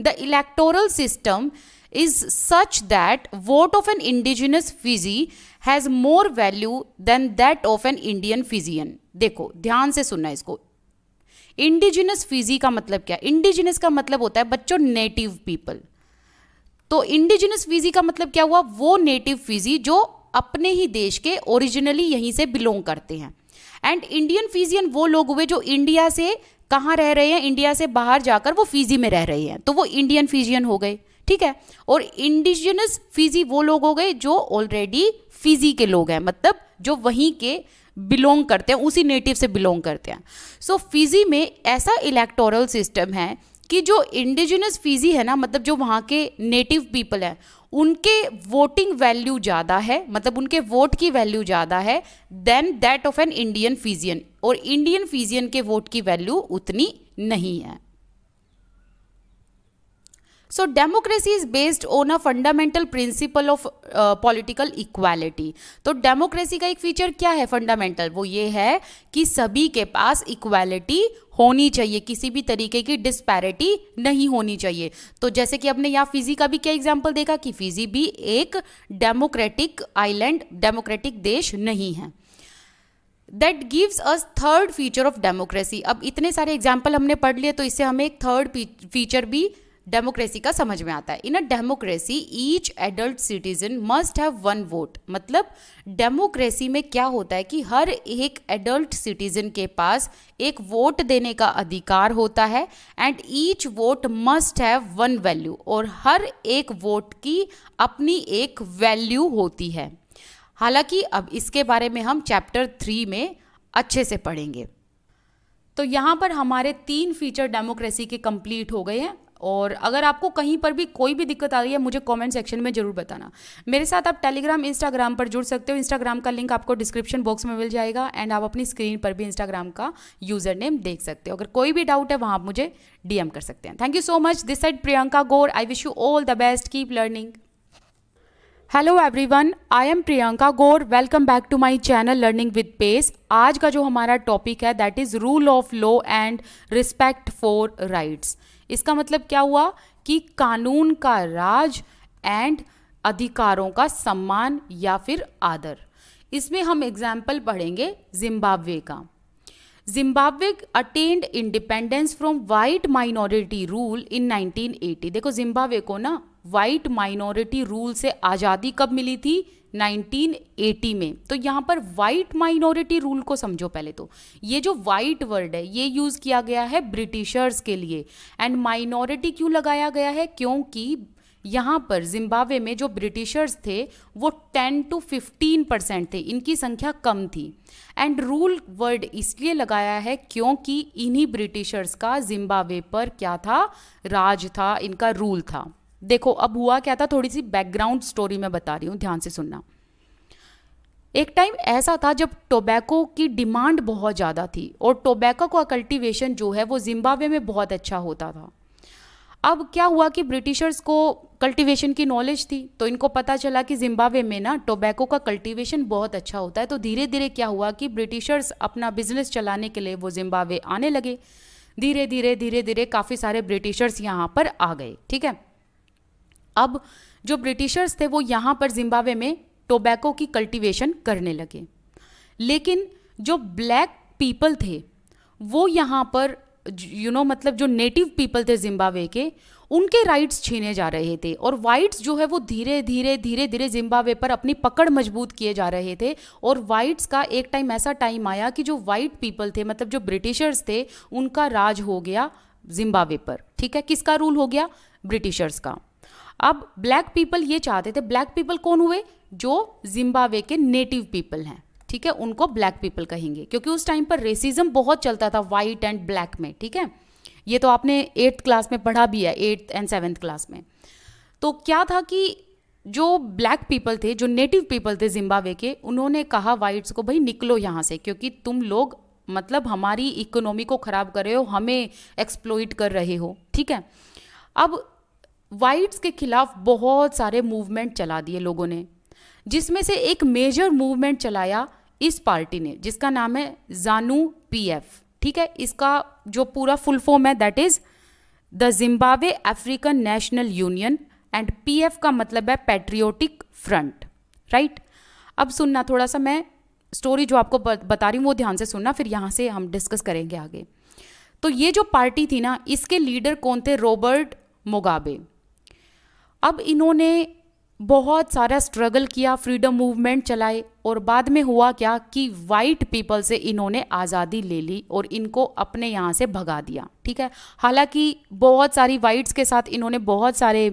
A: the electoral system is such that vote of an indigenous Fiji has more value than that of an Indian Fijian देखो ध्यान से सुनना इसको इंडिजिनस फिजी का मतलब क्या इंडिजिनस का मतलब होता है बच्चों नेटिव पीपल तो इंडिजिनस फिजी का मतलब क्या हुआ वो नेटिव फिजी जो अपने ही देश के ओरिजिनली यहीं से बिलोंग करते हैं एंड इंडियन फिजियन वो लोग हुए जो इंडिया से कहाँ रह रहे हैं इंडिया से बाहर जाकर वो फिजी में रह रहे हैं तो वो इंडियन फिजियन हो गए ठीक है और इंडिजिनस फिजी वो लोग हो गए जो ऑलरेडी फिजी के लोग हैं मतलब जो वहीं के बिलोंग करते हैं उसी नेटिव से बिलोंग करते हैं सो so, फिजी में ऐसा इलेक्टोरल सिस्टम है कि जो इंडिजिनस फिजी है ना मतलब जो वहाँ के नेटिव पीपल हैं उनके वोटिंग वैल्यू ज़्यादा है मतलब उनके वोट की वैल्यू ज़्यादा है than that of an Indian Fijian और इंडियन फिजियन के वोट की वैल्यू उतनी नहीं है so democracy is based on a fundamental principle of political equality तो डेमोक्रेसी का एक फीचर क्या है फंडामेंटल वो ये है कि सभी के पास इक्वालिटी होनी चाहिए किसी भी तरीके की डिस्पैरिटी नहीं होनी चाहिए तो जैसे कि हमने यहाँ फिजी का भी क्या एग्जाम्पल देखा कि फिजी भी एक डेमोक्रेटिक आइलैंड डेमोक्रेटिक देश नहीं है that gives us third feature of democracy अब इतने सारे एग्जाम्पल हमने पढ़ लिए तो इससे हमें एक थर्ड फीचर भी डेमोक्रेसी का समझ में आता है in a democracy each adult citizen must have one vote मतलब डेमोक्रेसी में क्या होता है कि हर एक एडल्ट सिटीजन के पास एक वोट देने का अधिकार होता है and each vote must have one value और हर एक वोट की अपनी एक वैल्यू होती है हालांकि अब इसके बारे में हम चैप्टर थ्री में अच्छे से पढ़ेंगे तो यहाँ पर हमारे तीन फीचर डेमोक्रेसी के कंप्लीट हो गए हैं और अगर आपको कहीं पर भी कोई भी दिक्कत आ रही है मुझे कमेंट सेक्शन में ज़रूर बताना मेरे साथ आप टेलीग्राम इंस्टाग्राम पर जुड़ सकते हो इंस्टाग्राम का लिंक आपको डिस्क्रिप्शन बॉक्स में मिल जाएगा एंड आप अपनी स्क्रीन पर भी इंस्टाग्राम का यूज़र नेम देख सकते हो अगर कोई भी डाउट है वहाँ आप मुझे डीएम कर सकते हैं thank you so much this side Priyanka Gaur I wish you all the best keep learning hello everyone I am Priyanka Gaur welcome back to my channel learning with pace आज का जो हमारा टॉपिक है that is rule of law and respect for rights इसका मतलब क्या हुआ कि कानून का राज एंड अधिकारों का सम्मान या फिर आदर इसमें हम एग्जाम्पल पढ़ेंगे जिम्बाब्वे का Zimbabwe attained independence from white minority rule in 1980 देखो जिम्बाब्वे को ना वाइट माइनॉरिटी रूल से आज़ादी कब मिली थी 1980 में तो यहाँ पर वाइट माइनॉरिटी रूल को समझो पहले तो ये जो वाइट वर्ड है ये यूज़ किया गया है ब्रिटिशर्स के लिए एंड माइनॉरिटी क्यों लगाया गया है क्योंकि यहाँ पर जिम्बाब्वे में जो ब्रिटिशर्स थे वो 10 टू 15 परसेंट थे इनकी संख्या कम थी एंड रूल वर्ड इसलिए लगाया है क्योंकि इन्हीं ब्रिटिशर्स का जिम्बाब्वे पर क्या था राज था इनका रूल था देखो अब हुआ क्या था थोड़ी सी बैकग्राउंड स्टोरी मैं बता रही हूँ ध्यान से सुनना एक टाइम ऐसा था जब टोबैको की डिमांड बहुत ज़्यादा थी और टोबैको का कल्टीवेशन जो है वो जिम्बाब्वे में बहुत अच्छा होता था अब क्या हुआ कि ब्रिटिशर्स को कल्टीवेशन की नॉलेज थी तो इनको पता चला कि जिम्बाब्वे में ना टोबैको का कल्टीवेशन बहुत अच्छा होता है तो धीरे धीरे क्या हुआ कि ब्रिटिशर्स अपना बिजनेस चलाने के लिए वो जिम्बाब्वे आने लगे धीरे धीरे धीरे धीरे काफ़ी सारे ब्रिटिशर्स यहाँ पर आ गए ठीक है अब जो ब्रिटिशर्स थे वो यहाँ पर जिम्बाब्वे में टोबैको की कल्टीवेशन करने लगे लेकिन जो ब्लैक पीपल थे वो यहाँ पर यू नो मतलब जो नेटिव पीपल थे जिम्बाब्वे के उनके राइट्स छीने जा रहे थे और वाइट्स जो है वो धीरे धीरे धीरे धीरे जिम्बाब्वे पर अपनी पकड़ मजबूत किए जा रहे थे और वाइट्स का एक टाइम ऐसा टाइम आया कि जो वाइट पीपल थे मतलब जो ब्रिटिशर्स थे उनका राज हो गया जिम्बाब्वे पर ठीक है किसका रूल हो गया ब्रिटिशर्स का अब ब्लैक पीपल ये चाहते थे ब्लैक पीपल कौन हुए जो जिम्बाब्वे के नेटिव पीपल हैं ठीक है उनको ब्लैक पीपल कहेंगे क्योंकि उस टाइम पर रेसिज्म बहुत चलता था वाइट एंड ब्लैक में ठीक है ये तो आपने एट्थ क्लास में पढ़ा भी है एट्थ एंड सेवेंथ क्लास में तो क्या था कि जो ब्लैक पीपल थे जो नेटिव पीपल थे जिम्बाब्वे के उन्होंने कहा वाइट्स को भाई निकलो यहाँ से क्योंकि तुम लोग मतलब हमारी इकोनॉमी को ख़राब कर रहे हो हमें एक्सप्लोइट कर रहे हो ठीक है अब वाइट्स के खिलाफ बहुत सारे मूवमेंट चला दिए लोगों ने जिसमें से एक मेजर मूवमेंट चलाया इस पार्टी ने जिसका नाम है जानू पीएफ ठीक है इसका जो पूरा फुल फॉर्म है that is the Zimbabwe African National Union and PF का मतलब है पैट्रियोटिक फ्रंट राइट अब सुनना थोड़ा सा मैं स्टोरी जो आपको बता रही हूँ वो ध्यान से सुनना फिर यहाँ से हम डिस्कस करेंगे आगे तो ये जो पार्टी थी ना इसके लीडर कौन थे रॉबर्ट मोगाबे अब इन्होंने बहुत सारा स्ट्रगल किया फ्रीडम मूवमेंट चलाए और बाद में हुआ क्या कि वाइट पीपल से इन्होंने आज़ादी ले ली और इनको अपने यहाँ से भगा दिया ठीक है हालांकि बहुत सारी वाइट्स के साथ इन्होंने बहुत सारे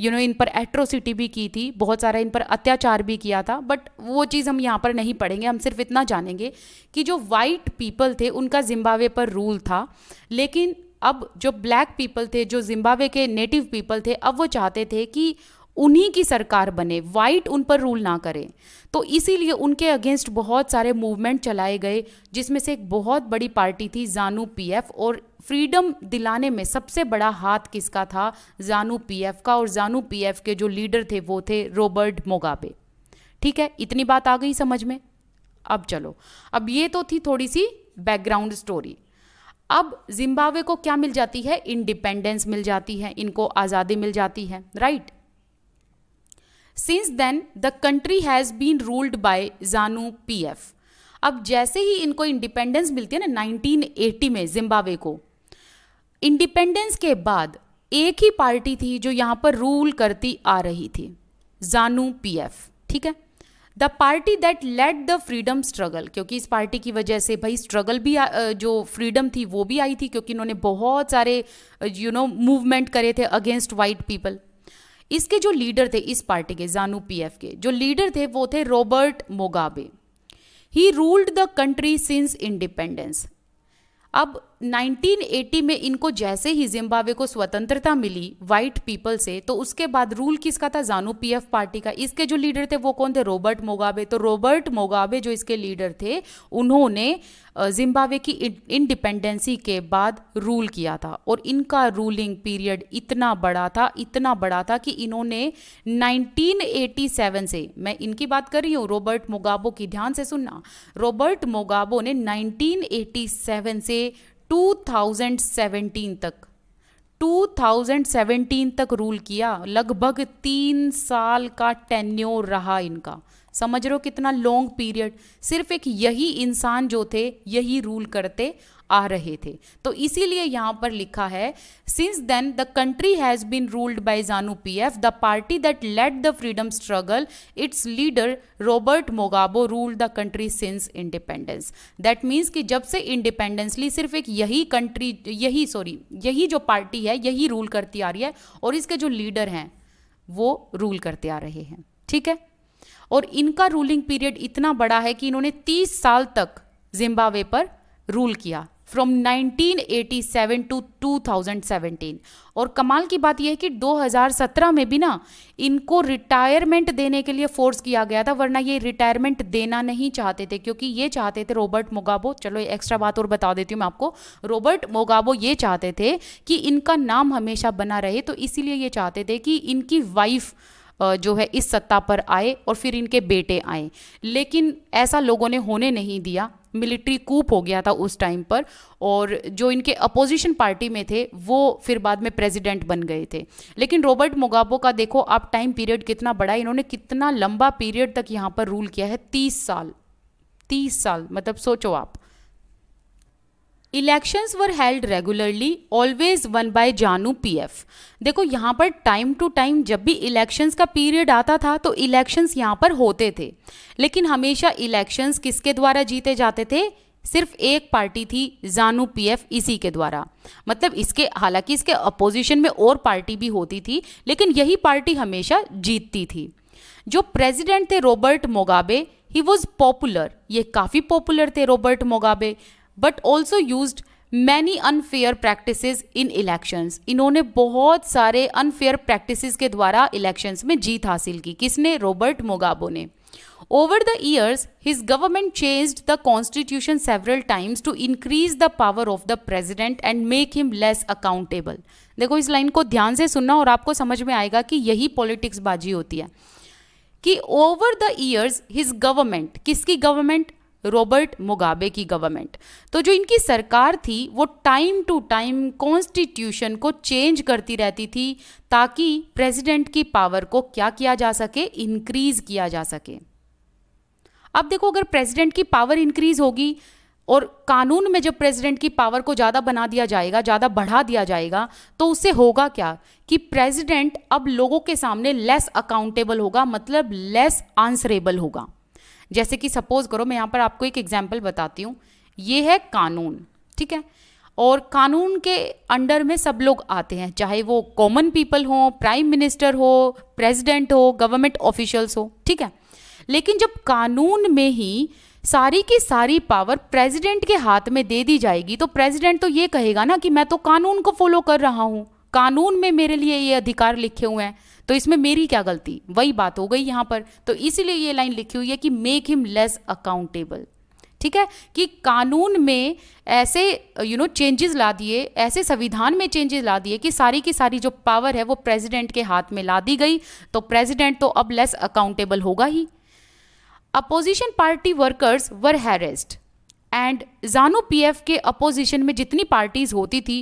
A: यू नो इन पर एट्रोसिटी भी की थी बहुत सारा इन पर अत्याचार भी किया था बट वो चीज़ हम यहाँ पर नहीं पढ़ेंगे हम सिर्फ इतना जानेंगे कि जो वाइट पीपल थे उनका जिम्बावे पर रूल था लेकिन अब जो ब्लैक पीपल थे जो जिम्बाब्वे के नेटिव पीपल थे अब वो चाहते थे कि उन्हीं की सरकार बने वाइट उन पर रूल ना करें तो इसीलिए उनके अगेंस्ट बहुत सारे मूवमेंट चलाए गए जिसमें से एक बहुत बड़ी पार्टी थी जानू पीएफ और फ्रीडम दिलाने में सबसे बड़ा हाथ किसका था जानू पीएफ का और जानू पीएफ के जो लीडर थे वो थे रॉबर्ट मोगाबे ठीक है इतनी बात आ गई समझ में अब चलो अब ये तो थी थोड़ी सी बैकग्राउंड स्टोरी अब जिम्बाब्वे को क्या मिल जाती है इंडिपेंडेंस मिल जाती है इनको आज़ादी मिल जाती है right since then the country has been ruled by ZANU P F अब जैसे ही इनको इंडिपेंडेंस मिलती है ना 1980 में जिम्बाब्वे को इंडिपेंडेंस के बाद एक ही पार्टी थी जो यहां पर रूल करती आ रही थी जानू पीएफ ठीक है the party that led the freedom struggle क्योंकि इस पार्टी की वजह से भाई स्ट्रगल भी जो फ्रीडम थी वो भी आई थी क्योंकि इन्होंने बहुत सारे यू नो मूवमेंट करे थे अगेंस्ट वाइट पीपल इसके जो लीडर थे इस पार्टी के जानू एफ के जो लीडर थे वो थे Robert Mugabe he ruled the country since independence अब 1980 में इनको जैसे ही जिम्बाब्वे को स्वतंत्रता मिली वाइट पीपल से तो उसके बाद रूल किसका था जानू पीएफ पार्टी का इसके जो लीडर थे वो कौन थे रॉबर्ट मोगाबे तो रॉबर्ट मोगाबे जो इसके लीडर थे उन्होंने जिम्बाब्वे की इंडिपेंडेंसी के बाद रूल किया था और इनका रूलिंग पीरियड इतना बड़ा था इतना बड़ा था कि इन्होंने 1987 से मैं इनकी बात कर रही हूँ रॉबर्ट मोगाबो की ध्यान से सुनना रॉबर्ट मोगाबो ने 1987 से 2017 तक 2017 तक रूल किया लगभग तीन साल का टेन्योर रहा इनका समझ रहे हो कितना लॉन्ग पीरियड सिर्फ एक यही इंसान जो थे यही रूल करते आ रहे थे तो इसीलिए यहाँ पर लिखा है since then the country has been ruled by ZANU P F the party that led the freedom struggle its leader Robert Mugabe rule the country since independence that means कि जब से इंडिपेंडेंसली सिर्फ एक यही कंट्री यही सॉरी यही जो party है यही रूल करती आ रही है और इसके जो लीडर हैं वो रूल करते आ रहे हैं ठीक है और इनका रूलिंग पीरियड इतना बड़ा है कि इन्होंने 30 साल तक जिम्बाब्वे पर रूल किया फ्रॉम 1987 टू 2017 और कमाल की बात यह है कि 2017 में भी ना इनको रिटायरमेंट देने के लिए फोर्स किया गया था वरना ये रिटायरमेंट देना नहीं चाहते थे क्योंकि ये चाहते थे रॉबर्ट मोगाबो चलो एक्स्ट्रा बात और बता देती हूँ मैं आपको रॉबर्ट मोगाबो ये चाहते थे कि इनका नाम हमेशा बना रहे तो इसीलिए ये चाहते थे कि इनकी वाइफ जो है इस सत्ता पर आए और फिर इनके बेटे आए लेकिन ऐसा लोगों ने होने नहीं दिया मिलिट्री कूप हो गया था उस टाइम पर और जो इनके अपोजिशन पार्टी में थे वो फिर बाद में प्रेसिडेंट बन गए थे लेकिन रॉबर्ट मोगाबो का देखो आप टाइम पीरियड कितना बड़ा इन्होंने कितना लंबा पीरियड तक यहाँ पर रूल किया है तीस साल तीस साल मतलब सोचो आप elections were held regularly always won by ZANU PF देखो यहाँ पर टाइम टू टाइम जब भी इलेक्शंस का पीरियड आता था तो इलेक्शंस यहाँ पर होते थे लेकिन हमेशा इलेक्शंस किसके द्वारा जीते जाते थे सिर्फ एक पार्टी थी जानू पीएफ इसी के द्वारा मतलब इसके हालांकि इसके अपोजिशन में और पार्टी भी होती थी लेकिन यही पार्टी हमेशा जीतती थी जो प्रेसिडेंट थे Robert Mugabe he was popular ये काफ़ी पॉपुलर थे Robert Mugabe but also use many unfair practice in elections इन्होंने बहुत सारे अनफेयर प्रैक्टिस के द्वारा इलेक्शंस में जीत हासिल की किसने रॉबर्ट मोगाबो ने over the years his government change the constitution several times to increase the power of the president and make him less accountable देखो इस लाइन को ध्यान से सुनना और आपको समझ में आएगा कि यही पॉलिटिक्स बाजी होती है कि over the years his government किसकी गवर्नमेंट रॉबर्ट मुगाबे की गवर्नमेंट तो जो इनकी सरकार थी वो टाइम टू टाइम कॉन्स्टिट्यूशन को चेंज करती रहती थी ताकि प्रेसिडेंट की पावर को क्या किया जा सके इंक्रीज किया जा सके अब देखो अगर प्रेसिडेंट की पावर इंक्रीज होगी और कानून में जब प्रेसिडेंट की पावर को ज़्यादा बना दिया जाएगा ज़्यादा बढ़ा दिया जाएगा तो उससे होगा क्या कि प्रेसिडेंट अब लोगों के सामने लेस अकाउंटेबल होगा मतलब लेस आंसरेबल होगा जैसे कि सपोज करो मैं यहाँ पर आपको एक एग्जाम्पल बताती हूँ ये है कानून ठीक है और कानून के अंडर में सब लोग आते हैं चाहे वो कॉमन पीपल हो प्राइम मिनिस्टर हो प्रेसिडेंट हो गवर्नमेंट ऑफिशियल्स हो ठीक है लेकिन जब कानून में ही सारी की सारी पावर प्रेसिडेंट के हाथ में दे दी जाएगी तो प्रेसिडेंट तो ये कहेगा ना कि मैं तो कानून को फॉलो कर रहा हूँ कानून में मेरे लिए ये अधिकार लिखे हुए हैं तो इसमें मेरी क्या गलती वही बात हो गई यहां पर तो इसीलिए ये लाइन लिखी हुई है कि मेक हिम लेस अकाउंटेबल ठीक है कि कानून में ऐसे यू नो चेंजेस ला दिए ऐसे संविधान में चेंजेस ला दिए कि सारी की सारी जो पावर है वो प्रेसिडेंट के हाथ में ला दी गई तो प्रेसिडेंट तो अब लेस अकाउंटेबल होगा ही opposition party workers were harassed and ZANU PF के अपोजिशन में जितनी पार्टीज होती थी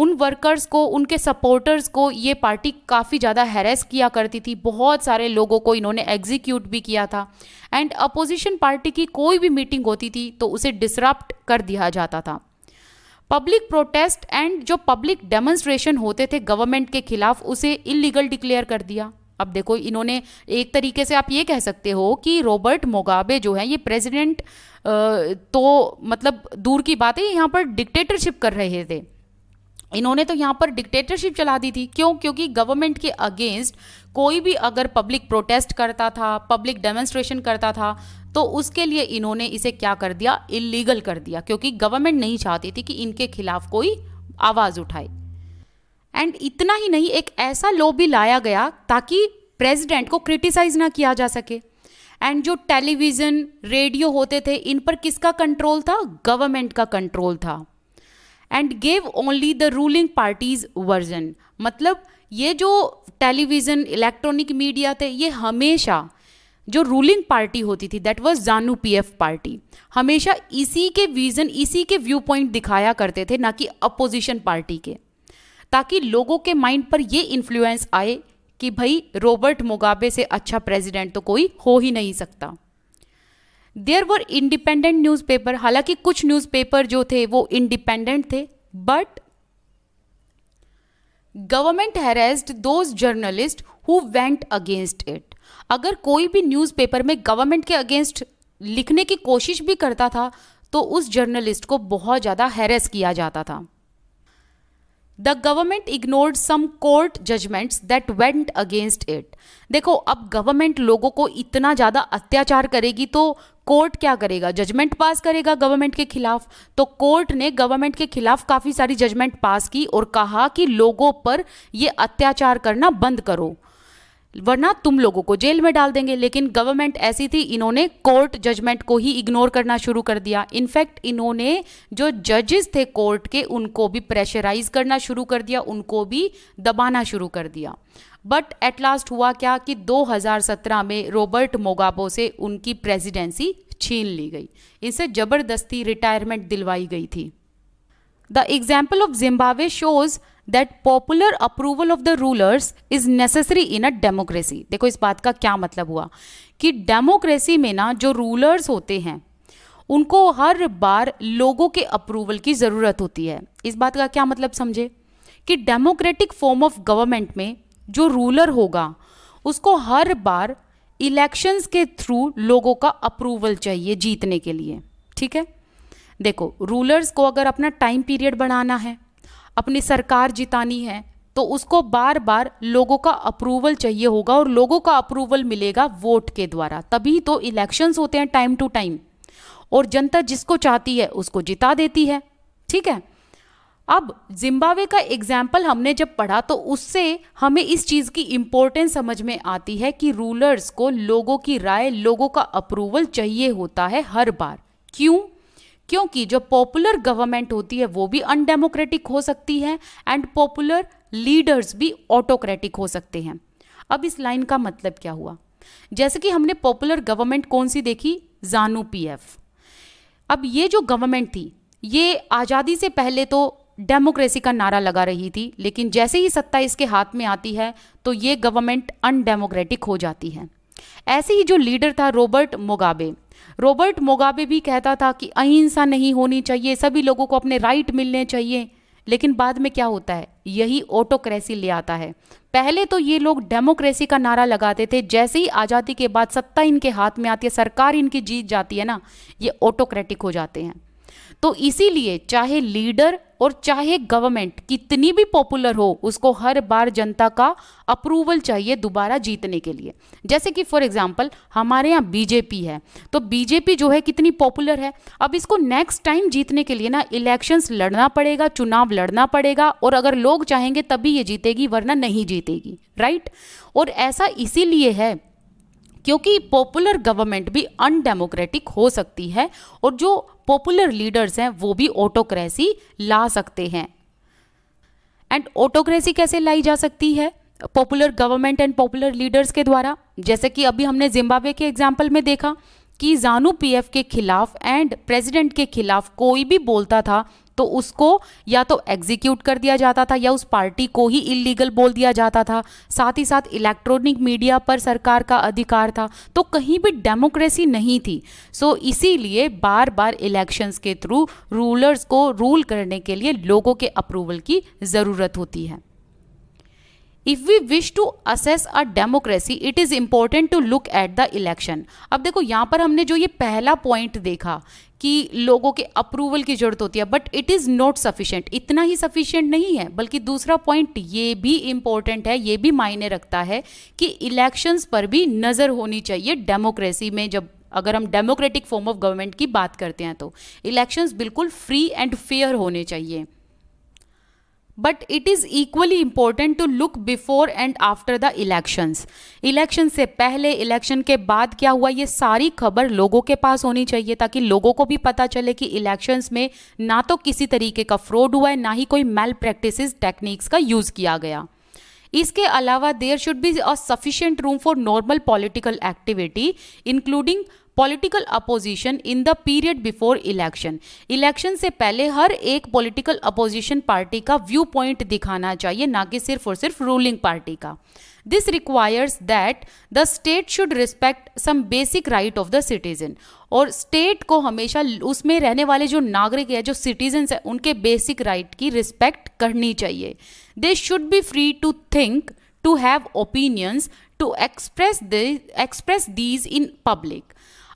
A: उन वर्कर्स को उनके सपोर्टर्स को ये पार्टी काफ़ी ज़्यादा हैरेस किया करती थी बहुत सारे लोगों को इन्होंने एग्जीक्यूट भी किया था एंड अपोजिशन पार्टी की कोई भी मीटिंग होती थी तो उसे डिसरप्ट कर दिया जाता था पब्लिक प्रोटेस्ट एंड जो पब्लिक डेमोन्स्ट्रेशन होते थे गवर्नमेंट के खिलाफ उसे इलीगल डिक्लेयर कर दिया अब देखो इन्होंने एक तरीके से आप ये कह सकते हो कि रॉबर्ट मोगाबे जो है ये प्रेसिडेंट तो मतलब दूर की बात है यहाँ पर डिक्टेटरशिप कर रहे थे इन्होंने तो यहाँ पर डिक्टेटरशिप चला दी थी क्यों क्योंकि गवर्नमेंट के अगेंस्ट कोई भी अगर पब्लिक प्रोटेस्ट करता था पब्लिक डेमोन्स्ट्रेशन करता था तो उसके लिए इन्होंने इसे क्या कर दिया इलीगल कर दिया क्योंकि गवर्नमेंट नहीं चाहती थी कि इनके खिलाफ कोई आवाज़ उठाए एंड इतना ही नहीं एक ऐसा लॉ भी लाया गया ताकि प्रेसिडेंट को क्रिटिसाइज ना किया जा सके एंड जो टेलीविज़न रेडियो होते थे इन पर किसका कंट्रोल था गवर्नमेंट का कंट्रोल था and gave only the ruling party's version मतलब ये जो टेलीविज़न इलेक्ट्रॉनिक मीडिया थे ये हमेशा जो रूलिंग पार्टी होती थी that was ZANU PF party हमेशा इसी के विज़न इसी के व्यू पॉइंट दिखाया करते थे ना कि अपोजिशन पार्टी के ताकि लोगों के माइंड पर ये इन्फ्लुएंस आए कि भाई रॉबर्ट मुगाबे से अच्छा प्रेसिडेंट तो कोई हो ही नहीं सकता देयर वर इंडिपेंडेंट न्यूज़पेपर हालांकि कुछ न्यूज़पेपर जो थे वो इंडिपेंडेंट थे but government harassed those journalist who went against it अगर कोई भी न्यूज़पेपर में गवर्नमेंट के अगेंस्ट लिखने की कोशिश भी करता था तो उस जर्नलिस्ट को बहुत ज़्यादा हैरेस किया जाता था the government ignored some court judgments that went against it देखो अब गवर्नमेंट लोगों को इतना ज़्यादा अत्याचार करेगी तो कोर्ट क्या करेगा जजमेंट पास करेगा गवर्नमेंट के खिलाफ तो कोर्ट ने गवर्नमेंट के खिलाफ काफ़ी सारी जजमेंट पास की और कहा कि लोगों पर ये अत्याचार करना बंद करो वरना तुम लोगों को जेल में डाल देंगे लेकिन गवर्नमेंट ऐसी थी इन्होंने कोर्ट जजमेंट को ही इग्नोर करना शुरू कर दिया इनफैक्ट इन्होंने जो जजेस थे कोर्ट के उनको भी प्रेशराइज करना शुरू कर दिया उनको भी दबाना शुरू कर दिया बट एट लास्ट हुआ क्या कि 2017 में रॉबर्ट मोगाबो से उनकी प्रेसिडेंसी छीन ली गई इनसे जबरदस्ती रिटायरमेंट दिलवाई गई थी the example of Zimbabwe shows that popular approval of the rulers is necessary in a democracy देखो इस बात का क्या मतलब हुआ कि डेमोक्रेसी में ना जो रूलर्स होते हैं उनको हर बार लोगों के अप्रूवल की ज़रूरत होती है इस बात का क्या मतलब समझे कि डेमोक्रेटिक फॉर्म ऑफ गवर्नमेंट में जो रूलर होगा उसको हर बार इलेक्शंस के थ्रू लोगों का अप्रूवल चाहिए जीतने के लिए ठीक है देखो रूलर्स को अगर अपना टाइम पीरियड बढ़ाना है अपनी सरकार जितानी है तो उसको बार बार लोगों का अप्रूवल चाहिए होगा और लोगों का अप्रूवल मिलेगा वोट के द्वारा तभी तो इलेक्शंस होते हैं टाइम टू टाइम और जनता जिसको चाहती है उसको जिता देती है ठीक है अब जिम्बाब्वे का एग्जाम्पल हमने जब पढ़ा तो उससे हमें इस चीज़ की इम्पोर्टेंस समझ में आती है कि रूलर्स को लोगों की राय लोगों का अप्रूवल चाहिए होता है हर बार क्यों क्योंकि जो पॉपुलर गवर्नमेंट होती है वो भी अनडेमोक्रेटिक हो सकती है एंड पॉपुलर लीडर्स भी ऑटोक्रेटिक हो सकते हैं अब इस लाइन का मतलब क्या हुआ जैसे कि हमने पॉपुलर गवर्नमेंट कौन सी देखी जानू पीएफ अब ये जो गवर्नमेंट थी ये आज़ादी से पहले तो डेमोक्रेसी का नारा लगा रही थी लेकिन जैसे ही सत्ता इसके हाथ में आती है तो ये गवर्नमेंट अनडेमोक्रेटिक हो जाती है ऐसे ही जो लीडर था रॉबर्ट मोगाबे रॉबर्ट मोगाबे भी कहता था कि अहिंसा नहीं होनी चाहिए सभी लोगों को अपने राइट मिलने चाहिए लेकिन बाद में क्या होता है यही ऑटोक्रेसी ले आता है पहले तो ये लोग डेमोक्रेसी का नारा लगाते थे जैसे ही आज़ादी के बाद सत्ता इनके हाथ में आती है सरकार इनकी जीत जाती है ना ये ऑटोक्रेटिक हो जाते हैं तो इसीलिए चाहे लीडर और चाहे गवर्नमेंट कितनी भी पॉपुलर हो उसको हर बार जनता का अप्रूवल चाहिए दोबारा जीतने के लिए जैसे कि फॉर एग्जाम्पल हमारे यहाँ बीजेपी है तो बीजेपी जो है कितनी पॉपुलर है अब इसको नेक्स्ट टाइम जीतने के लिए ना इलेक्शंस लड़ना पड़ेगा चुनाव लड़ना पड़ेगा और अगर लोग चाहेंगे तभी ये जीतेगी वरना नहीं जीतेगी राइट और ऐसा इसीलिए है क्योंकि पॉपुलर गवर्नमेंट भी अनडेमोक्रेटिक हो सकती है और जो पॉपुलर लीडर्स हैं वो भी ऑटोक्रेसी ला सकते हैं एंड ऑटोक्रेसी कैसे लाई जा सकती है popular government and popular leaders के द्वारा जैसे कि अभी हमने जिम्बाब्वे के एग्जाम्पल में देखा कि जानू पीएफ के खिलाफ एंड प्रेसिडेंट के खिलाफ कोई भी बोलता था तो उसको या तो एग्जीक्यूट कर दिया जाता था या उस पार्टी को ही इलीगल बोल दिया जाता था साथ ही साथ इलेक्ट्रॉनिक मीडिया पर सरकार का अधिकार था तो कहीं भी डेमोक्रेसी नहीं थी सो so, इसीलिए बार बार इलेक्शंस के थ्रू रूलर्स को रूल करने के लिए लोगों के अप्रूवल की ज़रूरत होती है if we wish to assess a democracy it is important to look at the election अब देखो यहाँ पर हमने जो ये पहला पॉइंट देखा कि लोगों के अप्रूवल की जरूरत होती है but it is not sufficient इतना ही सफ़िशियंट नहीं है बल्कि दूसरा पॉइंट ये भी इम्पॉर्टेंट है ये भी मायने रखता है कि इलेक्शंस पर भी नज़र होनी चाहिए डेमोक्रेसी में जब अगर हम डेमोक्रेटिक फॉर्म ऑफ गवर्नमेंट की बात करते हैं तो इलेक्शंस बिल्कुल फ्री एंड फेयर होने चाहिए but it is equally important to look before and after the elections election से पहले इलेक्शन के बाद क्या हुआ ये सारी खबर लोगों के पास होनी चाहिए ताकि लोगों को भी पता चले कि इलेक्शंस में ना तो किसी तरीके का फ्रॉड हुआ है ना ही कोई मेल प्रैक्टिस टेक्निक्स का यूज़ किया गया इसके अलावा there should be a sufficient room for normal political activity including political opposition in the period before election election से पहले हर एक पॉलिटिकल अपोजिशन पार्टी का व्यू पॉइंट दिखाना चाहिए ना कि सिर्फ और सिर्फ रूलिंग पार्टी का this requires that the state should respect some basic right of the citizen और स्टेट को हमेशा उसमें रहने वाले जो नागरिक है जो सिटीजन्स हैं उनके बेसिक राइट की रिस्पेक्ट करनी चाहिए they should be free to think to have opinions to express express these in public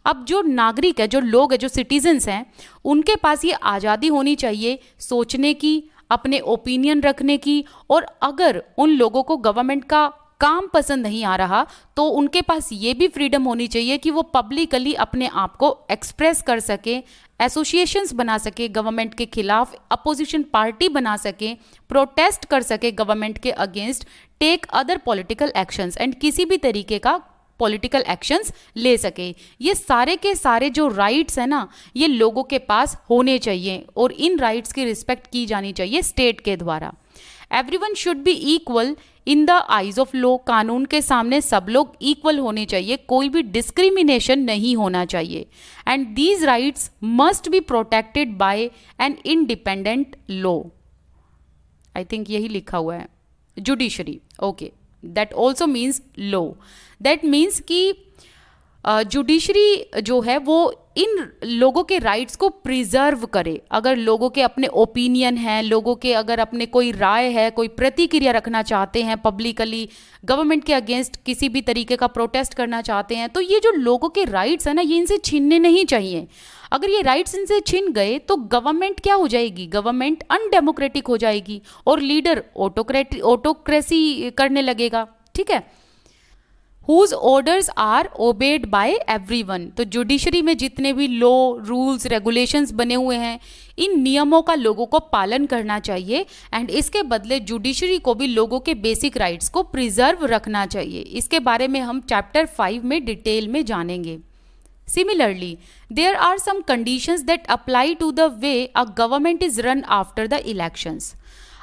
A: अब जो नागरिक है जो लोग है जो सिटीजन्स हैं उनके पास ये आज़ादी होनी चाहिए सोचने की अपने ओपिनियन रखने की और अगर उन लोगों को गवर्नमेंट का काम पसंद नहीं आ रहा तो उनके पास ये भी फ्रीडम होनी चाहिए कि वो पब्लिकली अपने आप को एक्सप्रेस कर सकें एसोसिएशंस बना सके गवर्नमेंट के खिलाफ अपोजिशन पार्टी बना सके प्रोटेस्ट कर सके गवर्नमेंट के against take other political actions and किसी भी तरीके का पॉलिटिकल एक्शंस ले सके ये सारे के सारे जो राइट्स हैं ना ये लोगों के पास होने चाहिए और इन राइट्स की रिस्पेक्ट की जानी चाहिए स्टेट के द्वारा everyone should be equal in the eyes of law कानून के सामने सब लोग इक्वल होने चाहिए कोई भी डिस्क्रिमिनेशन नहीं होना चाहिए and these rights must be protected by an independent law I think यही लिखा हुआ है judiciary okay that also means law that means कि जुडिशरी जो है वो इन लोगों के राइट्स को प्रिजर्व करे अगर लोगों के अपने ओपिनियन हैं लोगों के अगर अपने कोई राय है कोई प्रतिक्रिया रखना चाहते हैं पब्लिकली गवर्नमेंट के अगेंस्ट किसी भी तरीके का प्रोटेस्ट करना चाहते हैं तो ये जो लोगों के राइट्स हैं ना ये इनसे छीनने नहीं चाहिए अगर ये राइट्स इनसे छीन गए तो गवर्नमेंट क्या हो जाएगी गवर्नमेंट अनडेमोक्रेटिक हो जाएगी और लीडर ऑटोक्रेट ऑटोक्रेसी करने लगेगा ठीक है whose orders are obeyed by one तो जुडिशरी में जितने भी लॉ रूल्स रेगुलेशंस बने हुए हैं इन नियमों का लोगों को पालन करना चाहिए एंड इसके बदले जुडिशरी को भी लोगों के बेसिक राइट्स को प्रिजर्व रखना चाहिए इसके बारे में हम चैप्टर फाइव में डिटेल में जानेंगे similarly there are some conditions that apply to the way a government is run after the elections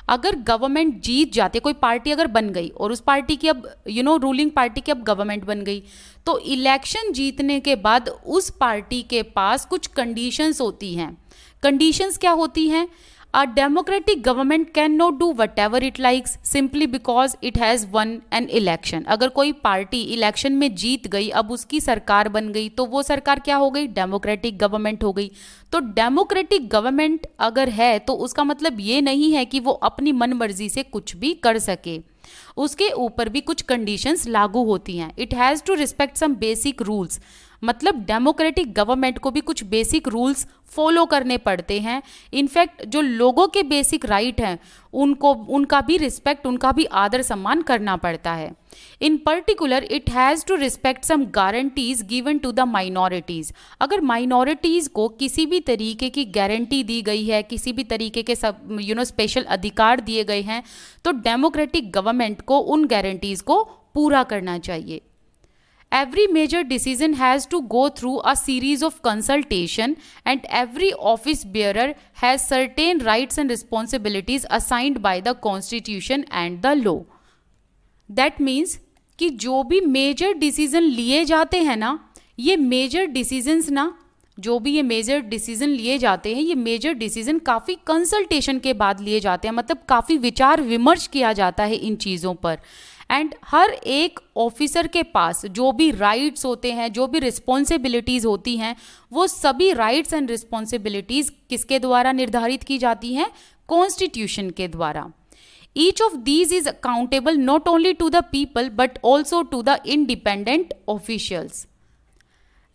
A: अगर गवर्नमेंट जीत जाते कोई पार्टी अगर बन गई और उस पार्टी की अब यू नो रूलिंग पार्टी की अब गवर्नमेंट बन गई तो इलेक्शन जीतने के बाद उस पार्टी के पास कुछ कंडीशंस होती हैं कंडीशंस क्या होती हैं A democratic government cannot do whatever it likes simply because it has won an election. अगर कोई पार्टी इलेक्शन में जीत गई अब उसकी सरकार बन गई तो वो सरकार क्या हो गई डेमोक्रेटिक गवर्नमेंट हो गई तो डेमोक्रेटिक गवर्नमेंट अगर है तो उसका मतलब ये नहीं है कि वो अपनी मन मर्जी से कुछ भी कर सके उसके ऊपर भी कुछ कंडीशंस लागू होती हैं it has to respect some basic rules मतलब डेमोक्रेटिक गवर्नमेंट को भी कुछ बेसिक रूल्स फॉलो करने पड़ते हैं इनफैक्ट जो लोगों के बेसिक राइट हैं उनको उनका भी रिस्पेक्ट उनका भी आदर सम्मान करना पड़ता है in particular it has to respect some guarantees given to the minorities अगर माइनॉरिटीज़ को किसी भी तरीके की गारंटी दी गई है किसी भी तरीके के सब यू नो स्पेशल अधिकार दिए गए हैं तो डेमोक्रेटिक गवर्नमेंट को उन गारंटीज़ को पूरा करना चाहिए every major decision has to go through a series of consultation and every office bearer has certain rights and responsibilities assigned by the constitution and the law that means कि जो भी major decision लिए जाते हैं ना ये major decisions ना जो भी ये मेजर डिसीजन लिए जाते हैं ये मेजर डिसीजन काफ़ी कंसल्टेशन के बाद लिए जाते हैं मतलब काफ़ी विचार विमर्श किया जाता है इन चीज़ों पर एंड हर एक ऑफिसर के पास जो भी राइट्स होते हैं जो भी रिस्पॉन्सिबिलिटीज़ होती हैं वो सभी राइट्स एंड रिस्पॉन्सिबिलिटीज़ किसके द्वारा निर्धारित की जाती हैं कॉन्स्टिट्यूशन के द्वारा each of these is accountable not only to the people but also to the independent officials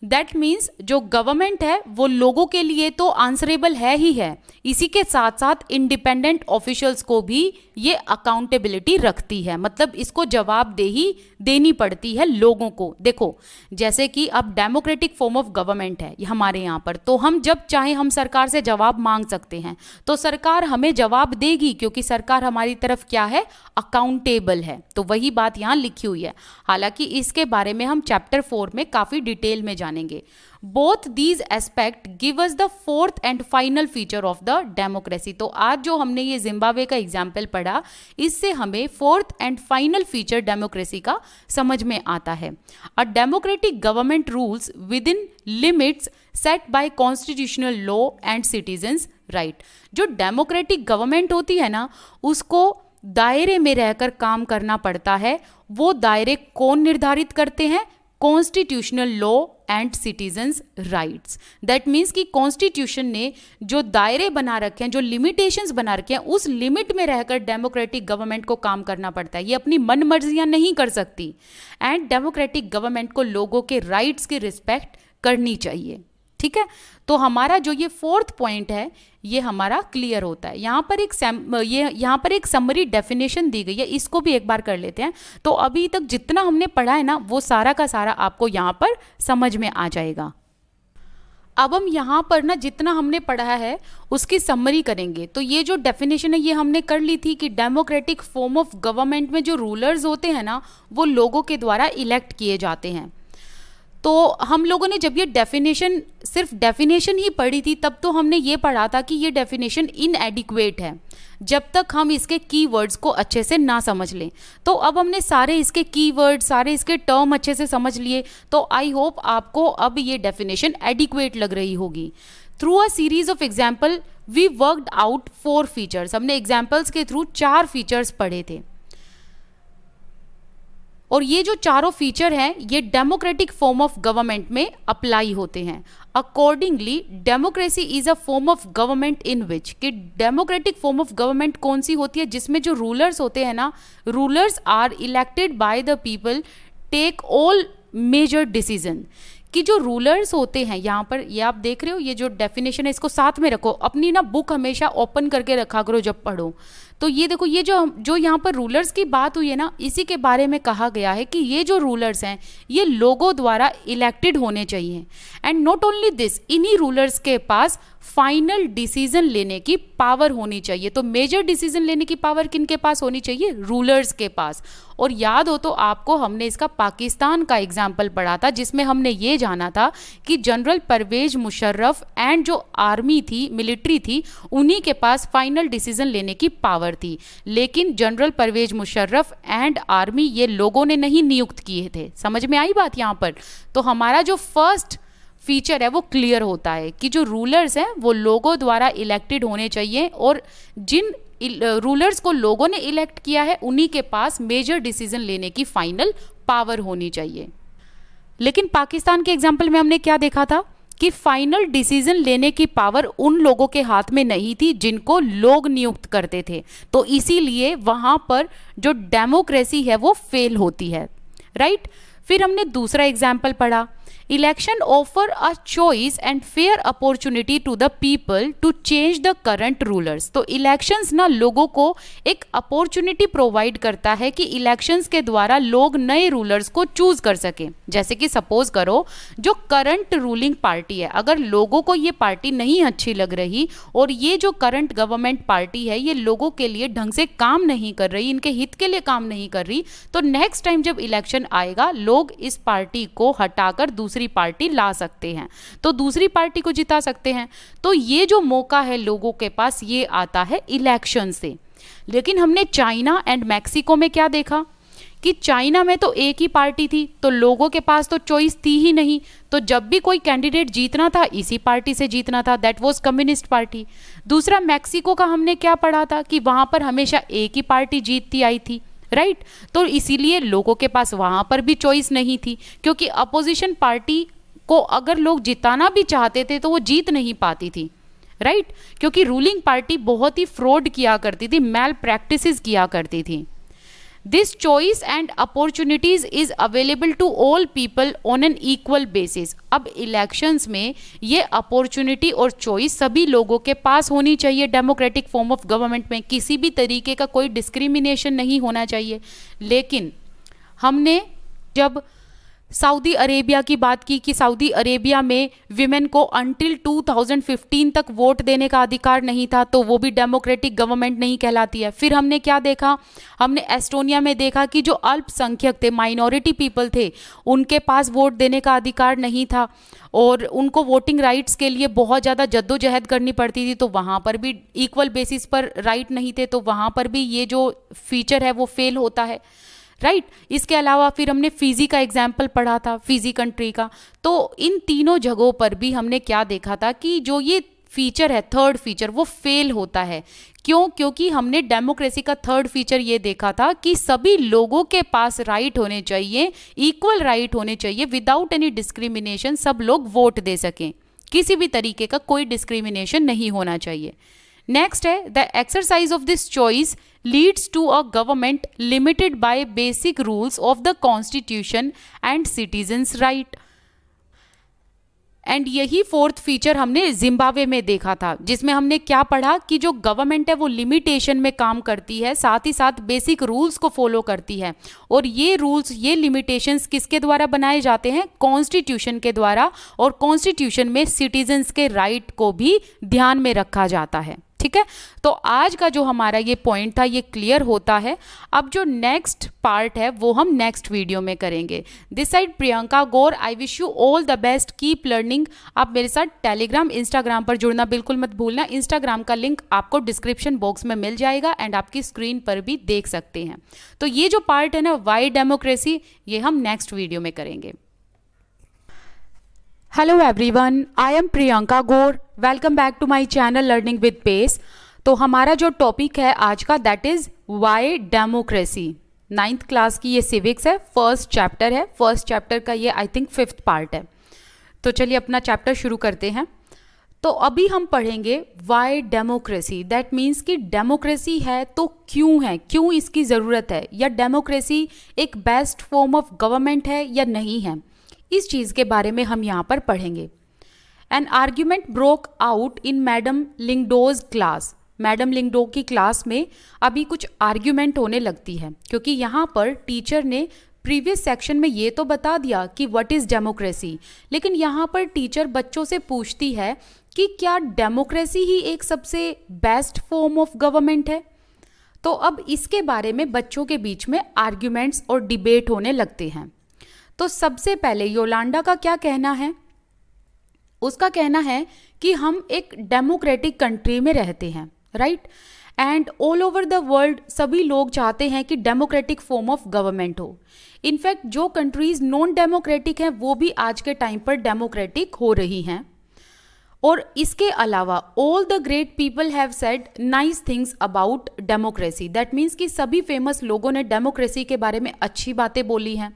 A: that means जो गवर्नमेंट है वो लोगों के लिए तो आंसरेबल है ही है इसी के साथ साथ इंडिपेंडेंट ऑफिशियल्स को भी ये अकाउंटेबिलिटी रखती है मतलब इसको जवाबदेही देनी पड़ती है लोगों को देखो जैसे कि अब डेमोक्रेटिक फॉर्म ऑफ गवर्नमेंट है हमारे यहाँ पर तो हम जब चाहे हम सरकार से जवाब मांग सकते हैं तो सरकार हमें जवाब देगी क्योंकि सरकार हमारी तरफ क्या है अकाउंटेबल है तो वही बात यहाँ लिखी हुई है हालांकि इसके बारे में हम चैप्टर फोर में काफ़ी डिटेल में जाए जानेंगे both these aspect give us the fourth and final feature of the democracy तो आज जो हमने ये जिम्बाब्वे का एग्जाम्पल पढ़ा इससे हमें fourth and final feature democracy का समझ में आता है a democratic government rules within limits set by constitutional law and citizens right जो डेमोक्रेटिक गवर्नमेंट होती है ना उसको दायरे में रहकर काम करना पड़ता है वो दायरे कौन निर्धारित करते हैं constitutional law and citizens rights that means कि कॉन्स्टिट्यूशन ने जो दायरे बना रखे हैं जो लिमिटेशंस बना रखे हैं उस लिमिट में रहकर डेमोक्रेटिक गवर्नमेंट को काम करना पड़ता है ये अपनी मन मर्जियाँ नहीं कर सकती एंड डेमोक्रेटिक गवर्नमेंट को लोगों के राइट्स की रिस्पेक्ट करनी चाहिए ठीक है तो हमारा जो ये फोर्थ पॉइंट है ये हमारा क्लियर होता है यहाँ पर एक ये यहाँ पर एक समरी डेफिनेशन दी गई है इसको भी एक बार कर लेते हैं तो अभी तक जितना हमने पढ़ा है ना वो सारा का सारा आपको यहाँ पर समझ में आ जाएगा अब हम यहाँ पर ना जितना हमने पढ़ा है उसकी समरी करेंगे तो ये जो डेफिनेशन है ये हमने कर ली थी कि डेमोक्रेटिक फॉर्म ऑफ गवर्नमेंट में जो रूलर्स होते हैं ना वो लोगों के द्वारा इलेक्ट किए जाते हैं तो हम लोगों ने जब ये डेफिनेशन सिर्फ डेफिनेशन ही पढ़ी थी तब तो हमने ये पढ़ा था कि ये डेफिनेशन इन एडिक्वेट है जब तक हम इसके की वर्ड्स को अच्छे से ना समझ लें तो अब हमने सारे इसके की वर्ड्स सारे इसके टर्म अच्छे से समझ लिए तो आई होप आपको अब ये डेफिनेशन एडिक्वेट लग रही होगी through a series of example we worked out four features हमने एग्जाम्पल्स के थ्रू चार फीचर्स पढ़े थे और ये जो चारों फीचर हैं ये डेमोक्रेटिक फॉर्म ऑफ गवर्नमेंट में अप्लाई होते हैं accordingly democracy is a form of government in which कि डेमोक्रेटिक फॉर्म ऑफ गवर्नमेंट कौन सी होती है जिसमें जो रूलर्स होते हैं ना rulers are elected by the people take all major decision कि जो रूलर्स होते हैं यहाँ पर ये आप देख रहे हो ये जो डेफिनेशन है इसको साथ में रखो अपनी ना बुक हमेशा ओपन करके रखा करो जब पढ़ो तो ये देखो ये जो जो यहाँ पर रूलर्स की बात हुई है ना इसी के बारे में कहा गया है कि ये जो रूलर्स हैं ये लोगों द्वारा इलेक्टेड होने चाहिए एंड नॉट ओनली दिस इन्हीं रूलर्स के पास फाइनल डिसीजन लेने की पावर होनी चाहिए तो मेजर डिसीजन लेने की पावर किन के पास होनी चाहिए रूलर्स के पास और याद हो तो आपको हमने इसका पाकिस्तान का एग्जाम्पल पढ़ा था जिसमें हमने ये जाना था कि जनरल परवेज मुशर्रफ एंड जो आर्मी थी मिलिट्री थी उन्हीं के पास फाइनल डिसीजन लेने की पावर थी लेकिन general Parvez Musharraf and army ये लोगों ने नहीं नियुक्त किए थे समझ में आई बात यहाँ पर तो हमारा जो फर्स्ट फीचर है वो क्लियर होता है कि जो रूलर्स हैं वो लोगों द्वारा इलेक्टेड होने चाहिए और जिन रूलर्स को लोगों ने इलेक्ट किया है उन्हीं के पास मेजर डिसीजन लेने की फाइनल पावर होनी चाहिए लेकिन पाकिस्तान के एग्जाम्पल में हमने क्या देखा था कि फाइनल डिसीजन लेने की पावर उन लोगों के हाथ में नहीं थी जिनको लोग नियुक्त करते थे तो इसीलिए वहां पर जो डेमोक्रेसी है वो फेल होती है राइट फिर हमने दूसरा एग्जाम्पल पढ़ा election offer a choice and fair opportunity to the people to change the current rulers तो इलेक्शन ना लोगों को एक अपॉर्चुनिटी प्रोवाइड करता है कि इलेक्शन के द्वारा लोग नए रूलर्स को चूज कर सके जैसे कि सपोज करो जो करंट रूलिंग पार्टी है अगर लोगों को ये पार्टी नहीं अच्छी लग रही और ये जो करंट गवर्नमेंट पार्टी है ये लोगों के लिए ढंग से काम नहीं कर रही इनके हित के लिए काम नहीं कर रही तो नेक्स्ट टाइम जब इलेक्शन आएगा लोग इस पार्टी को हटाकर दूसरे दूसरी पार्टी ला सकते हैं तो दूसरी पार्टी को जिता सकते हैं तो ये जो मौका है लोगों के पास ये आता है इलेक्शन से लेकिन हमने चाइना एंड मैक्सिको में क्या देखा कि चाइना में तो एक ही पार्टी थी तो लोगों के पास तो चॉइस थी ही नहीं तो जब भी कोई कैंडिडेट जीतना था इसी पार्टी से जीतना था दैट वॉज कम्युनिस्ट पार्टी दूसरा मैक्सिको का हमने क्या पढ़ा था कि वहाँ पर हमेशा एक ही पार्टी जीतती आई थी राइट तो इसीलिए लोगों के पास वहाँ पर भी चॉइस नहीं थी क्योंकि अपोजिशन पार्टी को अगर लोग जिताना भी चाहते थे तो वो जीत नहीं पाती थी राइट right? क्योंकि रूलिंग पार्टी बहुत ही फ्रॉड किया करती थी मैल प्रैक्टिसेस किया करती थी this choice and opportunities is available to all people on an equal basis अब इलेक्शंस में ये अपॉर्चुनिटी और चॉइस सभी लोगों के पास होनी चाहिए डेमोक्रेटिक फॉर्म ऑफ गवर्नमेंट में किसी भी तरीके का कोई डिस्क्रिमिनेशन नहीं होना चाहिए लेकिन हमने जब सऊदी अरेबिया की बात की कि सऊदी अरेबिया में विमेन को अनटिल 2015 तक वोट देने का अधिकार नहीं था तो वो भी डेमोक्रेटिक गवर्नमेंट नहीं कहलाती है फिर हमने क्या देखा हमने एस्टोनिया में देखा कि जो अल्पसंख्यक थे माइनॉरिटी पीपल थे उनके पास वोट देने का अधिकार नहीं था और उनको वोटिंग राइट्स के लिए बहुत ज़्यादा जद्दोजहद करनी पड़ती थी तो वहाँ पर भी इक्वल बेसिस पर राइट नहीं थे तो वहाँ पर भी ये जो फीचर है वो फेल होता है राइट right? इसके अलावा फिर हमने फिजी का एग्जाम्पल पढ़ा था फिजी कंट्री का तो इन तीनों जगहों पर भी हमने क्या देखा था कि जो ये फीचर है थर्ड फीचर वो फेल होता है क्यों क्योंकि हमने डेमोक्रेसी का थर्ड फीचर ये देखा था कि सभी लोगों के पास राइट होने चाहिए इक्वल राइट होने चाहिए विदाउट एनी डिस्क्रिमिनेशन सब लोग वोट दे सकें किसी भी तरीके का कोई डिस्क्रिमिनेशन नहीं होना चाहिए नेक्स्ट है the exercise of this choice leads to a government limited by basic rules of the constitution and citizens right and यही फोर्थ फीचर हमने जिम्बाब्वे में देखा था जिसमें हमने क्या पढ़ा कि जो गवर्नमेंट है वो लिमिटेशन में काम करती है साथ ही साथ बेसिक रूल्स को फॉलो करती है और ये रूल्स ये लिमिटेशंस किसके द्वारा बनाए जाते हैं कॉन्स्टिट्यूशन के द्वारा और कॉन्स्टिट्यूशन में सिटीजन्स के राइट को भी ध्यान में रखा जाता है ठीक है तो आज का जो हमारा ये पॉइंट था ये क्लियर होता है अब जो नेक्स्ट पार्ट है वो हम नेक्स्ट वीडियो में करेंगे this side Priyanka Gaur I wish you all the best keep learning आप मेरे साथ टेलीग्राम इंस्टाग्राम पर जुड़ना बिल्कुल मत भूलना इंस्टाग्राम का लिंक आपको डिस्क्रिप्शन बॉक्स में मिल जाएगा एंड आपकी स्क्रीन पर भी देख सकते हैं तो ये जो पार्ट है ना वाई डेमोक्रेसी ये हम नेक्स्ट वीडियो में करेंगे hello everyone I am Priyanka Gaur welcome back to my channel learning with pace तो हमारा जो टॉपिक है आज का that is why democracy ninth class की ये सिविक्स है फर्स्ट चैप्टर है फर्स्ट चैप्टर का ये आई थिंक फिफ्थ पार्ट है तो चलिए अपना चैप्टर शुरू करते हैं तो अभी हम पढ़ेंगे वाई डेमोक्रेसी दैट मीन्स कि डेमोक्रेसी है तो क्यों है क्यों इसकी ज़रूरत है या डेमोक्रेसी एक बेस्ट फॉर्म ऑफ गवर्नमेंट है या नहीं है इस चीज़ के बारे में हम यहाँ पर पढ़ेंगे an argument broke out in madam Lyngdoh's class madam Lyngdoh की क्लास में अभी कुछ आर्ग्यूमेंट होने लगती है क्योंकि यहाँ पर टीचर ने प्रीवियस सेक्शन में ये तो बता दिया कि व्हाट इज़ डेमोक्रेसी लेकिन यहाँ पर टीचर बच्चों से पूछती है कि क्या डेमोक्रेसी ही एक सबसे बेस्ट फॉर्म ऑफ गवर्नमेंट है तो अब इसके बारे में बच्चों के बीच में आर्ग्यूमेंट्स और डिबेट होने लगते हैं तो सबसे पहले योलांडा का क्या कहना है उसका कहना है कि हम एक डेमोक्रेटिक कंट्री में रहते हैं right and all over the world सभी लोग चाहते हैं कि डेमोक्रेटिक फॉर्म ऑफ गवर्नमेंट हो इनफैक्ट जो कंट्रीज नॉन डेमोक्रेटिक हैं वो भी आज के टाइम पर डेमोक्रेटिक हो रही हैं और इसके अलावा all the great people have said nice things about democracy that means कि सभी फेमस लोगों ने डेमोक्रेसी के बारे में अच्छी बातें बोली हैं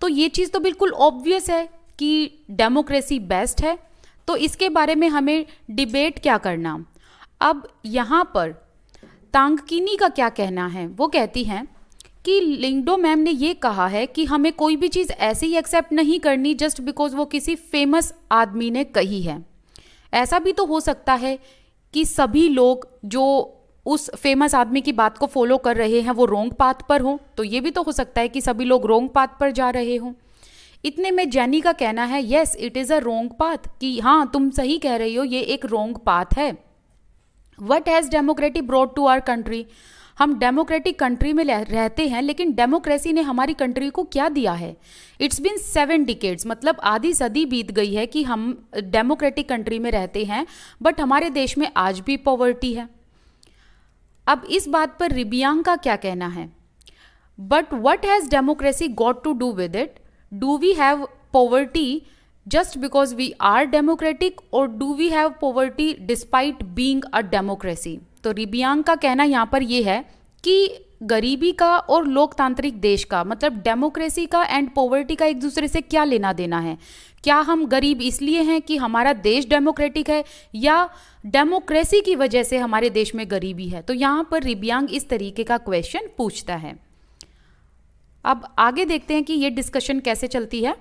A: तो ये चीज़ तो बिल्कुल ऑब्वियस है कि डेमोक्रेसी बेस्ट है तो इसके बारे में हमें डिबेट क्या करना अब यहाँ पर तांगकिनी का क्या कहना है वो कहती हैं कि लिंगडो मैम ने ये कहा है कि हमें कोई भी चीज़ ऐसे ही एक्सेप्ट नहीं करनी जस्ट बिकॉज वो किसी फेमस आदमी ने कही है ऐसा भी तो हो सकता है कि सभी लोग जो उस फेमस आदमी की बात को फॉलो कर रहे हैं वो रोंग पाथ पर हों तो ये भी तो हो सकता है कि सभी लोग रोंग पाथ पर जा रहे हों इतने में जैनी का कहना है yes it is a wrong path कि हाँ तुम सही कह रही हो ये एक रोंग पाथ है what has democratic brought to our country हम डेमोक्रेटिक कंट्री में रहते हैं लेकिन डेमोक्रेसी ने हमारी कंट्री को क्या दिया है इट्स बिन सेवन डिकेट्स मतलब आधी सदी बीत गई है कि हम डेमोक्रेटिक कंट्री में रहते हैं बट हमारे देश में आज भी पॉवर्टी है अब इस बात पर रिबियांग का क्या कहना है but what has democracy got to do with it do we have poverty just because we are democratic or do we have poverty despite being a democracy तो रिबियांग का कहना यहाँ पर यह है कि गरीबी का और लोकतांत्रिक देश का मतलब डेमोक्रेसी का एंड पॉवर्टी का एक दूसरे से क्या लेना देना है क्या हम गरीब इसलिए हैं कि हमारा देश डेमोक्रेटिक है या डेमोक्रेसी की वजह से हमारे देश में गरीबी है तो यहाँ पर रिबियांग इस तरीके का क्वेश्चन पूछता है अब आगे देखते हैं कि ये डिस्कशन कैसे चलती है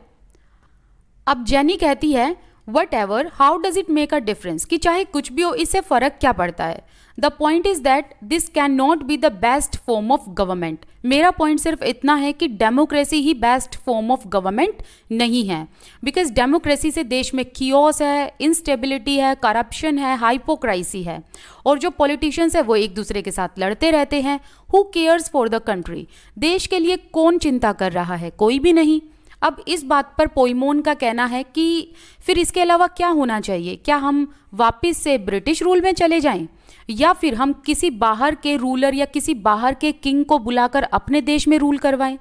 A: अब जैनी कहती है whatever how does it make a difference कि चाहे कुछ भी हो इससे फ़र्क क्या पड़ता है the point is that this can not be the best form of government मेरा पॉइंट सिर्फ इतना है कि डेमोक्रेसी ही बेस्ट फॉर्म ऑफ गवर्नमेंट नहीं है बिकॉज डेमोक्रेसी से देश में क्योस है इंस्टेबिलिटी है करप्शन है हाइपोक्राइसी है और जो पॉलिटिशियंस है वो एक दूसरे के साथ लड़ते रहते हैं who cares for the country देश के लिए कौन चिंता कर रहा है कोई भी नहीं अब इस बात पर पोइमोन का कहना है कि फिर इसके अलावा क्या होना चाहिए क्या हम वापस से ब्रिटिश रूल में चले जाएं या फिर हम किसी बाहर के रूलर या किसी बाहर के किंग को बुलाकर अपने देश में रूल करवाएं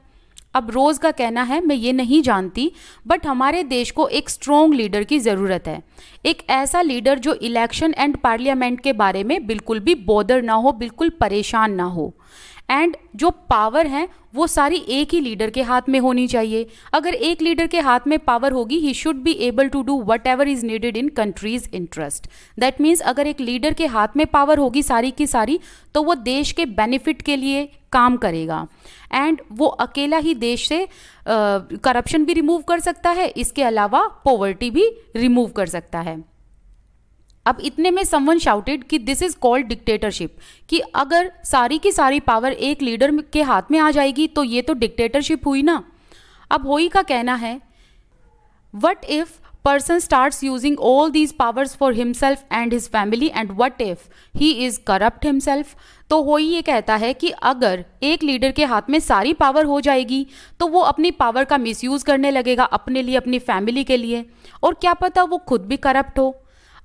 A: अब रोज़ का कहना है मैं ये नहीं जानती बट हमारे देश को एक स्ट्रॉन्ग लीडर की ज़रूरत है एक ऐसा लीडर जो इलेक्शन एंड पार्लियामेंट के बारे में बिल्कुल भी बोदर ना हो बिल्कुल परेशान ना हो एंड जो पावर है वो सारी एक ही लीडर के हाथ में होनी चाहिए अगर एक लीडर के हाथ में पावर होगी he should be able to do whatever is needed in country's interest that means अगर एक लीडर के हाथ में पावर होगी सारी की सारी तो वो देश के बेनिफिट के लिए काम करेगा एंड वो अकेला ही देश से करप्शन uh, भी रिमूव कर सकता है इसके अलावा पॉवर्टी भी रिमूव कर सकता है अब इतने में समवन शाउटेड कि दिस इज कॉल्ड डिक्टेटरशिप कि अगर सारी की सारी पावर एक लीडर के हाथ में आ जाएगी तो ये तो डिक्टेटरशिप हुई ना अब होई का कहना है what if person start using all these powers for himself and his family and what if he is corrupt himself तो होई ये कहता है कि अगर एक लीडर के हाथ में सारी पावर हो जाएगी तो वो अपनी पावर का मिसयूज़ करने लगेगा अपने लिए अपनी फैमिली के लिए और क्या पता वो खुद भी करप्ट हो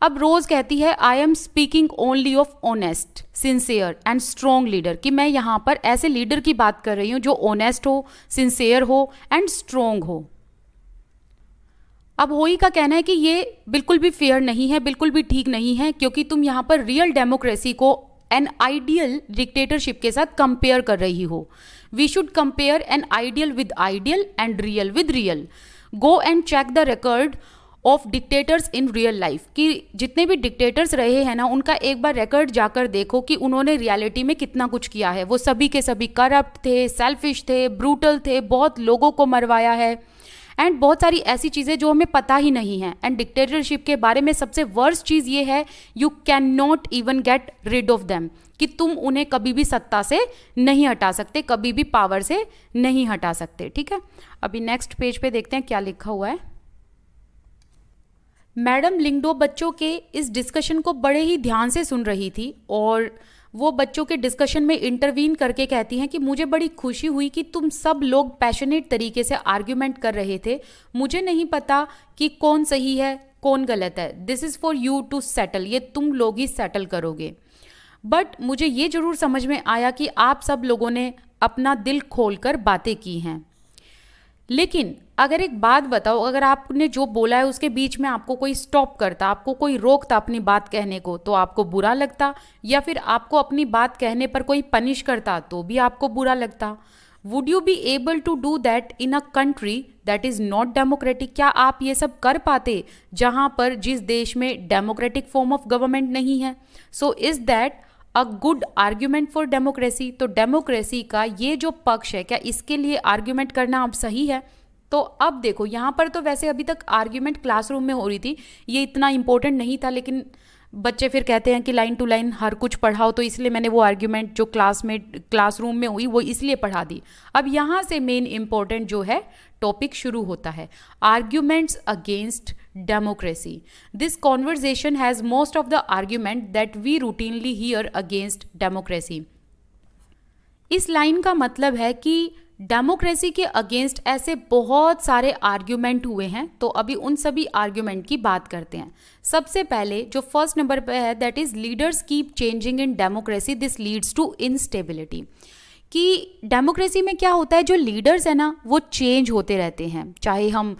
A: अब रोज कहती है I am speaking only of honest sincere and strong leader कि मैं यहाँ पर ऐसे लीडर की बात कर रही हूँ जो ऑनेस्ट हो सिंसेयर हो एंड स्ट्रोंग हो अब होई का कहना है कि ये बिल्कुल भी फेयर नहीं है बिल्कुल भी ठीक नहीं है क्योंकि तुम यहाँ पर रियल डेमोक्रेसी को एन आइडियल डिक्टेटरशिप के साथ कंपेयर कर रही हो we should compare an ideal with ideal and real with real go and check the record of dictators in real life कि जितने भी डिक्टेटर्स रहे हैं ना उनका एक बार रिकॉर्ड जाकर देखो कि उन्होंने रियलिटी में कितना कुछ किया है वो सभी के सभी करप्ट थे सेल्फिश थे ब्रूटल थे बहुत लोगों को मरवाया है एंड बहुत सारी ऐसी चीज़ें जो हमें पता ही नहीं है एंड डिक्टेटरशिप के बारे में सबसे वर्स्ट चीज़ ये है you can not even get rid of them कि तुम उन्हें कभी भी सत्ता से नहीं हटा सकते कभी भी पावर से नहीं हटा सकते ठीक है अभी नेक्स्ट पेज पे देखते हैं क्या लिखा हुआ है मैडम लिंगडो बच्चों के इस डिस्कशन को बड़े ही ध्यान से सुन रही थी और वो बच्चों के डिस्कशन में इंटरवीन करके कहती हैं कि मुझे बड़ी खुशी हुई कि तुम सब लोग पैशनेट तरीके से आर्ग्यूमेंट कर रहे थे मुझे नहीं पता कि कौन सही है कौन गलत है this is for you to settle ये तुम लोग ही सेटल करोगे बट मुझे ये ज़रूर समझ में आया कि आप सब लोगों ने अपना दिल खोलकर बातें की हैं लेकिन अगर एक बात बताओ अगर आपने जो बोला है उसके बीच में आपको कोई स्टॉप करता आपको कोई रोकता अपनी बात कहने को तो आपको बुरा लगता या फिर आपको अपनी बात कहने पर कोई पनिश करता तो भी आपको बुरा लगता would you be able to do that in a country that is not democratic क्या आप ये सब कर पाते जहाँ पर जिस देश में डेमोक्रेटिक फॉर्म ऑफ गवर्नमेंट नहीं है so is that a good argument for democracy तो डेमोक्रेसी का ये जो पक्ष है क्या इसके लिए आर्ग्यूमेंट करना अब सही है तो अब देखो यहाँ पर तो वैसे अभी तक आर्ग्यूमेंट क्लासरूम में हो रही थी ये इतना इंपॉर्टेंट नहीं था लेकिन बच्चे फिर कहते हैं कि लाइन टू लाइन हर कुछ पढ़ाओ तो इसलिए मैंने वो आर्ग्यूमेंट जो क्लास में क्लासरूम में हुई वो इसलिए पढ़ा दी अब यहाँ से मेन इम्पोर्टेंट जो है टॉपिक शुरू होता है arguments against democracy. This conversation has most of the argument that we routinely hear against democracy. इस लाइन का मतलब है कि डेमोक्रेसी के अगेंस्ट ऐसे बहुत सारे आर्ग्यूमेंट हुए हैं तो अभी उन सभी आर्ग्यूमेंट की बात करते हैं सबसे पहले जो फर्स्ट नंबर पे है that is leaders keep changing in democracy this leads to instability कि डेमोक्रेसी में क्या होता है जो लीडर्स हैं ना वो चेंज होते रहते हैं चाहे हम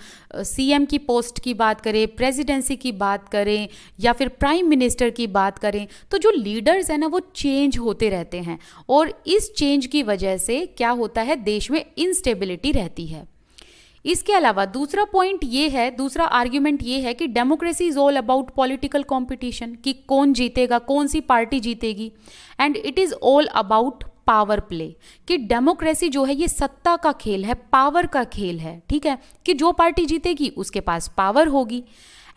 A: सीएम की पोस्ट की बात करें प्रेसिडेंसी की बात करें या फिर प्राइम मिनिस्टर की बात करें तो जो लीडर्स हैं ना वो चेंज होते रहते हैं और इस चेंज की वजह से क्या होता है देश में इंस्टेबिलिटी रहती है इसके अलावा दूसरा पॉइंट ये है दूसरा आर्ग्यूमेंट ये है कि democracy is all about political competition कि कौन जीतेगा कौन सी पार्टी जीतेगी and it is all about power play कि डेमोक्रेसी जो है ये सत्ता का खेल है पावर का खेल है ठीक है कि जो पार्टी जीतेगी उसके पास पावर होगी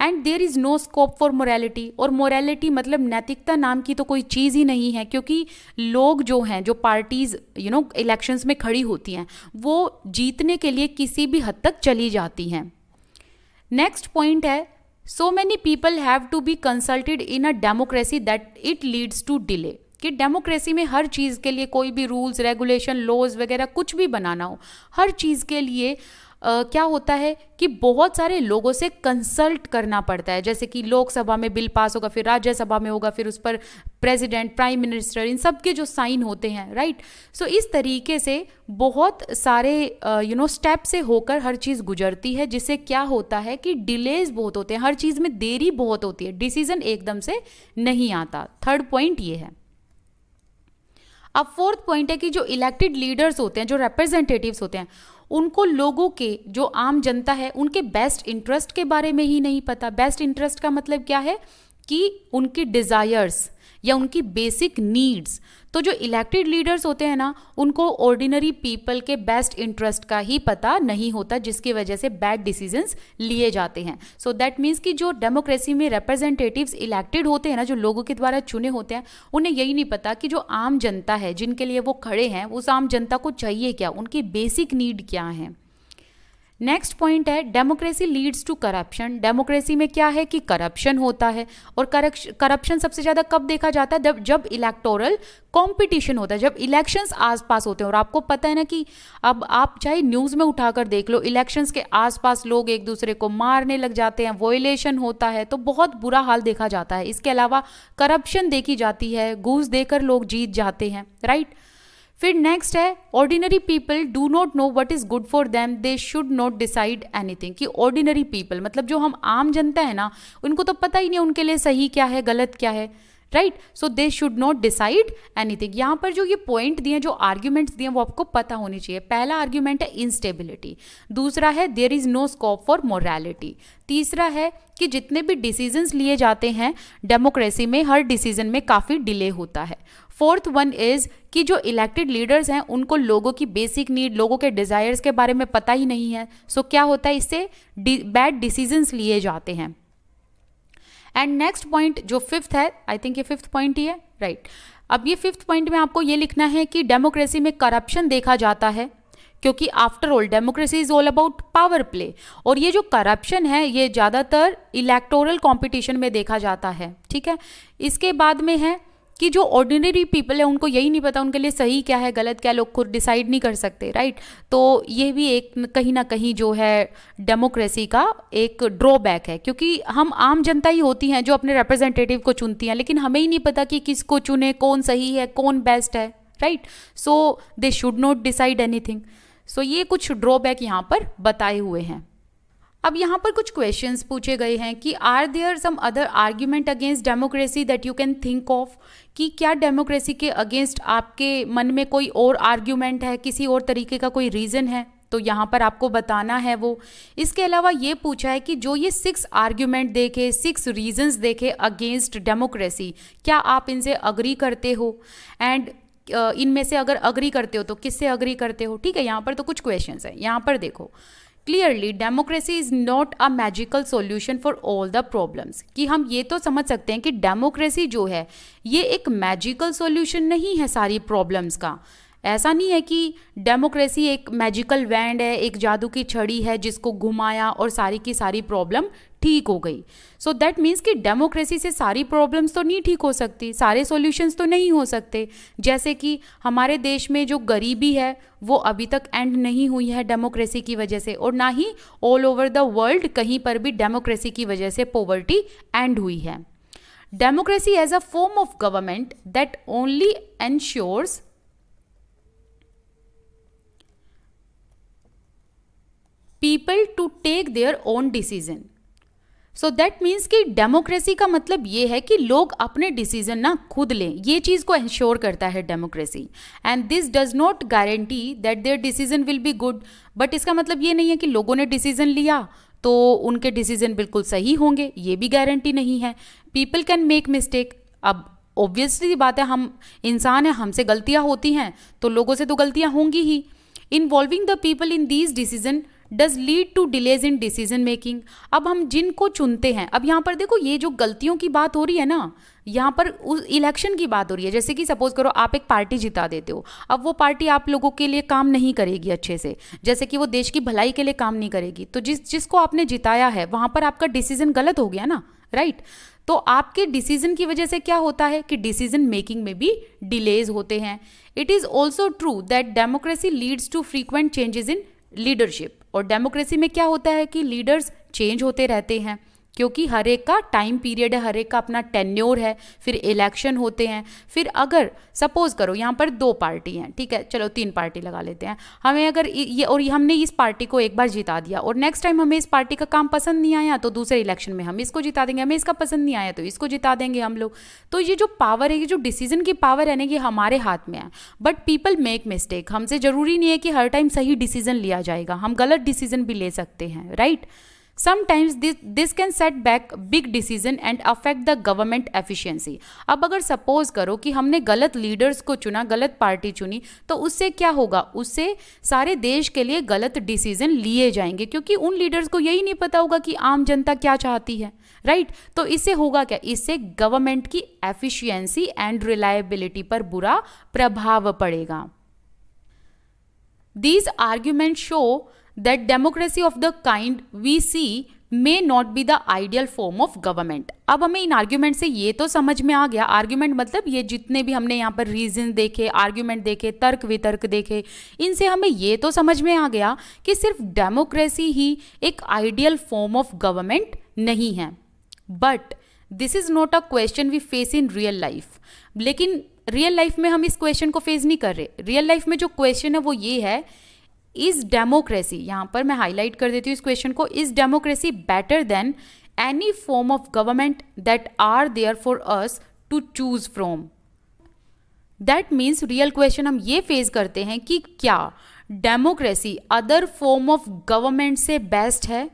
A: and there is no scope for morality और मोरालिटी मतलब नैतिकता नाम की तो कोई चीज़ ही नहीं है क्योंकि लोग जो हैं जो पार्टीज़ यू नो इलेक्शंस में खड़ी होती हैं वो जीतने के लिए किसी भी हद तक चली जाती हैं नेक्स्ट पॉइंट है so many people have to be consulted in a democracy that it leads to delay कि डेमोक्रेसी में हर चीज़ के लिए कोई भी रूल्स रेगुलेशन लॉज वगैरह कुछ भी बनाना हो हर चीज़ के लिए Uh, क्या होता है कि बहुत सारे लोगों से कंसल्ट करना पड़ता है जैसे कि लोकसभा में बिल पास होगा फिर राज्यसभा में होगा फिर उस पर प्रेसिडेंट प्राइम मिनिस्टर इन सब के जो साइन होते हैं राइट सो so, इस तरीके से बहुत सारे यू नो स्टेप से होकर हर चीज़ गुजरती है जिससे क्या होता है कि डिलेज बहुत होते हैं हर चीज़ में देरी बहुत होती है डिसीजन एकदम से नहीं आता थर्ड पॉइंट ये है अब फोर्थ पॉइंट है कि जो इलेक्टेड लीडर्स होते हैं जो रिप्रेजेंटेटिव्स होते हैं उनको लोगों के जो आम जनता है उनके बेस्ट इंटरेस्ट के बारे में ही नहीं पता बेस्ट इंटरेस्ट का मतलब क्या है कि उनकी डिज़ायर्स या उनकी बेसिक नीड्स तो जो इलेक्टेड लीडर्स होते हैं ना उनको ऑर्डिनरी पीपल के बेस्ट इंटरेस्ट का ही पता नहीं होता जिसकी वजह से बैड डिसीजंस लिए जाते हैं सो दैट मीन्स कि जो डेमोक्रेसी में रिप्रेजेंटेटिव्स इलेक्टेड होते हैं ना जो लोगों के द्वारा चुने होते हैं उन्हें यही नहीं पता कि जो आम जनता है जिनके लिए वो खड़े हैं उस आम जनता को चाहिए क्या उनकी बेसिक नीड क्या है नेक्स्ट पॉइंट है democracy leads to corruption democracy में क्या है कि करप्शन होता है और करप्शन सबसे ज़्यादा कब देखा जाता है जब जब इलेक्टोरल कंपटीशन होता है जब इलेक्शंस आसपास होते हैं और आपको पता है ना कि अब आप चाहे न्यूज़ में उठाकर देख लो इलेक्शंस के आसपास लोग एक दूसरे को मारने लग जाते हैं वोलेशन होता है तो बहुत बुरा हाल देखा जाता है इसके अलावा करप्शन देखी जाती है घूस देकर लोग जीत जाते हैं राइट right? फिर नेक्स्ट है ordinary people do not know what is good for them they should not decide anything कि ऑर्डिनरी पीपल मतलब जो हम आम जनता है ना उनको तो पता ही नहीं उनके लिए सही क्या है गलत क्या है right so they should not decide anything यहाँ पर जो ये पॉइंट दिए जो आर्ग्यूमेंट्स दिए वो आपको पता होने चाहिए पहला आर्ग्यूमेंट है इंस्टेबिलिटी दूसरा है there is no scope for morality तीसरा है कि जितने भी डिसीजंस लिए जाते हैं डेमोक्रेसी में हर डिसीजन में काफ़ी डिले होता है फोर्थ वन इज़ कि जो इलेक्टेड लीडर्स हैं उनको लोगों की बेसिक नीड लोगों के डिज़ायर्स के बारे में पता ही नहीं है सो so, क्या होता है इससे बैड डिसीजंस लिए जाते हैं एंड नेक्स्ट पॉइंट जो फिफ्थ है आई थिंक ये फिफ्थ पॉइंट ही है राइट right. अब ये फिफ्थ पॉइंट में आपको ये लिखना है कि डेमोक्रेसी में करप्शन देखा जाता है क्योंकि after all democracy is all about power play और ये जो करप्शन है ये ज़्यादातर इलेक्टोरल कंपटीशन में देखा जाता है ठीक है इसके बाद में है कि जो ऑर्डिनरी पीपल है उनको यही नहीं पता उनके लिए सही क्या है गलत क्या है लोग खुद डिसाइड नहीं कर सकते राइट तो ये भी एक कहीं ना कहीं जो है डेमोक्रेसी का एक ड्रॉबैक है क्योंकि हम आम जनता ही होती हैं जो अपने रिप्रेजेंटेटिव को चुनती हैं लेकिन हमें ही नहीं पता कि किसको चुने कौन सही है कौन बेस्ट है right so they should not decide anything so ये कुछ ड्रॉबैक यहाँ पर बताए हुए हैं अब यहाँ पर कुछ क्वेश्चन पूछे गए हैं कि are there some other argument against democracy that you can think of कि क्या डेमोक्रेसी के अगेंस्ट आपके मन में कोई और आर्ग्यूमेंट है किसी और तरीके का कोई रीज़न है तो यहाँ पर आपको बताना है वो इसके अलावा ये पूछा है कि जो ये सिक्स आर्ग्यूमेंट देखे सिक्स रीजंस देखे अगेंस्ट डेमोक्रेसी क्या आप इनसे अग्री करते हो एंड इनमें से अगर अग्री करते हो तो किससे अग्री करते हो ठीक है यहाँ पर तो कुछ क्वेश्चंस हैं यहाँ पर देखो clearly democracy is not a magical solution for all the problems कि हम ये तो समझ सकते हैं कि डेमोक्रेसी जो है ये एक मैजिकल सोल्यूशन नहीं है सारी प्रॉब्लम्स का ऐसा नहीं है कि डेमोक्रेसी एक मैजिकल वैंड है एक जादू की छड़ी है जिसको घुमाया और सारी की सारी प्रॉब्लम ठीक हो गई सो दैट मीन्स कि डेमोक्रेसी से सारी प्रॉब्लम्स तो नहीं ठीक हो सकती सारे सॉल्यूशंस तो नहीं हो सकते जैसे कि हमारे देश में जो गरीबी है वो अभी तक एंड नहीं हुई है डेमोक्रेसी की वजह से और ना ही ऑल ओवर द वर्ल्ड कहीं पर भी डेमोक्रेसी की वजह से पॉवर्टी एंड हुई है democracy as a form of government that only ensures people to take their own decision so that means कि डेमोक्रेसी का मतलब ये है कि लोग अपने डिसीजन ना खुद लें ये चीज़ को इंश्योर करता है democracy and this does not guarantee that their decision will be good but इसका मतलब ये नहीं है कि लोगों ने डिसीजन लिया तो उनके डिसीजन बिल्कुल सही होंगे ये भी गारंटी नहीं है पीपल कैन मेक मिस्टेक अब ऑब्वियसली बात है हम इंसान हैं हमसे गलतियाँ होती हैं तो लोगों से तो गलतियाँ होंगी ही involving the people in these decision does lead to delays in decision making अब हम जिनको चुनते हैं अब यहाँ पर देखो ये जो गलतियों की बात हो रही है ना यहाँ पर उस इलेक्शन की बात हो रही है जैसे कि सपोज करो आप एक पार्टी जिता देते हो अब वो पार्टी आप लोगों के लिए काम नहीं करेगी अच्छे से जैसे कि वो देश की भलाई के लिए काम नहीं करेगी तो जिस जिसको आपने जिताया है वहाँ पर आपका डिसीजन गलत हो गया ना राइट तो आपके डिसीजन की वजह से क्या होता है कि डिसीजन मेकिंग में भी डिलेज होते हैं it is also true that democracy leads to frequent changes in leadership और डेमोक्रेसी में क्या होता है कि लीडर्स चेंज होते रहते हैं क्योंकि हर एक का टाइम पीरियड है हर एक का अपना टेन्योर है फिर इलेक्शन होते हैं फिर अगर सपोज करो यहाँ पर दो पार्टी हैं ठीक है चलो तीन पार्टी लगा लेते हैं हमें अगर ये और हमने इस पार्टी को एक बार जिता दिया और नेक्स्ट टाइम हमें इस पार्टी का काम पसंद नहीं आया तो दूसरे इलेक्शन में हम इसको जिता देंगे हमें इसका पसंद नहीं आया तो इसको जिता देंगे हम लोग तो ये जो पावर है ये जो डिसीजन की पावर है ना ये हमारे हाथ में है बट पीपल मेक मिस्टेक हमसे ज़रूरी नहीं है कि हर टाइम सही डिसीजन लिया जाएगा हम गलत डिसीजन भी ले सकते हैं right right? Sometimes this this can set back big decision and affect the government efficiency अब अगर सपोज करो कि हमने गलत लीडर्स को चुना गलत पार्टी चुनी तो उससे क्या होगा उससे सारे देश के लिए गलत डिसीजन लिए जाएंगे क्योंकि उन लीडर्स को यही नहीं पता होगा कि आम जनता क्या चाहती है राइट right? तो इससे होगा क्या इससे गवर्नमेंट की एफिशिएंसी एंड रिलायबिलिटी पर बुरा प्रभाव पड़ेगा these argument show that democracy of the kind we see may not be the ideal form of government अब हमें इन आर्ग्यूमेंट से ये तो समझ में आ गया आर्ग्यूमेंट मतलब ये जितने भी हमने यहाँ पर रीजन देखे आर्ग्यूमेंट देखे तर्क वितर्क देखे इनसे हमें ये तो समझ में आ गया कि सिर्फ डेमोक्रेसी ही एक आइडियल फॉर्म ऑफ गवर्नमेंट नहीं है but this is not a question we face in real life लेकिन रियल लाइफ में हम इस क्वेश्चन को फेस नहीं कर रहे रियल लाइफ में जो क्वेश्चन है वो ये है इज डेमोक्रेसी यहां पर मैं हाईलाइट कर देती हूँ इस क्वेश्चन को is democracy better than any form of government that are there for us to choose from that means real question हम ये फेस करते हैं कि क्या democracy other form of government से बेस्ट है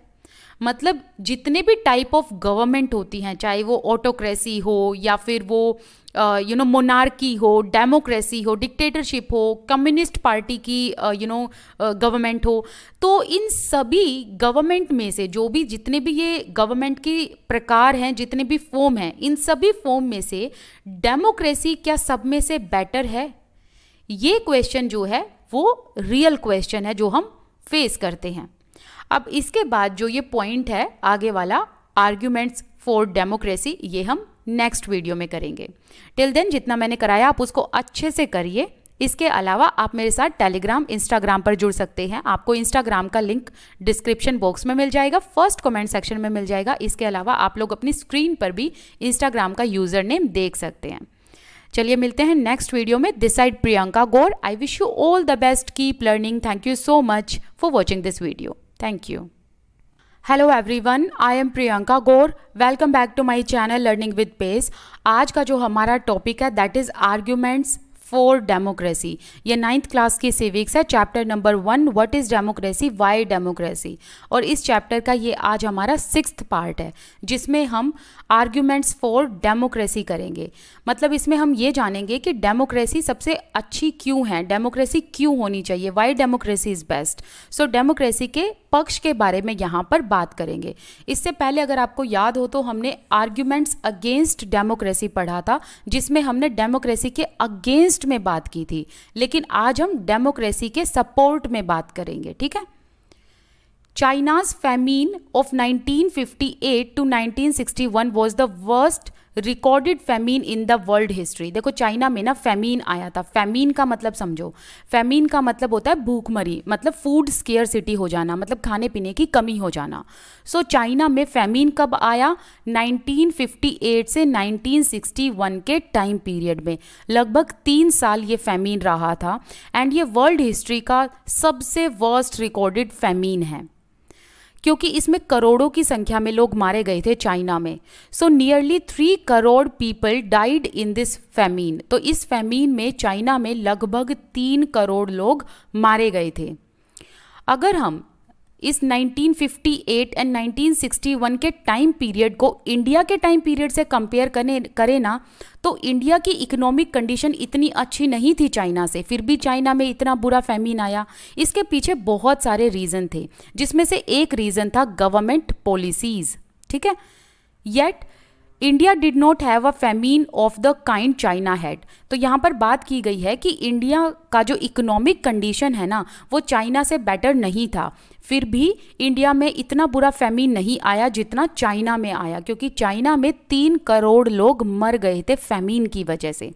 A: मतलब जितने भी टाइप ऑफ गवर्नमेंट होती हैं चाहे वो ऑटोक्रेसी हो या फिर वो यू नो मोनार्की हो डेमोक्रेसी हो डिक्टेटरशिप हो कम्युनिस्ट पार्टी की यू नो गवर्नमेंट हो तो इन सभी गवर्नमेंट में से जो भी जितने भी ये गवर्नमेंट की प्रकार हैं जितने भी फॉर्म हैं इन सभी फॉर्म में से डेमोक्रेसी क्या सब में से बेटर है ये क्वेश्चन जो है वो रियल क्वेश्चन है जो हम फेस करते हैं अब इसके बाद जो ये पॉइंट है आगे वाला आर्ग्यूमेंट्स फॉर डेमोक्रेसी ये हम नेक्स्ट वीडियो में करेंगे टिल देन जितना मैंने कराया आप उसको अच्छे से करिए इसके अलावा आप मेरे साथ टेलीग्राम इंस्टाग्राम पर जुड़ सकते हैं आपको इंस्टाग्राम का लिंक डिस्क्रिप्शन बॉक्स में मिल जाएगा फर्स्ट कमेंट सेक्शन में मिल जाएगा इसके अलावा आप लोग अपनी स्क्रीन पर भी इंस्टाग्राम का यूज़र नेम देख सकते हैं चलिए मिलते हैं नेक्स्ट वीडियो में this side Priyanka Gaur I wish you all the best keep learning thank you so much for watching this video thank you hello everyone I am Priyanka Gaur welcome back to my channel learning with pace आज का जो हमारा topic है that is arguments for democracy ये ninth class के civics है chapter number one what is democracy why democracy और इस चैप्टर का ये आज हमारा सिक्स पार्ट है जिसमें हम आर्ग्यूमेंट्स फॉर डेमोक्रेसी करेंगे मतलब इसमें हम ये जानेंगे कि डेमोक्रेसी सबसे अच्छी क्यों है डेमोक्रेसी क्यों होनी चाहिए why democracy is best so democracy के पक्ष के बारे में यहाँ पर बात करेंगे इससे पहले अगर आपको याद हो तो हमने आर्ग्यूमेंट्स अगेंस्ट डेमोक्रेसी पढ़ा था जिसमें हमने डेमोक्रेसी के अगेंस्ट अगेंस्ट में बात की थी लेकिन आज हम डेमोक्रेसी के सपोर्ट में बात करेंगे ठीक है China's famine of 1958 to 1961 was the worst recorded famine in the world history देखो चाइना में ना फैमीन आया था फैमीन का मतलब समझो फेमीन का मतलब होता है भूखमरी मतलब फूड स्केयर सिटी हो जाना मतलब खाने पीने की कमी हो जाना सो so, चाइना में फैमीन कब आया 1958 से 1961 के टाइम पीरियड में लगभग तीन साल ये फैमीन रहा था एंड ये वर्ल्ड हिस्ट्री का सबसे वर्स्ट रिकॉर्डेड फैमीन है क्योंकि इसमें करोड़ों की संख्या में लोग मारे गए थे चाइना में so nearly three crore people died in this famine तो इस फैमीन में चाइना में लगभग तीन करोड़ लोग मारे गए थे अगर हम इस 1958 एंड 1961 के टाइम पीरियड को इंडिया के टाइम पीरियड से कंपेयर करें करें ना तो इंडिया की इकोनॉमिक कंडीशन इतनी अच्छी नहीं थी चाइना से फिर भी चाइना में इतना बुरा फैमिन आया इसके पीछे बहुत सारे रीज़न थे जिसमें से एक रीज़न था गवर्नमेंट पॉलिसीज़ ठीक है yet India did not have a famine of the kind China had तो यहाँ पर बात की गई है कि इंडिया का जो इकोनॉमिक कंडीशन है ना वो चाइना से बेटर नहीं था फिर भी इंडिया में इतना बुरा फैमीन नहीं आया जितना चाइना में आया क्योंकि चाइना में तीन करोड़ लोग मर गए थे फैमीन की वजह से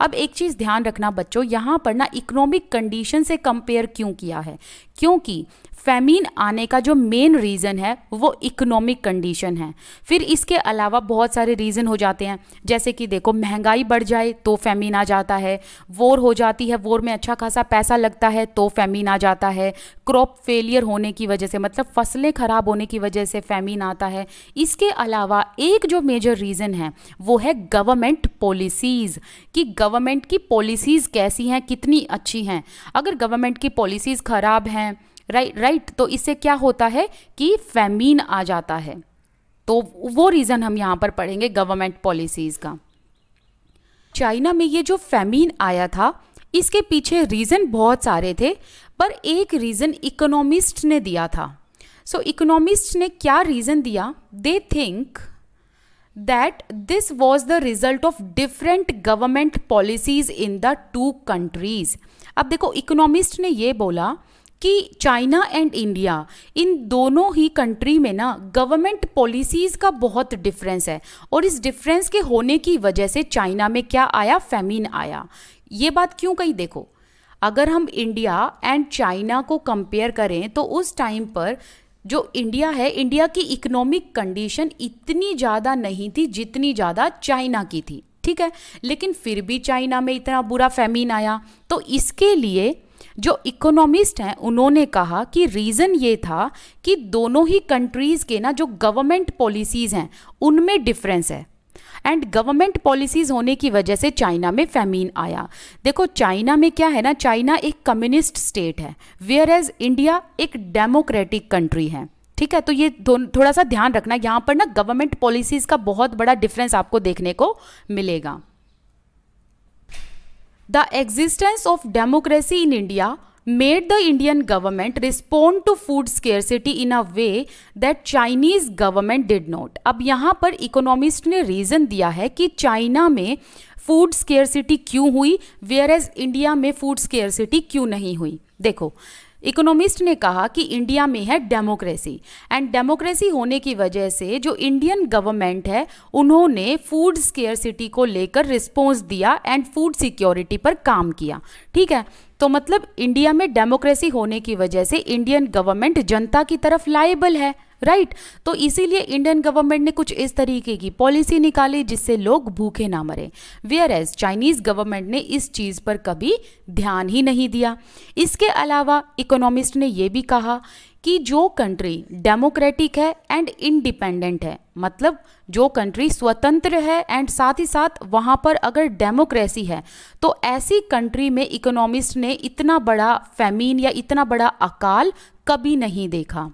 A: अब एक चीज़ ध्यान रखना बच्चों यहाँ पर ना इकोनॉमिक कंडीशन से कंपेयर क्यों किया है क्योंकि फैमीन आने का जो मेन रीज़न है वो इकोनॉमिक कंडीशन है फिर इसके अलावा बहुत सारे रीज़न हो जाते हैं जैसे कि देखो महंगाई बढ़ जाए तो फैमीन आ जाता है वोर हो जाती है वोर में अच्छा खासा पैसा लगता है तो फैमीन आ जाता है क्रॉप फेलियर होने की वजह से मतलब फसलें ख़राब होने की वजह से फैमीन आता है इसके अलावा एक जो मेजर रीज़न है वो है गवर्नमेंट पॉलिसीज़ कि गवर्नमेंट की पॉलिसीज़ कैसी हैं कितनी अच्छी हैं अगर गवर्नमेंट की पॉलिसीज़ ख़राब हैं राइट राइट तो इससे क्या होता है कि फैमीन आ जाता है तो वो रीज़न हम यहाँ पर पढ़ेंगे गवर्नमेंट पॉलिसीज़ का चाइना में ये जो फैमीन आया था इसके पीछे रीज़न बहुत सारे थे पर एक रीज़न इकोनॉमिस्ट ने दिया था सो so, इकोनॉमिस्ट ने क्या रीज़न दिया they think that this was the result of different government policies in the two countries अब देखो इकोनॉमिस्ट ने ये बोला कि चाइना एंड इंडिया इन दोनों ही कंट्री में ना गवर्नमेंट पॉलिसीज़ का बहुत डिफरेंस है और इस डिफरेंस के होने की वजह से चाइना में क्या आया फेमिन आया ये बात क्यों कही देखो अगर हम इंडिया एंड चाइना को कंपेयर करें तो उस टाइम पर जो इंडिया है इंडिया की इकोनॉमिक कंडीशन इतनी ज़्यादा नहीं थी जितनी ज़्यादा चाइना की थी ठीक है लेकिन फिर भी चाइना में इतना बुरा फैमीन आया तो इसके लिए जो इकोनॉमिस्ट हैं उन्होंने कहा कि रीज़न ये था कि दोनों ही कंट्रीज़ के ना जो गवर्नमेंट पॉलिसीज़ हैं उनमें डिफरेंस है एंड गवर्नमेंट पॉलिसीज़ होने की वजह से चाइना में फैमीन आया देखो चाइना में क्या है ना चाइना एक कम्युनिस्ट स्टेट है वेयर एज इंडिया एक डेमोक्रेटिक कंट्री है ठीक है तो ये थोड़ा सा ध्यान रखना यहाँ पर ना गवर्नमेंट पॉलिसीज़ का बहुत बड़ा डिफरेंस आपको देखने को मिलेगा the existence of democracy in India made the Indian government respond to food scarcity in a way that Chinese government did not अब यहाँ पर इकोनॉमिस्ट ने रीजन दिया है कि चाइना में फूड स्केयर सिटी क्यों हुई वेयर एज इंडिया में फूड स्केयर सिटी क्यों नहीं हुई देखो इकोनॉमिस्ट ने कहा कि इंडिया में है डेमोक्रेसी एंड डेमोक्रेसी होने की वजह से जो इंडियन गवर्नमेंट है उन्होंने फूड सिटी को लेकर रिस्पॉन्स दिया एंड फूड सिक्योरिटी पर काम किया ठीक है तो मतलब इंडिया में डेमोक्रेसी होने की वजह से इंडियन गवर्नमेंट जनता की तरफ लाइबल है राइट right? तो इसीलिए इंडियन गवर्नमेंट ने कुछ इस तरीके की पॉलिसी निकाली जिससे लोग भूखे ना मरे वेयर एज चाइनीज गवर्नमेंट ने इस चीज़ पर कभी ध्यान ही नहीं दिया इसके अलावा इकोनॉमिस्ट ने यह भी कहा कि जो कंट्री डेमोक्रेटिक है एंड इंडिपेंडेंट है मतलब जो कंट्री स्वतंत्र है एंड साथ ही साथ वहाँ पर अगर डेमोक्रेसी है तो ऐसी कंट्री में इकोनॉमिस्ट ने इतना बड़ा फैमीन या इतना बड़ा अकाल कभी नहीं देखा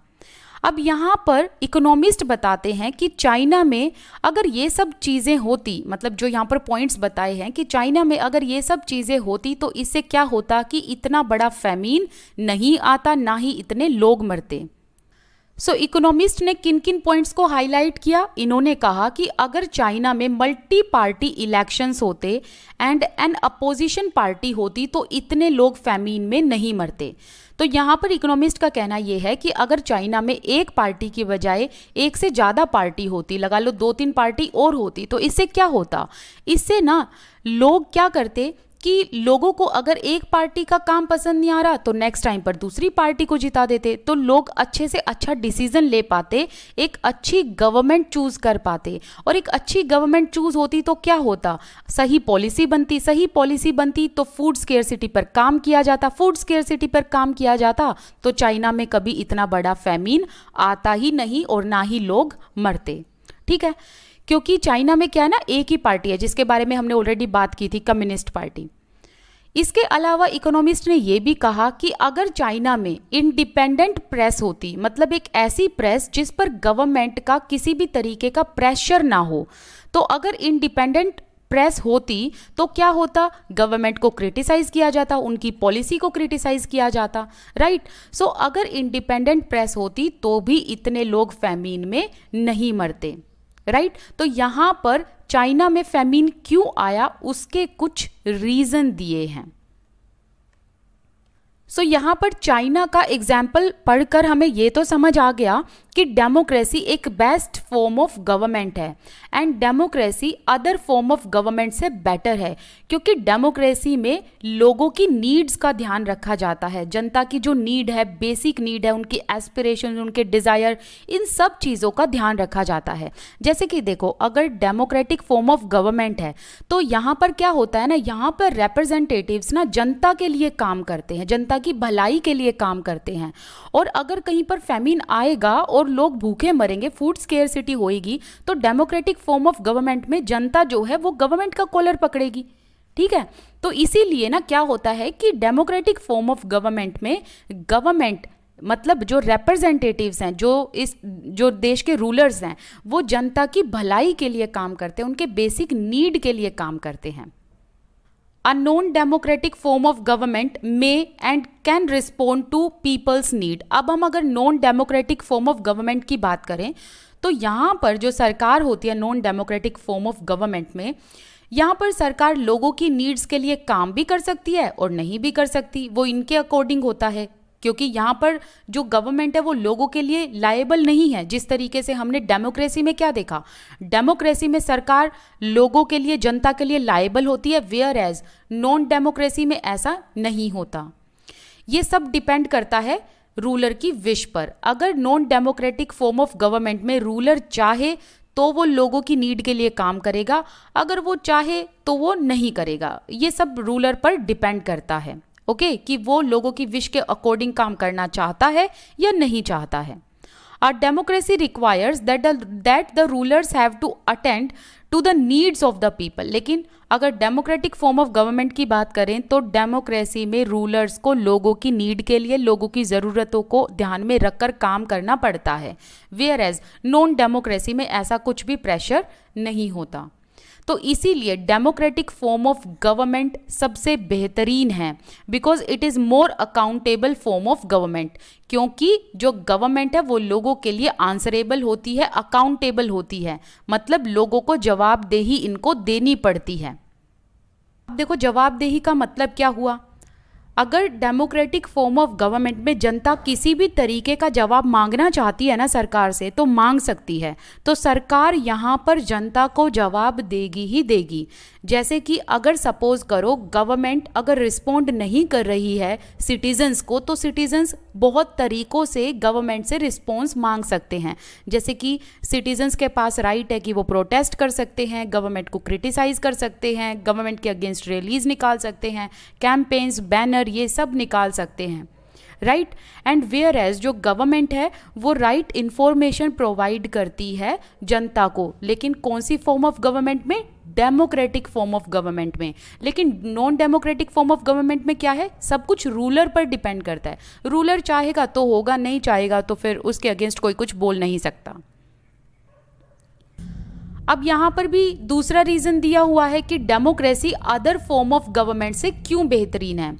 A: अब यहाँ पर इकोनॉमिस्ट बताते हैं कि चाइना में अगर ये सब चीज़ें होती मतलब जो यहाँ पर पॉइंट्स बताए हैं कि चाइना में अगर ये सब चीज़ें होती तो इससे क्या होता कि इतना बड़ा फैमीन नहीं आता ना ही इतने लोग मरते सो so, इकोनॉमिस्ट ने किन किन पॉइंट्स को हाईलाइट किया इन्होंने कहा कि अगर चाइना में मल्टी पार्टी इलेक्शंस होते एंड एन अपोजिशन पार्टी होती तो इतने लोग फैमीन में नहीं मरते तो यहाँ पर इकोनॉमिस्ट का कहना यह है कि अगर चाइना में एक पार्टी की बजाय एक से ज़्यादा पार्टी होती लगा लो दो तीन पार्टी और होती तो इससे क्या होता इससे ना लोग क्या करते कि लोगों को अगर एक पार्टी का काम पसंद नहीं आ रहा तो नेक्स्ट टाइम पर दूसरी पार्टी को जिता देते तो लोग अच्छे से अच्छा डिसीजन ले पाते एक अच्छी गवर्नमेंट चूज कर पाते और एक अच्छी गवर्नमेंट चूज होती तो क्या होता सही पॉलिसी बनती सही पॉलिसी बनती तो फूड स्केयर पर काम किया जाता फूड स्केयर पर काम किया जाता तो चाइना में कभी इतना बड़ा फैमीन आता ही नहीं और ना ही लोग मरते ठीक है क्योंकि चाइना में क्या है ना एक ही पार्टी है जिसके बारे में हमने ऑलरेडी बात की थी कम्युनिस्ट पार्टी इसके अलावा इकोनॉमिस्ट ने यह भी कहा कि अगर चाइना में इंडिपेंडेंट प्रेस होती मतलब एक ऐसी प्रेस जिस पर गवर्नमेंट का किसी भी तरीके का प्रेशर ना हो तो अगर इंडिपेंडेंट प्रेस होती तो क्या होता गवर्नमेंट को क्रिटिसाइज किया जाता उनकी पॉलिसी को क्रिटिसाइज किया जाता राइट right? सो so, अगर इंडिपेंडेंट प्रेस होती तो भी इतने लोग फैमीन में नहीं मरते राइट तो यहाँ पर चाइना में फेमिन क्यों आया उसके कुछ रीज़न दिए हैं सो so, यहाँ पर चाइना का एग्जाम्पल पढ़कर हमें ये तो समझ आ गया कि डेमोक्रेसी एक बेस्ट फॉर्म ऑफ गवर्नमेंट है and democracy other form of government से बेटर है क्योंकि डेमोक्रेसी में लोगों की नीड्स का ध्यान रखा जाता है जनता की जो नीड है बेसिक नीड है उनकी एस्पिरेशन उनके डिज़ायर इन सब चीज़ों का ध्यान रखा जाता है जैसे कि देखो अगर डेमोक्रेटिक फॉर्म ऑफ गवर्नमेंट है तो यहाँ पर क्या होता है ना यहाँ पर रिप्रेजेंटेटिव्स ना जनता के लिए काम करते हैं जनता की भलाई के लिए काम करते हैं और अगर कहीं पर फेमिन आएगा और और लोग भूखे मरेंगे फूड स्केयर सिटी होएगी तो डेमोक्रेटिक फॉर्म ऑफ गवर्नमेंट में जनता जो है वो गवर्नमेंट का कॉलर पकड़ेगी ठीक है तो इसीलिए ना क्या होता है कि डेमोक्रेटिक फॉर्म ऑफ गवर्नमेंट में गवर्नमेंट मतलब जो रिप्रेजेंटेटिव्स हैं जो इस जो देश के रूलर्स हैं वो जनता की भलाई के लिए काम करते हैं उनके बेसिक नीड के लिए काम करते हैं a non-democratic form of government may and can respond to people's need. अब हम अगर non democratic form of government की बात करें तो यहाँ पर जो सरकार होती है non democratic form of government में यहाँ पर सरकार लोगों की नीड्स के लिए काम भी कर सकती है और नहीं भी कर सकती वो इनके अकॉर्डिंग होता है क्योंकि यहाँ पर जो गवर्नमेंट है वो लोगों के लिए लाइबल नहीं है जिस तरीके से हमने डेमोक्रेसी में क्या देखा डेमोक्रेसी में सरकार लोगों के लिए जनता के लिए लाइबल होती है वेयर एज नॉन डेमोक्रेसी में ऐसा नहीं होता ये सब डिपेंड करता है रूलर की विश पर अगर non democratic form of government में रूलर चाहे तो वो लोगों की नीड के लिए काम करेगा अगर वो चाहे तो वो नहीं करेगा ये सब रूलर पर डिपेंड करता है ओके okay, कि वो लोगों की विश के अकॉर्डिंग काम करना चाहता है या नहीं चाहता है or democracy requires that the rulers have to attend to the needs of the people लेकिन अगर डेमोक्रेटिक फॉर्म ऑफ गवर्नमेंट की बात करें तो डेमोक्रेसी में रूलर्स को लोगों की नीड के लिए लोगों की ज़रूरतों को ध्यान में रखकर काम करना पड़ता है वेयर एज नॉन डेमोक्रेसी में ऐसा कुछ भी प्रेशर नहीं होता तो इसीलिए डेमोक्रेटिक फॉर्म ऑफ गवर्नमेंट सबसे बेहतरीन है because it is more accountable form of government क्योंकि जो गवर्नमेंट है वो लोगों के लिए आंसरेबल होती है अकाउंटेबल होती है मतलब लोगों को जवाबदेही इनको देनी पड़ती है अब देखो जवाबदेही का मतलब क्या हुआ अगर डेमोक्रेटिक फॉर्म ऑफ गवर्नमेंट में जनता किसी भी तरीके का जवाब मांगना चाहती है ना सरकार से तो मांग सकती है तो सरकार यहाँ पर जनता को जवाब देगी ही देगी जैसे कि अगर सपोज करो गवर्नमेंट अगर रिस्पोंड नहीं कर रही है सिटीजन्स को तो सिटीजन्स बहुत तरीकों से गवर्नमेंट से रिस्पॉन्स मांग सकते हैं जैसे कि सिटीजन्स के पास राइट है कि वो प्रोटेस्ट कर सकते हैं गवर्नमेंट को क्रिटिसाइज कर सकते हैं गवर्नमेंट के अगेंस्ट रैलीज निकाल सकते हैं कैंपेन्स बैनर कर ये सब निकाल सकते हैं राइट एंड वेयर एज जो गवर्नमेंट है वो राइट इन्फॉर्मेशन प्रोवाइड करती है जनता को लेकिन कौन सी फॉर्म ऑफ गवर्नमेंट में डेमोक्रेटिक फॉर्म ऑफ गवर्नमेंट में लेकिन non democratic form of government में क्या है सब कुछ रूलर पर डिपेंड करता है रूलर चाहेगा तो होगा नहीं चाहेगा तो फिर उसके अगेंस्ट कोई कुछ बोल नहीं सकता अब यहाँ पर भी दूसरा रीज़न दिया हुआ है कि democracy other form of government से क्यों बेहतरीन है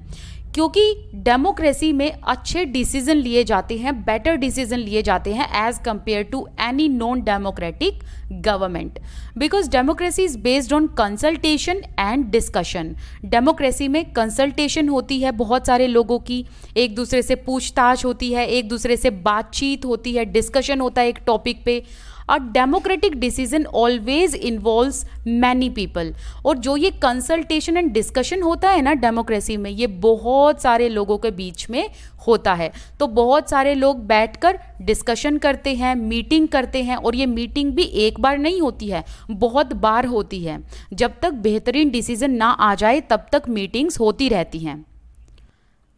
A: क्योंकि डेमोक्रेसी में अच्छे डिसीजन लिए जाते हैं बेटर डिसीजन लिए जाते हैं as compare to any non democratic government because democracy is based on consultation and discussion democracy में कंसल्टेशन होती है बहुत सारे लोगों की एक दूसरे से पूछताछ होती है एक दूसरे से बातचीत होती है डिस्कशन होता है एक टॉपिक पे a democratic decision always involves many people और जो ये कंसल्टेशन एंड डिस्कशन होता है ना डेमोक्रेसी में ये बहुत सारे लोगों के बीच में होता है तो बहुत सारे लोग बैठकर डिस्कशन करते हैं मीटिंग करते हैं और ये मीटिंग भी एक बार नहीं होती है बहुत बार होती है जब तक बेहतरीन डिसीजन ना आ जाए तब तक मीटिंग्स होती रहती हैं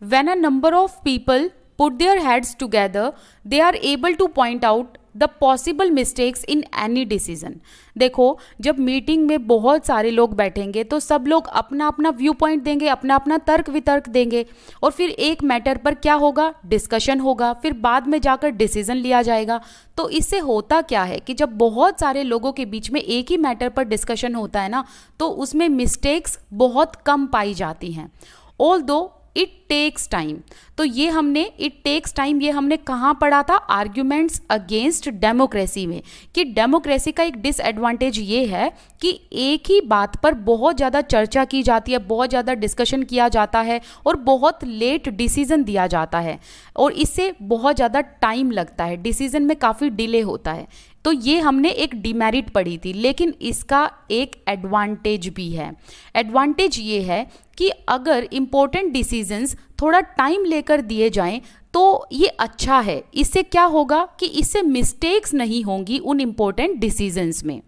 A: when a number of people put their heads together they are able to point out the possible mistakes in any decision देखो जब मीटिंग में बहुत सारे लोग बैठेंगे तो सब लोग अपना अपना व्यू पॉइंट देंगे अपना अपना तर्क वितर्क देंगे और फिर एक मैटर पर क्या होगा डिस्कशन होगा फिर बाद में जाकर डिसीजन लिया जाएगा तो इससे होता क्या है कि जब बहुत सारे लोगों के बीच में एक ही मैटर पर डिस्कशन होता है ना तो उसमें मिस्टेक्स बहुत कम पाई जाती हैं ऑल दो इट टेक्स टाइम तो ये हमने इट टेक्स टाइम ये हमने कहाँ पढ़ा था आर्ग्यूमेंट्स अगेंस्ट डेमोक्रेसी में कि डेमोक्रेसी का एक डिसएडवांटेज ये है कि एक ही बात पर बहुत ज़्यादा चर्चा की जाती है बहुत ज़्यादा डिस्कशन किया जाता है और बहुत लेट डिसीजन दिया जाता है और इससे बहुत ज़्यादा टाइम लगता है डिसीजन में काफ़ी डिले होता है तो ये हमने एक डिमेरिट पढ़ी थी लेकिन इसका एक एडवांटेज भी है एडवांटेज ये है कि अगर इम्पोर्टेंट डिसीजंस थोड़ा टाइम लेकर दिए जाएं तो ये अच्छा है इससे क्या होगा कि इससे मिस्टेक्स नहीं होंगी उन इम्पोर्टेंट डिसीजंस में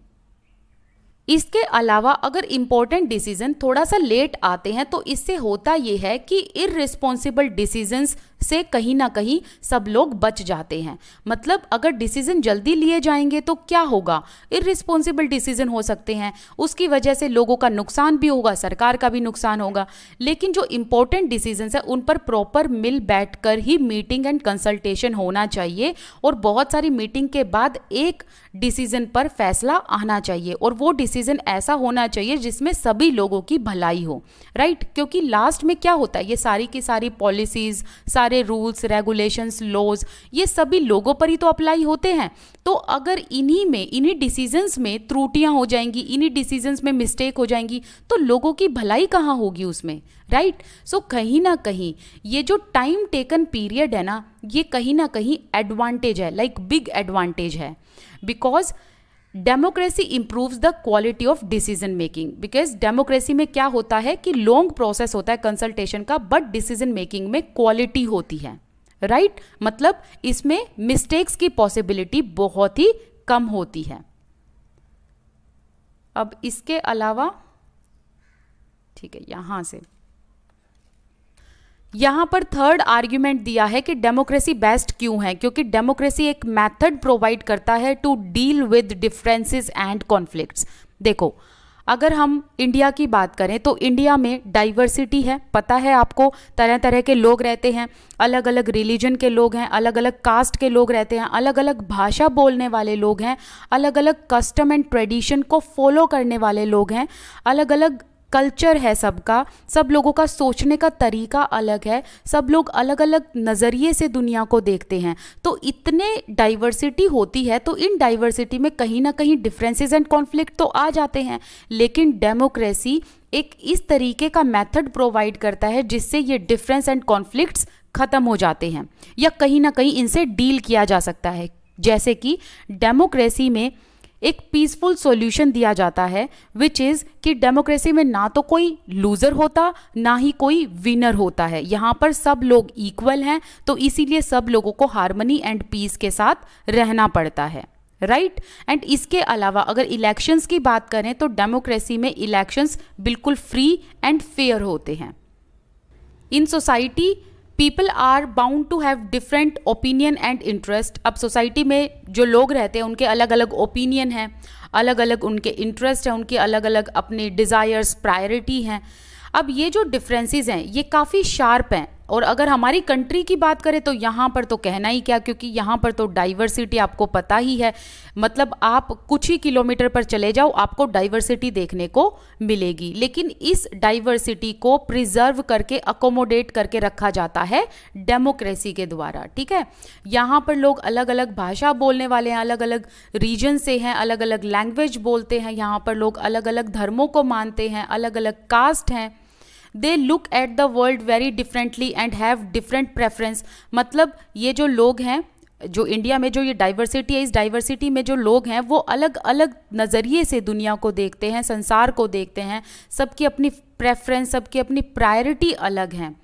A: इसके अलावा अगर इम्पोर्टेंट डिसीजन थोड़ा सा लेट आते हैं तो इससे होता ये है कि इरेस्पॉन्सिबल डिसीजंस से कहीं ना कहीं सब लोग बच जाते हैं मतलब अगर डिसीजन जल्दी लिए जाएंगे तो क्या होगा इरिस्पॉन्सिबल डिसीजन हो सकते हैं उसकी वजह से लोगों का नुकसान भी होगा सरकार का भी नुकसान होगा लेकिन जो इम्पोर्टेंट डिसीजन है उन पर प्रॉपर मिल बैठ कर ही मीटिंग एंड कंसल्टेशन होना चाहिए और बहुत सारी मीटिंग के बाद एक डिसीजन पर फैसला आना चाहिए और वो डिसीजन ऐसा होना चाहिए जिसमें सभी लोगों की भलाई हो राइट क्योंकि लास्ट में क्या होता है ये सारी की सारी पॉलिसीज सारी सारे रूल्स रेगुलेशंस लॉज ये सभी लोगों पर ही तो अप्लाई होते हैं तो अगर इन्हीं में इन्हीं डिसीजंस में त्रुटियां हो जाएंगी इन्हीं डिसीजंस में मिस्टेक हो जाएंगी तो लोगों की भलाई कहाँ होगी उसमें राइट right? सो so, कहीं ना कहीं ये जो टाइम टेकन पीरियड है ना ये कहीं ना कहीं एडवांटेज है लाइक बिग एडवांटेज है because democracy improves the quality of decision making because democracy में क्या होता है कि लॉन्ग प्रोसेस होता है कंसल्टेशन का बट डिसीजन मेकिंग में क्वालिटी होती है राइट right? मतलब इसमें मिस्टेक्स की पॉसिबिलिटी बहुत ही कम होती है अब इसके अलावा ठीक है यहां से यहाँ पर थर्ड आर्ग्यूमेंट दिया है कि डेमोक्रेसी बेस्ट क्यों है क्योंकि डेमोक्रेसी एक मेथड प्रोवाइड करता है to deal with differences and conflicts देखो अगर हम इंडिया की बात करें तो इंडिया में डाइवर्सिटी है पता है आपको तरह तरह के लोग रहते हैं अलग अलग रिलीजन के लोग हैं अलग अलग कास्ट के लोग रहते हैं अलग अलग भाषा बोलने वाले लोग हैं अलग अलग कस्टम एंड ट्रेडिशन को फॉलो करने वाले लोग हैं अलग अलग कल्चर है सबका सब लोगों का सोचने का तरीका अलग है सब लोग अलग अलग नज़रिए से दुनिया को देखते हैं तो इतने डाइवर्सिटी होती है तो इन डाइवर्सिटी में कहीं ना कहीं डिफरेंसेस एंड कॉन्फ्लिक्ट तो आ जाते हैं लेकिन डेमोक्रेसी एक इस तरीके का मेथड प्रोवाइड करता है जिससे ये डिफरेंस एंड कॉन्फ्लिक्ट्स ख़त्म हो जाते हैं या कहीं ना कहीं इनसे डील किया जा सकता है जैसे कि डेमोक्रेसी में एक पीसफुल सॉल्यूशन दिया जाता है विच इज़ कि डेमोक्रेसी में ना तो कोई लूज़र होता ना ही कोई विनर होता है यहाँ पर सब लोग इक्वल हैं तो इसीलिए सब लोगों को हारमनी एंड पीस के साथ रहना पड़ता है राइट right? एंड इसके अलावा अगर इलेक्शंस की बात करें तो डेमोक्रेसी में इलेक्शंस बिल्कुल फ्री एंड फेयर होते हैं in society people are bound to have different opinion and interest अब सोसाइटी में जो लोग रहते हैं उनके अलग अलग ओपिनियन हैं अलग अलग उनके इंटरेस्ट हैं उनके अलग अलग अपने डिज़ायर्स प्रायोरिटी हैं अब ये जो डिफरेंसेस हैं ये काफ़ी शार्प हैं और अगर हमारी कंट्री की बात करें तो यहाँ पर तो कहना ही क्या क्योंकि यहाँ पर तो डाइवर्सिटी आपको पता ही है मतलब आप कुछ ही किलोमीटर पर चले जाओ आपको डाइवर्सिटी देखने को मिलेगी लेकिन इस डाइवर्सिटी को प्रिजर्व करके अकोमोडेट करके रखा जाता है डेमोक्रेसी के द्वारा ठीक है यहाँ पर लोग अलग अलग भाषा बोलने वाले हैं अलग अलग रीजन से हैं अलग अलग लैंग्वेज बोलते हैं यहाँ पर लोग अलग अलग धर्मों को मानते हैं अलग अलग कास्ट हैं they look at the world very differently and have different preference मतलब ये जो लोग हैं जो इंडिया में जो ये डाइवर्सिटी है इस डाइवर्सिटी में जो लोग हैं वो अलग अलग नज़रिए से दुनिया को देखते हैं संसार को देखते हैं सबकी अपनी प्रेफरेंस सबकी अपनी प्रायोरिटी अलग हैं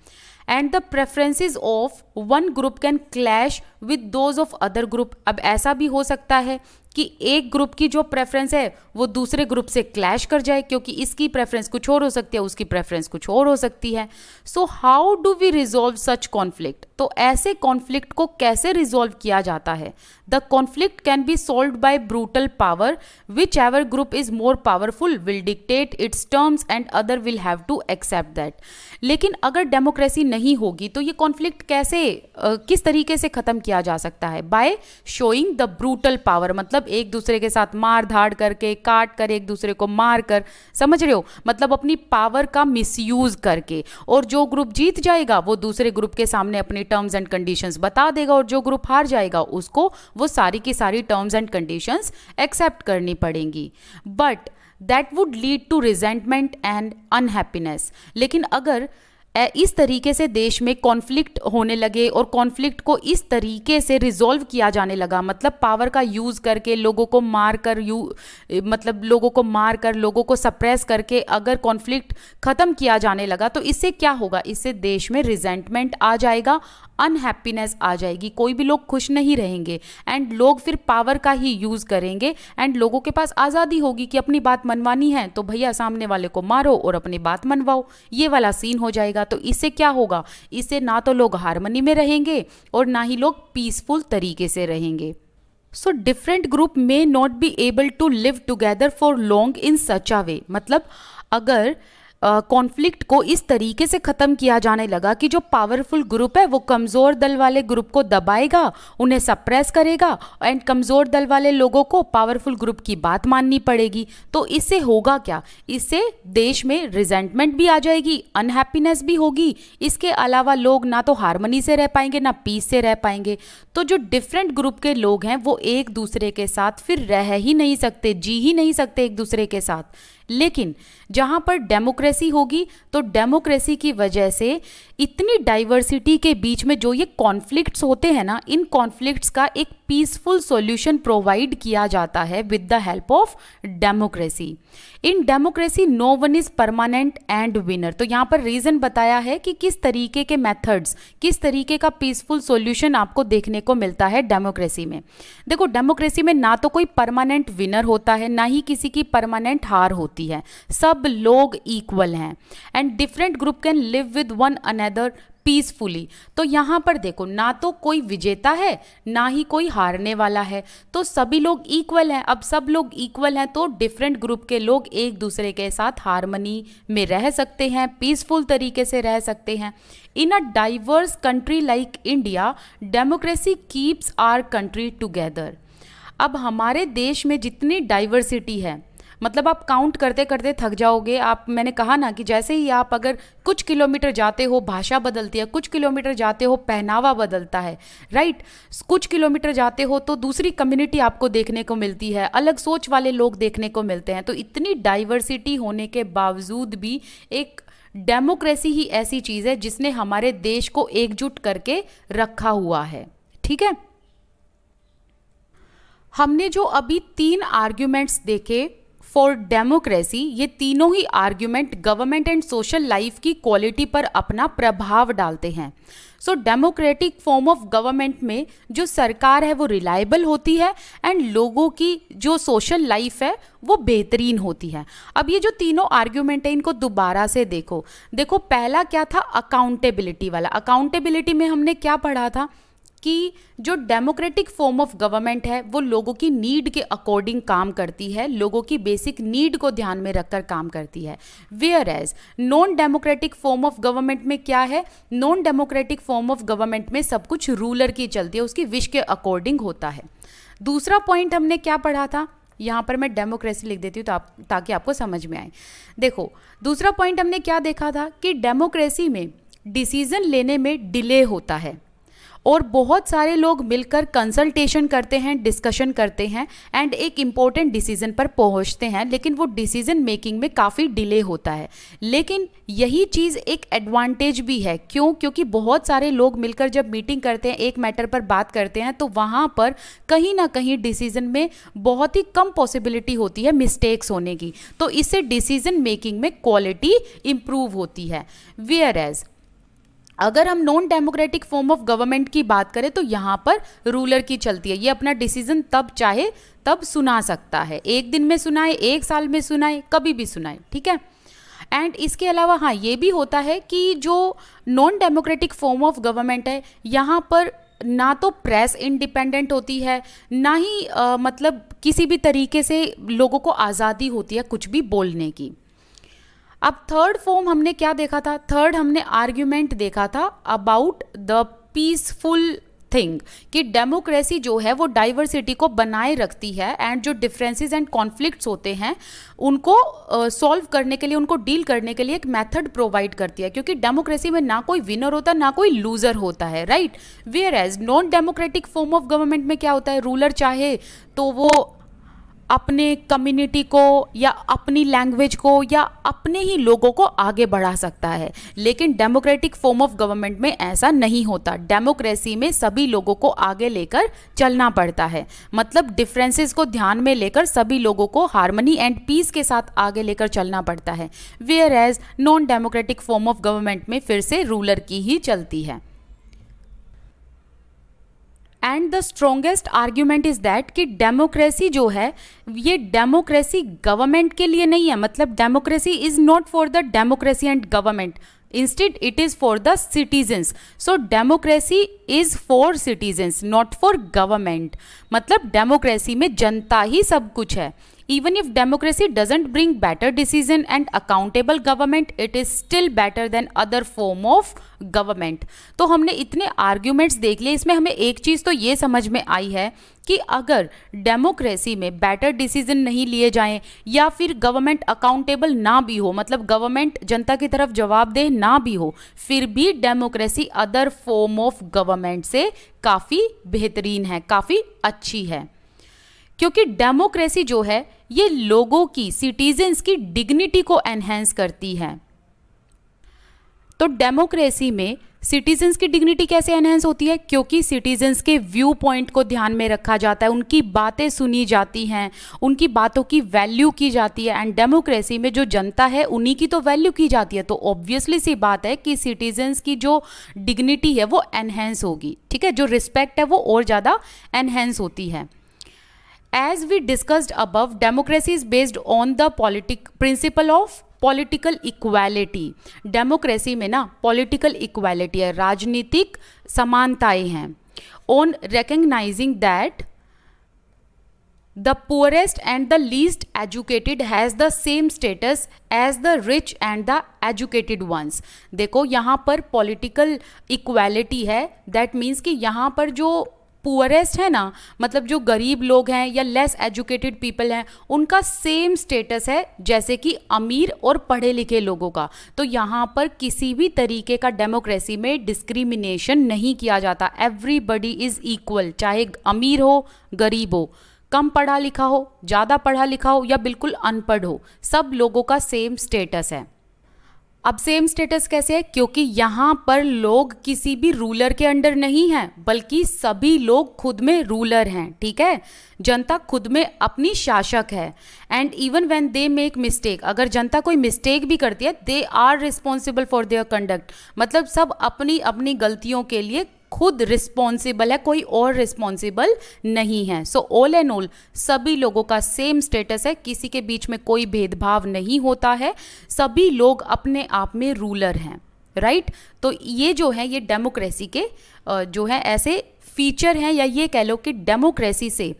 A: and the preferences of one group can clash with those of other group अब ऐसा भी हो सकता है कि एक ग्रुप की जो प्रेफरेंस है वो दूसरे ग्रुप से क्लैश कर जाए क्योंकि इसकी प्रेफरेंस कुछ और हो सकती है उसकी प्रेफरेंस कुछ और हो सकती है so how do we resolve such conflict तो ऐसे कॉन्फ्लिक्ट को कैसे रिजोल्व किया जाता है the conflict can be solved by brutal power whichever group is more powerful will dictate its terms and other will have to accept that लेकिन अगर democracy नहीं होगी तो ये कॉन्फ्लिक्ट कैसे किस तरीके से खत्म किया जा सकता है by showing the brutal power मतलब मतलब एक दूसरे के साथ मार धाड़ करके काट कर एक दूसरे को मार कर समझ रहे हो मतलब अपनी पावर का मिसयूज़ करके और जो ग्रुप जीत जाएगा वो दूसरे ग्रुप के सामने अपनी टर्म्स एंड कंडीशंस बता देगा और जो ग्रुप हार जाएगा उसको वो सारी की सारी टर्म्स एंड कंडीशंस एक्सेप्ट करनी पड़ेंगी but that would lead to resentment and unhappiness लेकिन अगर इस तरीके से देश में कॉन्फ्लिक्ट होने लगे और कॉन्फ्लिक्ट को इस तरीके से रिजॉल्व किया जाने लगा मतलब पावर का यूज़ करके लोगों को मार कर यू मतलब लोगों को मार कर लोगों को सप्रेस करके अगर कॉन्फ्लिक्ट ख़त्म किया जाने लगा तो इससे क्या होगा इससे देश में रिजेंटमेंट आ जाएगा अनहैप्पीनेस आ जाएगी कोई भी लोग खुश नहीं रहेंगे एंड लोग फिर पावर का ही यूज़ करेंगे एंड लोगों के पास आज़ादी होगी कि अपनी बात मनवानी है तो भैया सामने वाले को मारो और अपनी बात मनवाओ ये वाला सीन हो जाएगा तो इससे क्या होगा इससे ना तो लोग हारमनी में रहेंगे और ना ही लोग पीसफुल तरीके से रहेंगे so different group may not be able to live together for long in such a way मतलब अगर कॉन्फ्लिक्ट को इस तरीके से ख़त्म किया जाने लगा कि जो पावरफुल ग्रुप है वो कमज़ोर दल वाले ग्रुप को दबाएगा उन्हें सप्रेस करेगा एंड कमज़ोर दल वाले लोगों को पावरफुल ग्रुप की बात माननी पड़ेगी तो इससे होगा क्या इससे देश में रिजेंटमेंट भी आ जाएगी अनहैप्पीनेस भी होगी इसके अलावा लोग ना तो हारमोनी से रह पाएंगे ना पीस से रह पाएंगे तो जो डिफरेंट ग्रुप के लोग हैं वो एक दूसरे के साथ फिर रह ही नहीं सकते जी ही नहीं सकते एक दूसरे के साथ लेकिन जहां पर डेमोक्रेसी होगी तो डेमोक्रेसी की वजह से इतनी डाइवर्सिटी के बीच में जो ये कॉन्फ्लिक्ट्स होते हैं ना इन कॉन्फ्लिक्ट्स का एक पीसफुल सॉल्यूशन प्रोवाइड किया जाता है with the help of democracy in democracy no one is permanent and winner तो यहाँ पर रीजन बताया है कि किस तरीके के मेथड्स किस तरीके का पीसफुल सॉल्यूशन आपको देखने को मिलता है डेमोक्रेसी में देखो डेमोक्रेसी में ना तो कोई परमानेंट विनर होता है ना ही किसी की परमानेंट हार होती होती है सब लोग इक्वल हैं and different group can live with one another peacefully तो यहाँ पर देखो ना तो कोई विजेता है ना ही कोई हारने वाला है तो सभी लोग इक्वल हैं अब सब लोग इक्वल हैं तो डिफरेंट ग्रुप के लोग एक दूसरे के साथ हारमनी में रह सकते हैं पीसफुल तरीके से रह सकते हैं in a diverse country like India democracy keeps our country together अब हमारे देश में जितनी डाइवर्सिटी है मतलब आप काउंट करते करते थक जाओगे आप मैंने कहा ना कि जैसे ही आप अगर कुछ किलोमीटर जाते हो भाषा बदलती है कुछ किलोमीटर जाते हो पहनावा बदलता है राइट कुछ किलोमीटर जाते हो तो दूसरी कम्युनिटी आपको देखने को मिलती है अलग सोच वाले लोग देखने को मिलते हैं तो इतनी डाइवर्सिटी होने के बावजूद भी एक डेमोक्रेसी ही ऐसी चीज़ है जिसने हमारे देश को एकजुट करके रखा हुआ है ठीक है हमने जो अभी तीन आर्ग्यूमेंट्स देखे फॉर डेमोक्रेसी ये तीनों ही argument government and social life की क्वालिटी पर अपना प्रभाव डालते हैं सो डेमोक्रेटिक फॉर्म ऑफ गवर्नमेंट में जो सरकार है वो रिलायबल होती है एंड लोगों की जो सोशल लाइफ है वो बेहतरीन होती है अब ये जो तीनों आर्ग्यूमेंट है इनको दोबारा से देखो देखो पहला क्या था अकाउंटेबिलिटी वाला अकाउंटेबिलिटी में हमने क्या पढ़ा था कि जो डेमोक्रेटिक फॉर्म ऑफ गवर्नमेंट है वो लोगों की नीड के अकॉर्डिंग काम करती है लोगों की बेसिक नीड को ध्यान में रखकर काम करती है whereas non democratic form of government में क्या है non democratic form of government में सब कुछ रूलर की चलती है उसकी विश के अकॉर्डिंग होता है दूसरा पॉइंट हमने क्या पढ़ा था यहाँ पर मैं डेमोक्रेसी लिख देती हूँ ता, तो ताकि आपको समझ में आए देखो दूसरा पॉइंट हमने क्या देखा था कि डेमोक्रेसी में डिसीजन लेने में डिले होता है और बहुत सारे लोग मिलकर कंसल्टेशन करते हैं डिस्कशन करते हैं एंड एक इम्पॉर्टेंट डिसीजन पर पहुंचते हैं लेकिन वो डिसीजन मेकिंग में काफ़ी डिले होता है लेकिन यही चीज़ एक एडवांटेज भी है क्यों क्योंकि बहुत सारे लोग मिलकर जब मीटिंग करते हैं एक मैटर पर बात करते हैं तो वहाँ पर कहीं ना कहीं डिसीजन में बहुत ही कम पॉसिबिलिटी होती है मिस्टेक्स होने की तो इससे डिसीजन मेकिंग में क्वालिटी इम्प्रूव होती है वेयर एज़ अगर हम non democratic form of government की बात करें तो यहाँ पर रूलर की चलती है ये अपना डिसीजन तब चाहे तब सुना सकता है एक दिन में सुनाए एक साल में सुनाए कभी भी सुनाए ठीक है एंड इसके अलावा हाँ ये भी होता है कि जो non democratic form of government है यहाँ पर ना तो प्रेस इंडिपेंडेंट होती है ना ही आ, मतलब किसी भी तरीके से लोगों को आज़ादी होती है कुछ भी बोलने की अब थर्ड फॉर्म हमने क्या देखा था थर्ड हमने आर्ग्यूमेंट देखा था अबाउट द पीसफुल थिंग कि डेमोक्रेसी जो है वो डाइवर्सिटी को बनाए रखती है एंड जो डिफरेंसेस एंड कॉन्फ्लिक्ट्स होते हैं उनको सॉल्व uh, करने के लिए उनको डील करने के लिए एक मेथड प्रोवाइड करती है क्योंकि डेमोक्रेसी में ना कोई विनर होता ना कोई लूजर होता है right whereas non democratic form of government में क्या होता है रूलर चाहे तो वो अपने कम्युनिटी को या अपनी लैंग्वेज को या अपने ही लोगों को आगे बढ़ा सकता है लेकिन डेमोक्रेटिक फॉर्म ऑफ गवर्नमेंट में ऐसा नहीं होता डेमोक्रेसी में सभी लोगों को आगे लेकर चलना पड़ता है मतलब डिफरेंसेस को ध्यान में लेकर सभी लोगों को हारमनी एंड पीस के साथ आगे लेकर चलना पड़ता है whereas non democratic form of government में फिर से रूलर की ही चलती है and the strongest argument is that कि डेमोक्रेसी जो है ये डेमोक्रेसी गवर्नमेंट के लिए नहीं है मतलब democracy is not for the democracy and government instead it is for the citizens so democracy is for citizens not for government मतलब डेमोक्रेसी में जनता ही सब कुछ है Even if democracy doesn't bring better decision and accountable government, it is still better than other form of government तो हमने इतने arguments देख लिए इसमें हमें एक चीज़ तो ये समझ में आई है कि अगर डेमोक्रेसी में बेटर डिसीजन नहीं लिए जाएं या फिर गवर्नमेंट अकाउंटेबल ना भी हो मतलब गवर्नमेंट जनता की तरफ जवाबदेह ना भी हो फिर भी democracy other form of government से काफ़ी बेहतरीन है काफ़ी अच्छी है क्योंकि डेमोक्रेसी जो है ये लोगों की सिटीजन्स की डिग्निटी को एनहेंस करती है तो डेमोक्रेसी में सिटीजन्स की डिग्निटी कैसे एनहेंस होती है क्योंकि सिटीजन्स के व्यू पॉइंट को ध्यान में रखा जाता है उनकी बातें सुनी जाती हैं उनकी बातों की वैल्यू की जाती है एंड डेमोक्रेसी में जो जनता है उन्हीं की तो वैल्यू की जाती है तो ऑब्वियसली सी बात है कि सिटीजन्स की जो डिग्निटी है वो एनहेंस होगी ठीक है जो रिस्पेक्ट है वो और ज़्यादा एनहेंस होती है as we discussed above democracy is based on the politic principle of political equality democracy में ना पॉलिटिकल इक्वालिटी है राजनीतिक समानताएं हैं on recognising that the poorest and the least educated has the same status as the rich and the educated ones देखो यहाँ पर political equality है दैट मीन्स कि यहाँ पर जो पुअरेस्ट है ना मतलब जो गरीब लोग हैं या लेस एजुकेटेड पीपल हैं उनका सेम स्टेटस है जैसे कि अमीर और पढ़े लिखे लोगों का तो यहाँ पर किसी भी तरीके का डेमोक्रेसी में डिस्क्रिमिनेशन नहीं किया जाता एवरीबडी इज़ इक्वल चाहे अमीर हो गरीब हो कम पढ़ा लिखा हो ज़्यादा पढ़ा लिखा हो या बिल्कुल अनपढ़ हो सब लोगों का सेम स्टेटस है अब सेम स्टेटस कैसे है क्योंकि यहाँ पर लोग किसी भी रूलर के अंडर नहीं हैं बल्कि सभी लोग खुद में रूलर हैं ठीक है जनता खुद में अपनी शासक है and even when they make mistake अगर जनता कोई मिस्टेक भी करती है they are responsible for their conduct मतलब सब अपनी अपनी गलतियों के लिए खुद रिस्पॉन्सिबल है कोई और रिस्पॉन्सिबल नहीं है सो ऑल एंड ऑल सभी लोगों का सेम स्टेटस है किसी के बीच में कोई भेदभाव नहीं होता है सभी लोग अपने आप में रूलर हैं राइट right? तो ये जो है ये डेमोक्रेसी के जो है ऐसे फीचर हैं या ये कह लो कि डेमोक्रेसी से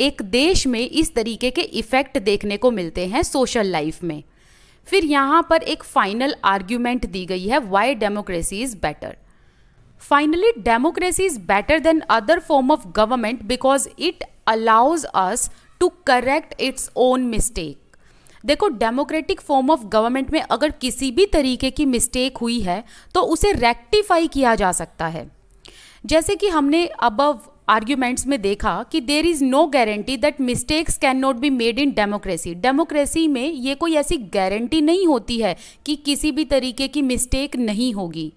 A: एक देश में इस तरीके के इफ़ेक्ट देखने को मिलते हैं सोशल लाइफ में फिर यहाँ पर एक फाइनल आर्ग्यूमेंट दी गई है why democracy is better Finally, democracy is better than other form of government because it allows us to correct its own mistake. देखो डेमोक्रेटिक फॉर्म ऑफ गवर्नमेंट में अगर किसी भी तरीके की मिस्टेक हुई है तो उसे रेक्टिफाई किया जा सकता है जैसे कि हमने अबव आर्ग्यूमेंट्स में देखा कि there is no guarantee that mistakes can not be made in democracy democracy में ये कोई ऐसी गारंटी नहीं होती है कि किसी भी तरीके की मिस्टेक नहीं होगी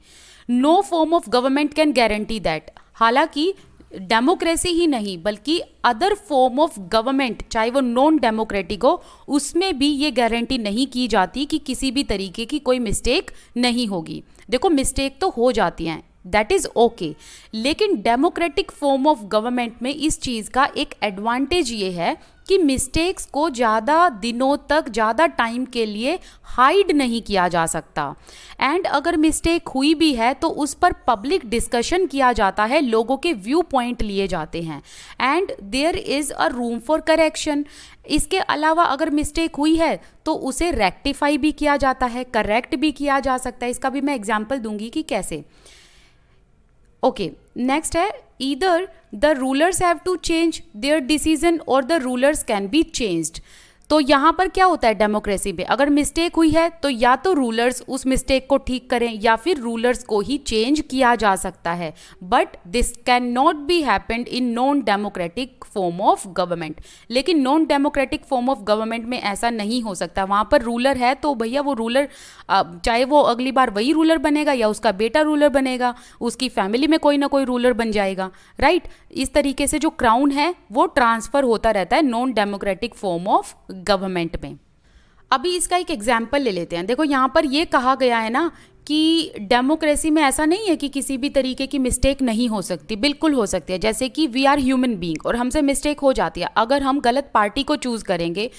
A: no form of government can guarantee that हालांकि डेमोक्रेसी ही नहीं बल्कि अदर फॉर्म ऑफ गवर्नमेंट चाहे वो नॉन डेमोक्रेटिक हो उसमें भी ये गारंटी नहीं की जाती कि किसी भी तरीके की कोई मिस्टेक नहीं होगी देखो मिस्टेक तो हो जाती हैं दैट इज़ ओके लेकिन डेमोक्रेटिक फॉर्म ऑफ गवर्नमेंट में इस चीज़ का एक एडवांटेज ये है कि मिस्टेक्स को ज़्यादा दिनों तक ज़्यादा टाइम के लिए हाइड नहीं किया जा सकता एंड अगर मिस्टेक हुई भी है तो उस पर पब्लिक डिस्कशन किया जाता है लोगों के व्यू पॉइंट लिए जाते हैं and there is a room for correction इसके अलावा अगर मिस्टेक हुई है तो उसे रेक्टिफाई भी किया जाता है करेक्ट भी किया जा सकता है इसका भी मैं एग्जाम्पल दूंगी कि कैसे Okay, next है either the rulers have to change their decision or the rulers can be changed. तो यहाँ पर क्या होता है डेमोक्रेसी में अगर मिस्टेक हुई है तो या तो रूलर्स उस मिस्टेक को ठीक करें या फिर रूलर्स को ही चेंज किया जा सकता है but this can not be happened in non democratic form of government लेकिन non democratic form of government में ऐसा नहीं हो सकता वहाँ पर रूलर है तो भैया वो रूलर चाहे वो अगली बार वही रूलर बनेगा या उसका बेटा रूलर बनेगा उसकी फैमिली में कोई ना कोई रूलर बन जाएगा राइट इस तरीके से जो क्राउन है वो ट्रांसफ़र होता रहता है non democratic form of government में अभी इसका एक एग्जाम्पल ले लेते हैं देखो यहाँ पर ये कहा गया है ना कि डेमोक्रेसी में ऐसा नहीं है कि किसी भी तरीके की मिस्टेक नहीं हो सकती बिल्कुल हो सकती है जैसे कि वी आर ह्यूमन बींग और हमसे मिस्टेक हो जाती है अगर हम गलत पार्टी को चूज़ करेंगे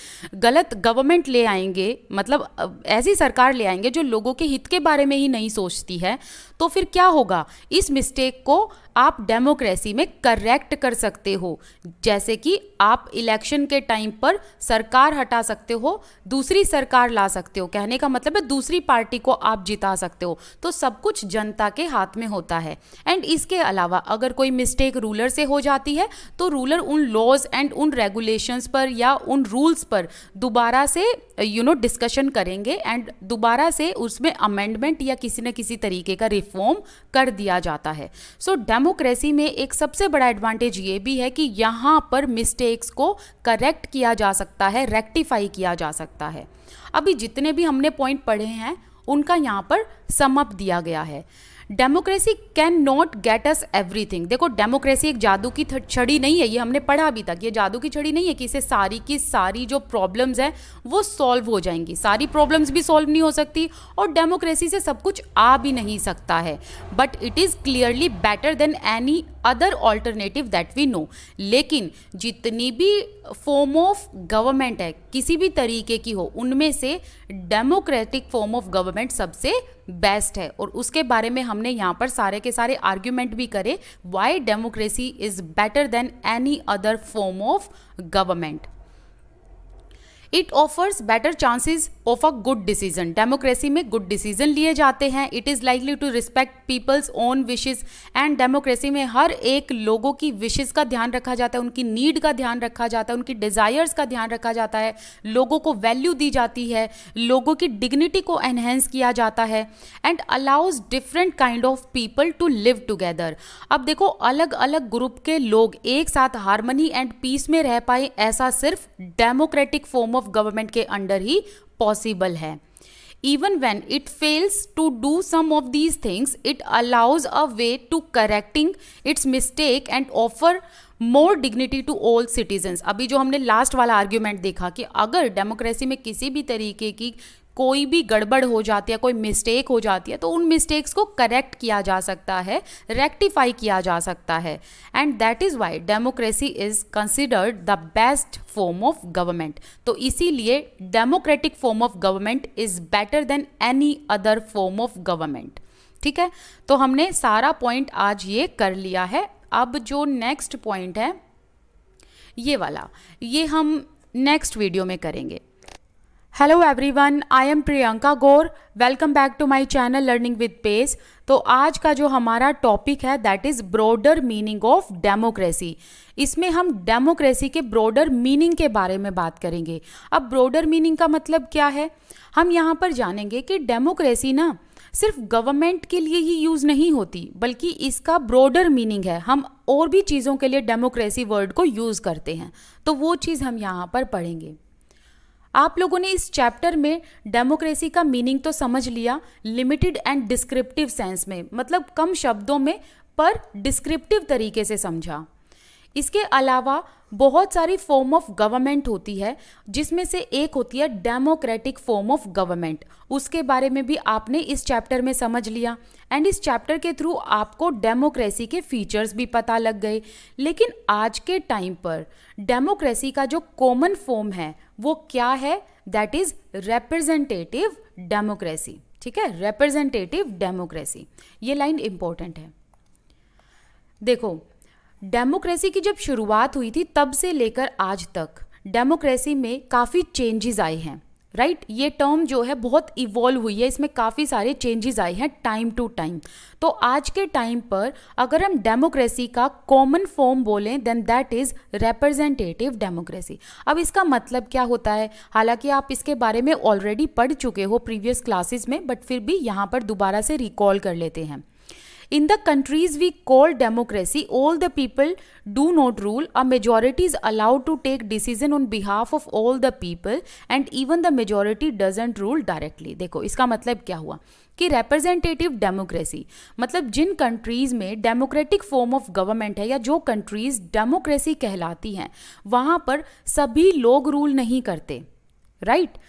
A: गलत गवर्नमेंट ले आएंगे मतलब ऐसी सरकार ले आएंगे जो लोगों के हित के बारे में ही नहीं सोचती है तो फिर क्या होगा इस मिस्टेक को आप डेमोक्रेसी में करेक्ट कर सकते हो जैसे कि आप इलेक्शन के टाइम पर सरकार हटा सकते हो दूसरी सरकार ला सकते हो कहने का मतलब है दूसरी पार्टी को आप जिता सकते हो तो सब कुछ जनता के हाथ में होता है एंड इसके अलावा अगर कोई मिस्टेक रूलर से हो जाती है तो रूलर उन लॉज एंड उन रेगुलेशंस पर या उन रूल्स पर दोबारा से यू नो डिस्कशन करेंगे एंड दोबारा से उसमें अमेंडमेंट या किसी न किसी तरीके का रिफॉर्म कर दिया जाता है सो so, डेमोक्रेसी में एक सबसे बड़ा एडवांटेज ये भी है कि यहाँ पर मिस्टेक्स को करेक्ट किया जा सकता है रेक्टिफाई किया जा सकता है अभी जितने भी हमने पॉइंट पढ़े हैं उनका यहाँ पर समअप दिया गया है democracy can not get us everything देखो डेमोक्रेसी एक जादू की छड़ी नहीं है ये हमने पढ़ा अभी तक ये जादू की छड़ी नहीं है कि इसे सारी की सारी जो प्रॉब्लम्स हैं वो सॉल्व हो जाएंगी सारी प्रॉब्लम्स भी सॉल्व नहीं हो सकती और डेमोक्रेसी से सब कुछ आ भी नहीं सकता है but it is clearly better than any other alternative that we know लेकिन जितनी भी फॉर्म ऑफ गवर्नमेंट है किसी भी तरीके की हो उनमें से डेमोक्रेटिक फॉर्म ऑफ गवर्नमेंट सबसे बेस्ट है और उसके बारे में हमने यहाँ पर सारे के सारे आर्ग्यूमेंट भी करे why democracy is better than any other form of government it offers better chances of a good decision democracy में गुड डिसीजन लिए जाते हैं it is likely to respect people's own wishes and democracy में हर एक लोगों की wishes का ध्यान रखा जाता है उनकी नीड का ध्यान रखा जाता है उनकी डिज़ायर्स का ध्यान रखा जाता है लोगों को वैल्यू दी जाती है लोगों की डिग्निटी को एनहेंस किया जाता है and allows different kind of people to live together अब देखो अलग अलग ग्रुप के लोग एक साथ हारमोनी एंड पीस में रह पाए ऐसा सिर्फ democratic form of of government के अंडर ही पॉसिबल है even when it fails to do some of these things it allows a way to correcting its mistake and offer more dignity to all citizens अभी जो हमने last वाला argument देखा कि अगर डेमोक्रेसी में किसी भी तरीके की कोई भी गड़बड़ हो जाती है कोई मिस्टेक हो जाती है तो उन मिस्टेक्स को करेक्ट किया जा सकता है रेक्टिफाई किया जा सकता है and that is why democracy is considered the best form of government तो इसीलिए democratic form of government is better than any other form of government ठीक है तो हमने सारा पॉइंट आज ये कर लिया है अब जो नेक्स्ट पॉइंट है ये वाला ये हम नेक्स्ट वीडियो में करेंगे hello everyone I am Priyanka Gaur welcome back to my channel learning with pace तो आज का जो हमारा टॉपिक है that is broader meaning of democracy इसमें हम डेमोक्रेसी के ब्रॉडर मीनिंग के बारे में बात करेंगे अब ब्रॉडर मीनिंग का मतलब क्या है हम यहाँ पर जानेंगे कि डेमोक्रेसी ना सिर्फ गवर्नमेंट के लिए ही यूज़ नहीं होती बल्कि इसका ब्रॉडर मीनिंग है हम और भी चीज़ों के लिए डेमोक्रेसी वर्ड को यूज़ करते हैं तो वो चीज़ हम यहाँ पर पढ़ेंगे आप लोगों ने इस चैप्टर में डेमोक्रेसी का मीनिंग तो समझ लिया लिमिटेड एंड डिस्क्रिप्टिव सेंस में मतलब कम शब्दों में पर डिस्क्रिप्टिव तरीके से समझा इसके अलावा बहुत सारी फॉर्म ऑफ गवर्नमेंट होती है जिसमें से एक होती है डेमोक्रेटिक फॉर्म ऑफ गवर्नमेंट उसके बारे में भी आपने इस चैप्टर में समझ लिया एंड इस चैप्टर के थ्रू आपको डेमोक्रेसी के फीचर्स भी पता लग गए लेकिन आज के टाइम पर डेमोक्रेसी का जो कॉमन फॉर्म है वो क्या है दैट इज रिप्रेजेंटेटिव डेमोक्रेसी ठीक है रिप्रेजेंटेटिव डेमोक्रेसी ये लाइन इंपॉर्टेंट है देखो डेमोक्रेसी की जब शुरुआत हुई थी तब से लेकर आज तक डेमोक्रेसी में काफ़ी चेंजेस आए हैं राइट right? ये टर्म जो है बहुत इवॉल्व हुई है इसमें काफ़ी सारे चेंजेस आए हैं टाइम टू टाइम तो आज के टाइम पर अगर हम डेमोक्रेसी का कॉमन फॉर्म बोलें then that is representative democracy अब इसका मतलब क्या होता है हालांकि आप इसके बारे में ऑलरेडी पढ़ चुके हो प्रीवियस क्लासेस में बट फिर भी यहाँ पर दोबारा से रिकॉल कर लेते हैं in the countries we call democracy all the people do not rule a majority is allowed to take decision on behalf of all the people and even the majority doesn't rule directly देखो इसका मतलब क्या हुआ कि representative democracy मतलब जिन countries में democratic form of government है या जो कंट्रीज डेमोक्रेसी कहलाती हैं वहां पर सभी लोग रूल नहीं करते राइट right?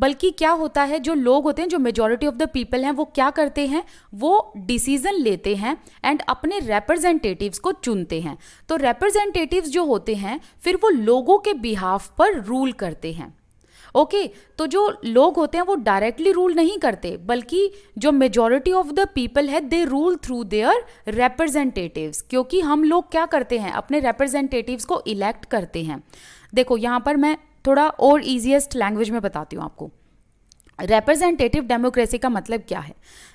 A: बल्कि क्या होता है जो लोग होते हैं जो मेजोरिटी ऑफ द पीपल हैं वो क्या करते हैं वो डिसीजन लेते हैं एंड अपने रिप्रेजेंटेटिव्स को चुनते हैं तो रिप्रेजेंटेटिव्स जो होते हैं फिर वो लोगों के बिहाफ पर रूल करते हैं ओके okay, तो जो लोग होते हैं वो डायरेक्टली रूल नहीं करते बल्कि जो मेजोरिटी ऑफ द पीपल है they rule through their representatives क्योंकि हम लोग क्या करते हैं अपने रिप्रेजेंटेटिव्स को इलेक्ट करते हैं देखो यहाँ पर मैं थोड़ा और ईजिएस्ट लैंग्वेज में बताती हूँ आपको रिप्रेजेंटेटिव डेमोक्रेसी का मतलब क्या है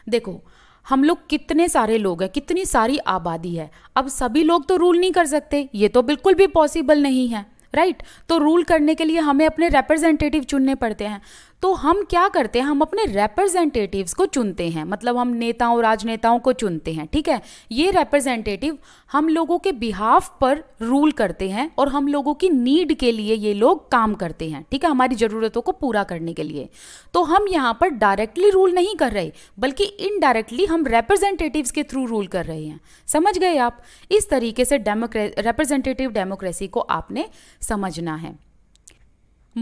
A: देखो हम लोग कितने सारे लोग हैं कितनी सारी आबादी है अब सभी लोग तो रूल नहीं कर सकते ये तो बिल्कुल भी पॉसिबल नहीं है राइट right? तो रूल करने के लिए हमें अपने रिप्रेजेंटेटिव चुनने पड़ते हैं तो हम क्या करते हैं हम अपने रिप्रेजेंटेटिव्स को चुनते हैं मतलब हम नेताओं राजनेताओं को चुनते हैं ठीक है ये रिप्रेजेंटेटिव हम लोगों के बिहाफ पर रूल करते हैं और हम लोगों की नीड के लिए ये लोग काम करते हैं ठीक है हमारी ज़रूरतों को पूरा करने के लिए तो हम यहाँ पर डायरेक्टली रूल नहीं कर रहे बल्कि इनडायरेक्टली हम रिप्रेजेंटेटिव्स के थ्रू रूल कर रहे हैं समझ गए आप इस तरीके से रिप्रेजेंटेटिव डेमोक्रेसी को आपने समझना है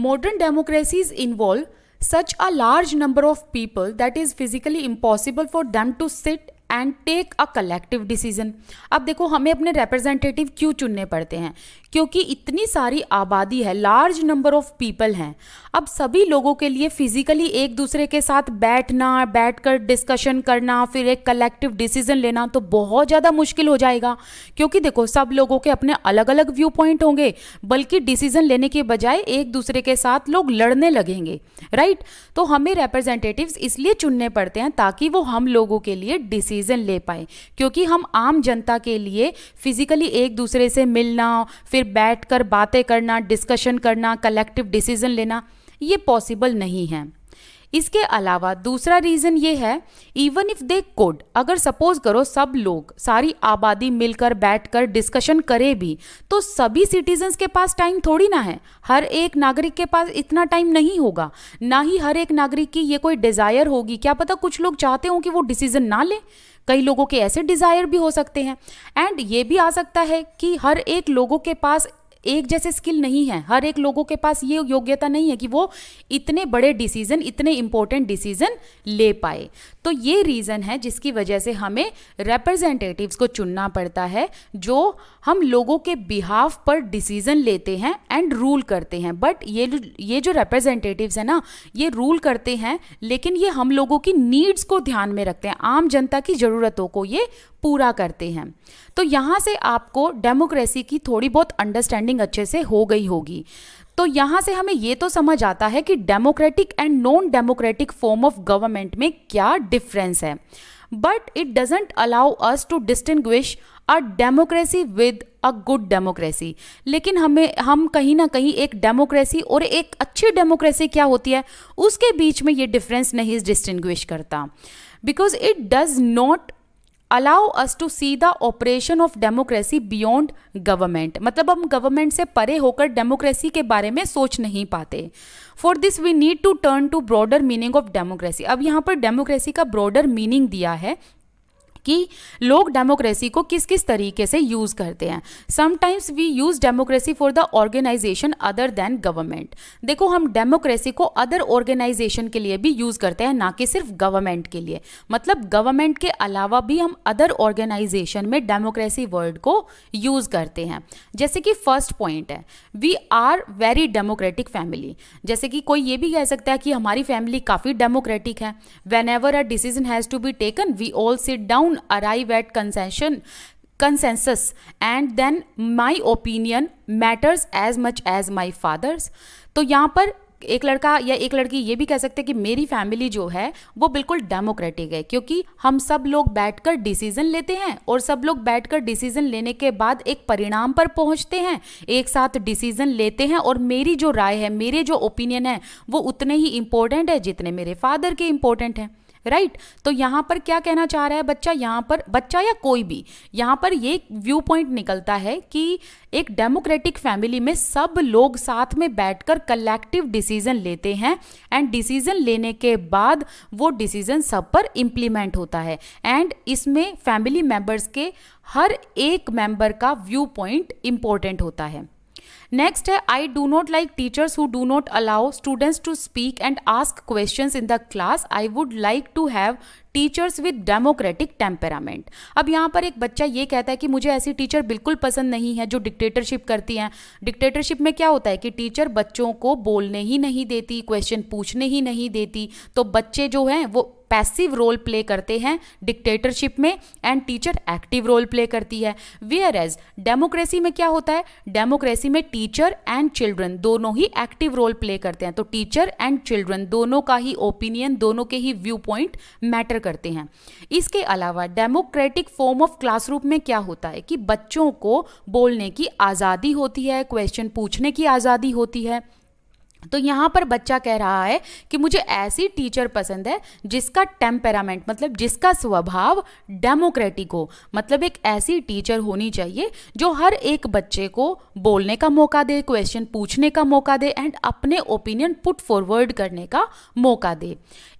A: modern democracies involve such a large number of people that is physically impossible for them to sit and take a collective decision अब देखो हमें अपने रिप्रेजेंटेटिव क्यों चुनने पड़ते हैं क्योंकि इतनी सारी आबादी है लार्ज नंबर ऑफ पीपल हैं अब सभी लोगों के लिए फिजिकली एक दूसरे के साथ बैठना बैठकर डिस्कशन करना फिर एक कलेक्टिव डिसीजन लेना तो बहुत ज़्यादा मुश्किल हो जाएगा क्योंकि देखो सब लोगों के अपने अलग अलग व्यू पॉइंट होंगे बल्कि डिसीजन लेने के बजाय एक दूसरे के साथ लोग लड़ने लगेंगे राइट तो हमें रिप्रेजेंटेटिव इसलिए चुनने पड़ते हैं ताकि वो हम लोगों के लिए डिसीजन ले पाए क्योंकि हम आम जनता के लिए फिजिकली एक दूसरे से मिलना फिर फिर बैठकर बातें करना डिस्कशन करना कलेक्टिव डिसीजन लेना ये पॉसिबल नहीं है इसके अलावा दूसरा रीज़न ये है इवन इफ दे कोड अगर सपोज करो सब लोग सारी आबादी मिलकर बैठकर डिस्कशन करे भी तो सभी सिटीजन्स के पास टाइम थोड़ी ना है हर एक नागरिक के पास इतना टाइम नहीं होगा ना ही हर एक नागरिक की ये कोई डिज़ायर होगी क्या पता कुछ लोग चाहते हों कि वो डिसीजन ना लें कई लोगों के ऐसे डिज़ायर भी हो सकते हैं एंड ये भी आ सकता है कि हर एक लोगों के पास एक जैसे स्किल नहीं है हर एक लोगों के पास ये योग्यता नहीं है कि वो इतने बड़े डिसीजन इतने इंपॉर्टेंट डिसीजन ले पाए तो ये रीज़न है जिसकी वजह से हमें रिप्रेजेंटेटिव्स को चुनना पड़ता है जो हम लोगों के बिहाफ पर डिसीजन लेते हैं एंड रूल करते हैं बट ये ये जो रिप्रेजेंटेटिव्स हैं ना ये रूल करते हैं लेकिन ये हम लोगों की नीड्स को ध्यान में रखते हैं आम जनता की ज़रूरतों को ये पूरा करते हैं तो यहाँ से आपको डेमोक्रेसी की थोड़ी बहुत अंडरस्टैंडिंग अच्छे से हो गई होगी तो यहाँ से हमें ये तो समझ आता है कि democratic and non democratic form of government में क्या डिफरेंस है but it doesn't allow us to distinguish a democracy with a good democracy लेकिन हमें हम कहीं ना कहीं एक डेमोक्रेसी और एक अच्छी डेमोक्रेसी क्या होती है उसके बीच में ये डिफरेंस नहीं डिस्टिंग्विश करता because it does not allow us to see the operation of democracy beyond government मतलब हम गवर्नमेंट से परे होकर डेमोक्रेसी के बारे में सोच नहीं पाते for this we need to turn to broader meaning of democracy अब यहाँ पर डेमोक्रेसी का ब्रॉडर मीनिंग दिया है कि लोग डेमोक्रेसी को किस किस तरीके से यूज़ करते हैं sometimes we use democracy for the organisation other than government देखो हम डेमोक्रेसी को अदर ऑर्गेनाइजेशन के लिए भी यूज़ करते हैं ना कि सिर्फ गवर्नमेंट के लिए मतलब गवर्नमेंट के अलावा भी हम अदर ऑर्गेनाइजेशन में डेमोक्रेसी वर्ड को यूज़ करते हैं जैसे कि फर्स्ट पॉइंट है we are very democratic family जैसे कि कोई ये भी कह सकता है कि हमारी फैमिली काफ़ी डेमोक्रेटिक है whenever a decision has to be taken we all sit down down arrive at consensus consensus and then my opinion matters as much as my father's तो यहाँ पर एक लड़का या एक लड़की ये भी कह सकते हैं कि मेरी फैमिली जो है वो बिल्कुल डेमोक्रेटिक है क्योंकि हम सब लोग बैठकर डिसीजन लेते हैं और सब लोग बैठकर डिसीजन लेने के बाद एक परिणाम पर पहुंचते हैं एक साथ डिसीजन लेते हैं और मेरी जो राय है मेरे जो ओपिनियन है वो उतने ही इम्पोर्टेंट है जितने मेरे फादर के इम्पोर्टेंट हैं राइट right? तो यहाँ पर क्या कहना चाह रहा है बच्चा यहाँ पर बच्चा या कोई भी यहाँ पर ये व्यू पॉइंट निकलता है कि एक डेमोक्रेटिक फैमिली में सब लोग साथ में बैठकर कलेक्टिव डिसीजन लेते हैं एंड डिसीजन लेने के बाद वो डिसीजन सब पर इम्प्लीमेंट होता है एंड इसमें फैमिली मेम्बर्स के हर एक मेंबर का व्यू पॉइंट इम्पोर्टेंट होता है नेक्स्ट है I do not like teachers who do not allow students to speak and ask question in the class I would like to have teachers with democratic temperament अब यहाँ पर एक बच्चा ये कहता है कि मुझे ऐसी टीचर बिल्कुल पसंद नहीं है जो डिक्टेटरशिप करती हैं डिक्टेटरशिप में क्या होता है कि टीचर बच्चों को बोलने ही नहीं देती क्वेश्चन पूछने ही नहीं देती तो बच्चे जो हैं वो पैसिव रोल प्ले करते हैं डिक्टेटरशिप में and teacher active role play करती है वेयर एज डेमोक्रेसी में क्या होता है डेमोक्रेसी में टीचर एंड चिल्ड्रन दोनों ही एक्टिव रोल प्ले करते हैं तो टीचर एंड चिल्ड्रन दोनों का ही ओपिनियन दोनों के ही व्यू पॉइंट मैटर करते हैं इसके अलावा डेमोक्रेटिक फॉर्म ऑफ क्लासरूम में क्या होता है कि बच्चों को बोलने की आज़ादी होती है क्वेश्चन पूछने की आज़ादी होती है तो यहाँ पर बच्चा कह रहा है कि मुझे ऐसी टीचर पसंद है जिसका टेम्परामेंट मतलब जिसका स्वभाव डेमोक्रेटिक हो मतलब एक ऐसी टीचर होनी चाहिए जो हर एक बच्चे को बोलने का मौका दे क्वेश्चन पूछने का मौका दे एंड अपने ओपिनियन पुट फॉरवर्ड करने का मौका दे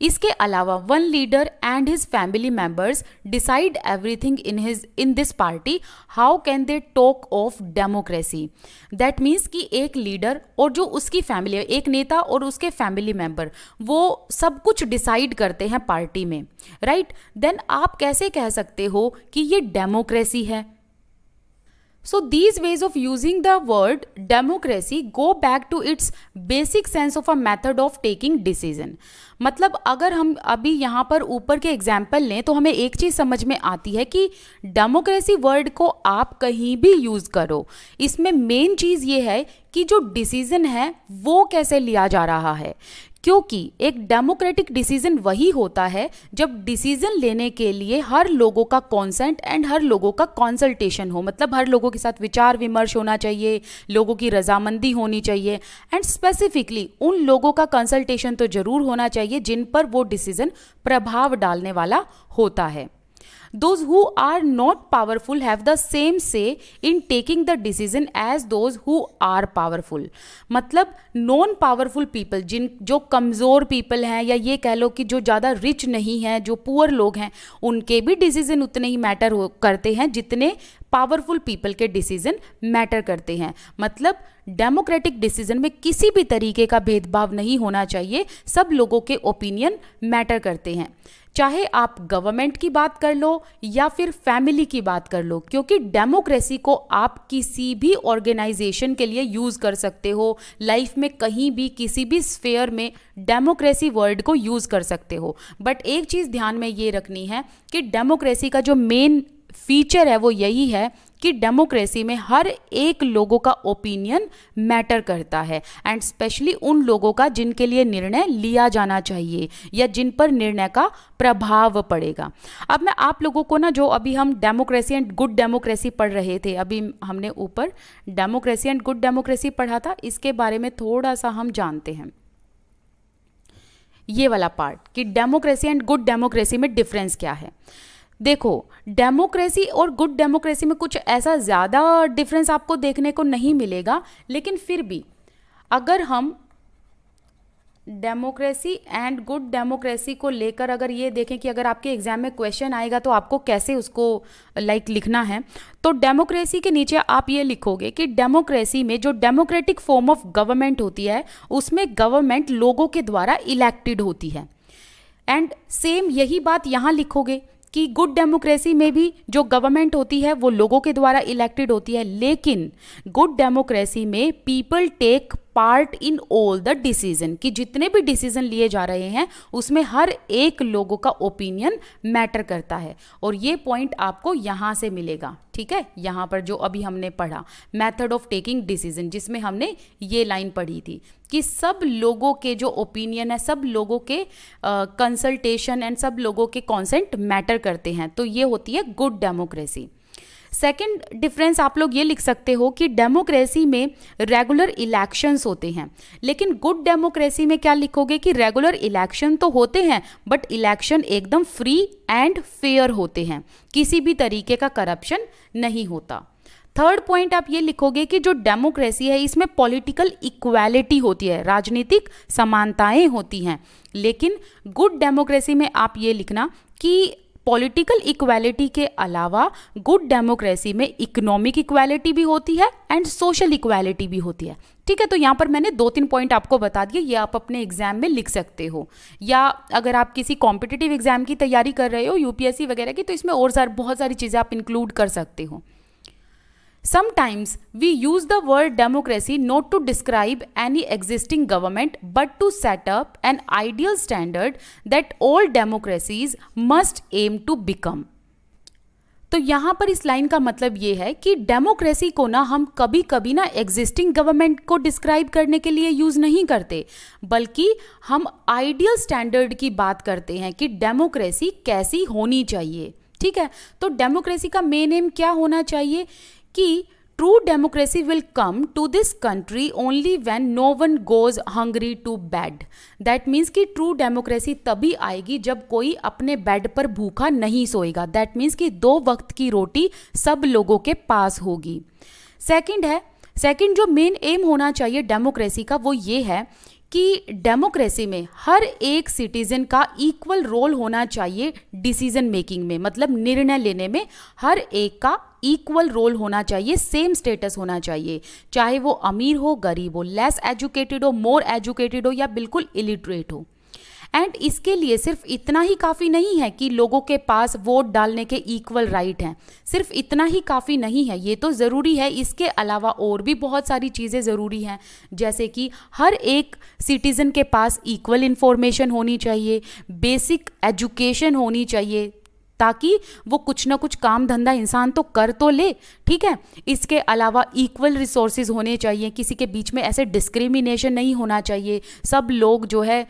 A: इसके अलावा one leader and his family members decide everything in his in this party how can they talk of democracy that means कि एक लीडर और जो उसकी फैमिली एक नेता और उसके फैमिली मेंबर वो सब कुछ डिसाइड करते हैं पार्टी में राइट right? देन आप कैसे कह सकते हो कि ये डेमोक्रेसी है so these ways of using the word democracy go back to its basic sense of a method of taking decision मतलब अगर हम अभी यहाँ पर ऊपर के एग्जाम्पल लें तो हमें एक चीज़ समझ में आती है कि डेमोक्रेसी वर्ड को आप कहीं भी यूज़ करो इसमें मेन चीज़ ये है कि जो डिसीज़न है वो कैसे लिया जा रहा है क्योंकि एक डेमोक्रेटिक डिसीजन वही होता है जब डिसीजन लेने के लिए हर लोगों का कॉन्सेंट एंड हर लोगों का कॉन्सल्टेशन हो मतलब हर लोगों के साथ विचार विमर्श होना चाहिए लोगों की रजामंदी होनी चाहिए एंड स्पेसिफिकली उन लोगों का कंसल्टेशन तो जरूर होना चाहिए जिन पर वो डिसीजन प्रभाव डालने वाला होता है those who are not powerful have the same say in taking the decision as those who are powerful मतलब नॉन पावरफुल पीपल जिन जो कमज़ोर पीपल हैं या ये कह लो कि जो ज़्यादा रिच नहीं हैं जो पुअर लोग हैं उनके भी डिसीजन उतने ही मैटर करते हैं जितने पावरफुल पीपल के डिसीजन मैटर करते हैं मतलब डेमोक्रेटिक डिसीजन में किसी भी तरीके का भेदभाव नहीं होना चाहिए सब लोगों के ओपिनियन मैटर करते हैं चाहे आप गवर्नमेंट की बात कर लो या फिर फैमिली की बात कर लो क्योंकि डेमोक्रेसी को आप किसी भी ऑर्गेनाइजेशन के लिए यूज़ कर सकते हो लाइफ में कहीं भी किसी भी स्फेयर में डेमोक्रेसी वर्ड को यूज़ कर सकते हो बट एक चीज़ ध्यान में ये रखनी है कि डेमोक्रेसी का जो मेन फीचर है वो यही है कि डेमोक्रेसी में हर एक लोगों का ओपिनियन मैटर करता है एंड स्पेशली उन लोगों का जिनके लिए निर्णय लिया जाना चाहिए या जिन पर निर्णय का प्रभाव पड़ेगा अब मैं आप लोगों को ना जो अभी हम डेमोक्रेसी एंड गुड डेमोक्रेसी पढ़ रहे थे अभी हमने ऊपर डेमोक्रेसी एंड गुड डेमोक्रेसी पढ़ा था इसके बारे में थोड़ा सा हम जानते हैं ये वाला पार्ट कि डेमोक्रेसी एंड गुड डेमोक्रेसी में डिफरेंस क्या है देखो डेमोक्रेसी और गुड डेमोक्रेसी में कुछ ऐसा ज़्यादा डिफरेंस आपको देखने को नहीं मिलेगा लेकिन फिर भी अगर हम डेमोक्रेसी एंड गुड डेमोक्रेसी को लेकर अगर ये देखें कि अगर आपके एग्जाम में क्वेश्चन आएगा तो आपको कैसे उसको लाइक like, लिखना है तो डेमोक्रेसी के नीचे आप ये लिखोगे कि डेमोक्रेसी में जो डेमोक्रेटिक फॉर्म ऑफ गवर्नमेंट होती है उसमें गवर्नमेंट लोगों के द्वारा इलेक्टेड होती है एंड सेम यही बात यहाँ लिखोगे कि गुड डेमोक्रेसी में भी जो गवर्नमेंट होती है वो लोगों के द्वारा इलेक्टेड होती है लेकिन गुड डेमोक्रेसी में people take part in all the decision कि जितने भी डिसीजन लिए जा रहे हैं उसमें हर एक लोगों का ओपिनियन मैटर करता है और ये पॉइंट आपको यहाँ से मिलेगा ठीक है यहाँ पर जो अभी हमने पढ़ा मेथड ऑफ टेकिंग डिसीजन जिसमें हमने ये लाइन पढ़ी थी कि सब लोगों के जो ओपिनियन है सब लोगों के कंसल्टेशन एंड सब लोगों के कॉन्सेंट मैटर करते हैं तो ये होती है गुड डेमोक्रेसी सेकंड डिफरेंस आप लोग ये लिख सकते हो कि डेमोक्रेसी में रेगुलर इलेक्शंस होते हैं लेकिन गुड डेमोक्रेसी में क्या लिखोगे कि रेगुलर इलेक्शन तो होते हैं बट इलेक्शन एकदम फ्री एंड फेयर होते हैं किसी भी तरीके का करप्शन नहीं होता थर्ड पॉइंट आप ये लिखोगे कि जो डेमोक्रेसी है इसमें पॉलिटिकल इक्वालिटी होती है राजनीतिक समानताएं होती हैं लेकिन गुड डेमोक्रेसी में आप ये लिखना कि पॉलिटिकल इक्वालिटी के अलावा गुड डेमोक्रेसी में इकोनॉमिक इक्वालिटी भी होती है एंड सोशल इक्वालिटी भी होती है ठीक है तो यहाँ पर मैंने दो तीन पॉइंट आपको बता दिए ये आप अपने एग्जाम में लिख सकते हो या अगर आप किसी कॉम्पिटिटिव एग्जाम की तैयारी कर रहे हो यूपीएससी वगैरह की तो इसमें और सार बहुत सारी चीज़ें आप इंक्लूड कर सकते हो Sometimes we use the word democracy not to describe any existing government but to set up an ideal standard that all democracies must aim to become. तो यहाँ पर इस लाइन का मतलब ये है कि डेमोक्रेसी को ना हम कभी कभी ना एग्जिस्टिंग गवर्नमेंट को डिस्क्राइब करने के लिए यूज़ नहीं करते बल्कि हम आइडियल स्टैंडर्ड की बात करते हैं कि डेमोक्रेसी कैसी होनी चाहिए ठीक है तो डेमोक्रेसी का मेन एम क्या होना चाहिए कि true democracy will come to this country only when no one goes hungry to bed that means कि ट्रू डेमोक्रेसी तभी आएगी जब कोई अपने बेड पर भूखा नहीं सोएगा दैट मीन्स कि दो वक्त की रोटी सब लोगों के पास होगी सेकेंड है सेकेंड जो मेन एम होना चाहिए डेमोक्रेसी का वो ये है कि डेमोक्रेसी में हर एक सिटीजन का इक्वल रोल होना चाहिए डिसीजन मेकिंग में मतलब निर्णय लेने में हर एक का इक्वल रोल होना चाहिए सेम स्टेटस होना चाहिए चाहे वो अमीर हो गरीब हो लेस एजुकेटेड हो मोर एजुकेटेड हो या बिल्कुल इलिटरेट हो एंड इसके लिए सिर्फ इतना ही काफ़ी नहीं है कि लोगों के पास वोट डालने के इक्वल राइट हैं सिर्फ इतना ही काफ़ी नहीं है ये तो ज़रूरी है इसके अलावा और भी बहुत सारी चीज़ें ज़रूरी हैं जैसे कि हर एक सिटीज़न के पास इक्वल इन्फॉर्मेशन होनी चाहिए बेसिक एजुकेशन होनी चाहिए ताकि वो कुछ ना कुछ काम धंधा इंसान तो कर तो ले ठीक है इसके अलावा इक्वल रिसोर्सेज होने चाहिए किसी के बीच में ऐसे डिस्क्रिमिनेशन नहीं होना चाहिए सब लोग जो है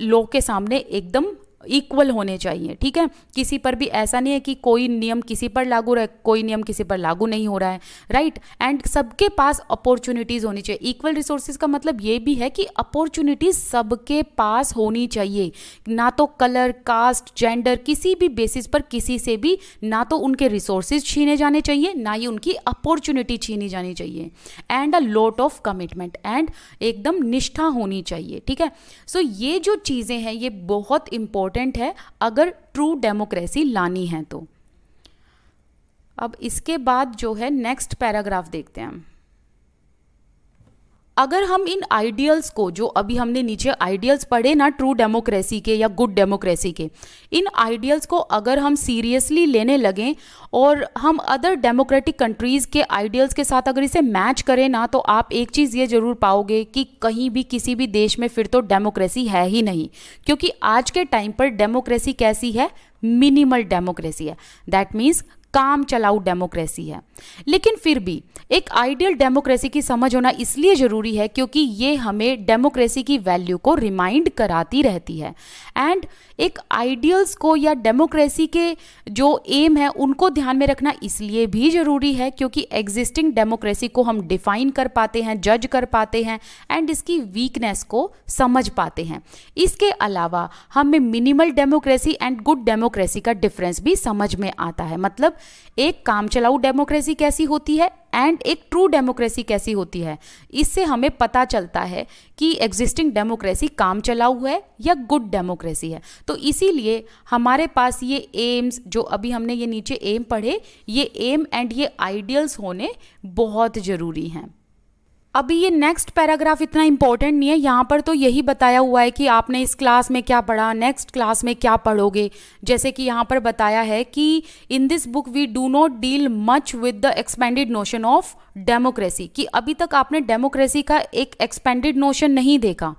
A: लोग के सामने एकदम इक्वल होने चाहिए ठीक है किसी पर भी ऐसा नहीं है कि कोई नियम किसी पर लागू रहे कोई नियम किसी पर लागू नहीं हो रहा है राइट एंड सबके पास अपॉर्चुनिटीज़ होनी चाहिए इक्वल रिसोर्सेज का मतलब ये भी है कि अपॉर्चुनिटीज़ सबके पास होनी चाहिए ना तो कलर कास्ट जेंडर किसी भी बेसिस पर किसी से भी ना तो उनके रिसोर्सेज छीने जाने चाहिए ना ही उनकी अपॉर्चुनिटी छीनी जानी चाहिए and a lot of commitment and एकदम निष्ठा होनी चाहिए ठीक है सो so, ये जो चीज़ें हैं ये बहुत इंपॉर्टेंट इम्पॉर्टेंट है अगर ट्रू डेमोक्रेसी लानी है तो अब इसके बाद जो है नेक्स्ट पैराग्राफ देखते हैं हम अगर हम इन आइडियल्स को जो अभी हमने नीचे आइडियल्स पढ़े ना ट्रू डेमोक्रेसी के या गुड डेमोक्रेसी के इन आइडियल्स को अगर हम सीरियसली लेने लगें और हम अदर डेमोक्रेटिक कंट्रीज़ के आइडियल्स के साथ अगर इसे मैच करें ना तो आप एक चीज़ ये ज़रूर पाओगे कि कहीं भी किसी भी देश में फिर तो डेमोक्रेसी है ही नहीं क्योंकि आज के टाइम पर डेमोक्रेसी कैसी है मिनिमल डेमोक्रेसी है दैट मीन्स काम चलाऊ डेमोक्रेसी है लेकिन फिर भी एक आइडियल डेमोक्रेसी की समझ होना इसलिए ज़रूरी है क्योंकि ये हमें डेमोक्रेसी की वैल्यू को रिमाइंड कराती रहती है एंड एक आइडियल्स को या डेमोक्रेसी के जो एम है उनको ध्यान में रखना इसलिए भी ज़रूरी है क्योंकि एग्जिस्टिंग डेमोक्रेसी को हम डिफाइन कर पाते हैं जज कर पाते हैं एंड इसकी वीकनेस को समझ पाते हैं इसके अलावा हमें minimal democracy and good democracy का डिफरेंस भी समझ में आता है मतलब एक काम चलाऊ डेमोक्रेसी कैसी होती है एंड एक ट्रू डेमोक्रेसी कैसी होती है इससे हमें पता चलता है कि एग्जिस्टिंग डेमोक्रेसी काम चलाऊ है या गुड डेमोक्रेसी है तो तो इसीलिए हमारे पास ये एम्स जो अभी हमने ये नीचे एम पढ़े ये एम एंड ये आइडियल्स होने बहुत ज़रूरी हैं अभी ये नेक्स्ट पैराग्राफ इतना इम्पॉर्टेंट नहीं है यहाँ पर तो यही बताया हुआ है कि आपने इस क्लास में क्या पढ़ा नेक्स्ट क्लास में क्या पढ़ोगे जैसे कि यहाँ पर बताया है कि in this book we do not deal much with the expanded notion of democracy कि अभी तक आपने डेमोक्रेसी का एक एक्सपेंडेड नोशन नहीं देखा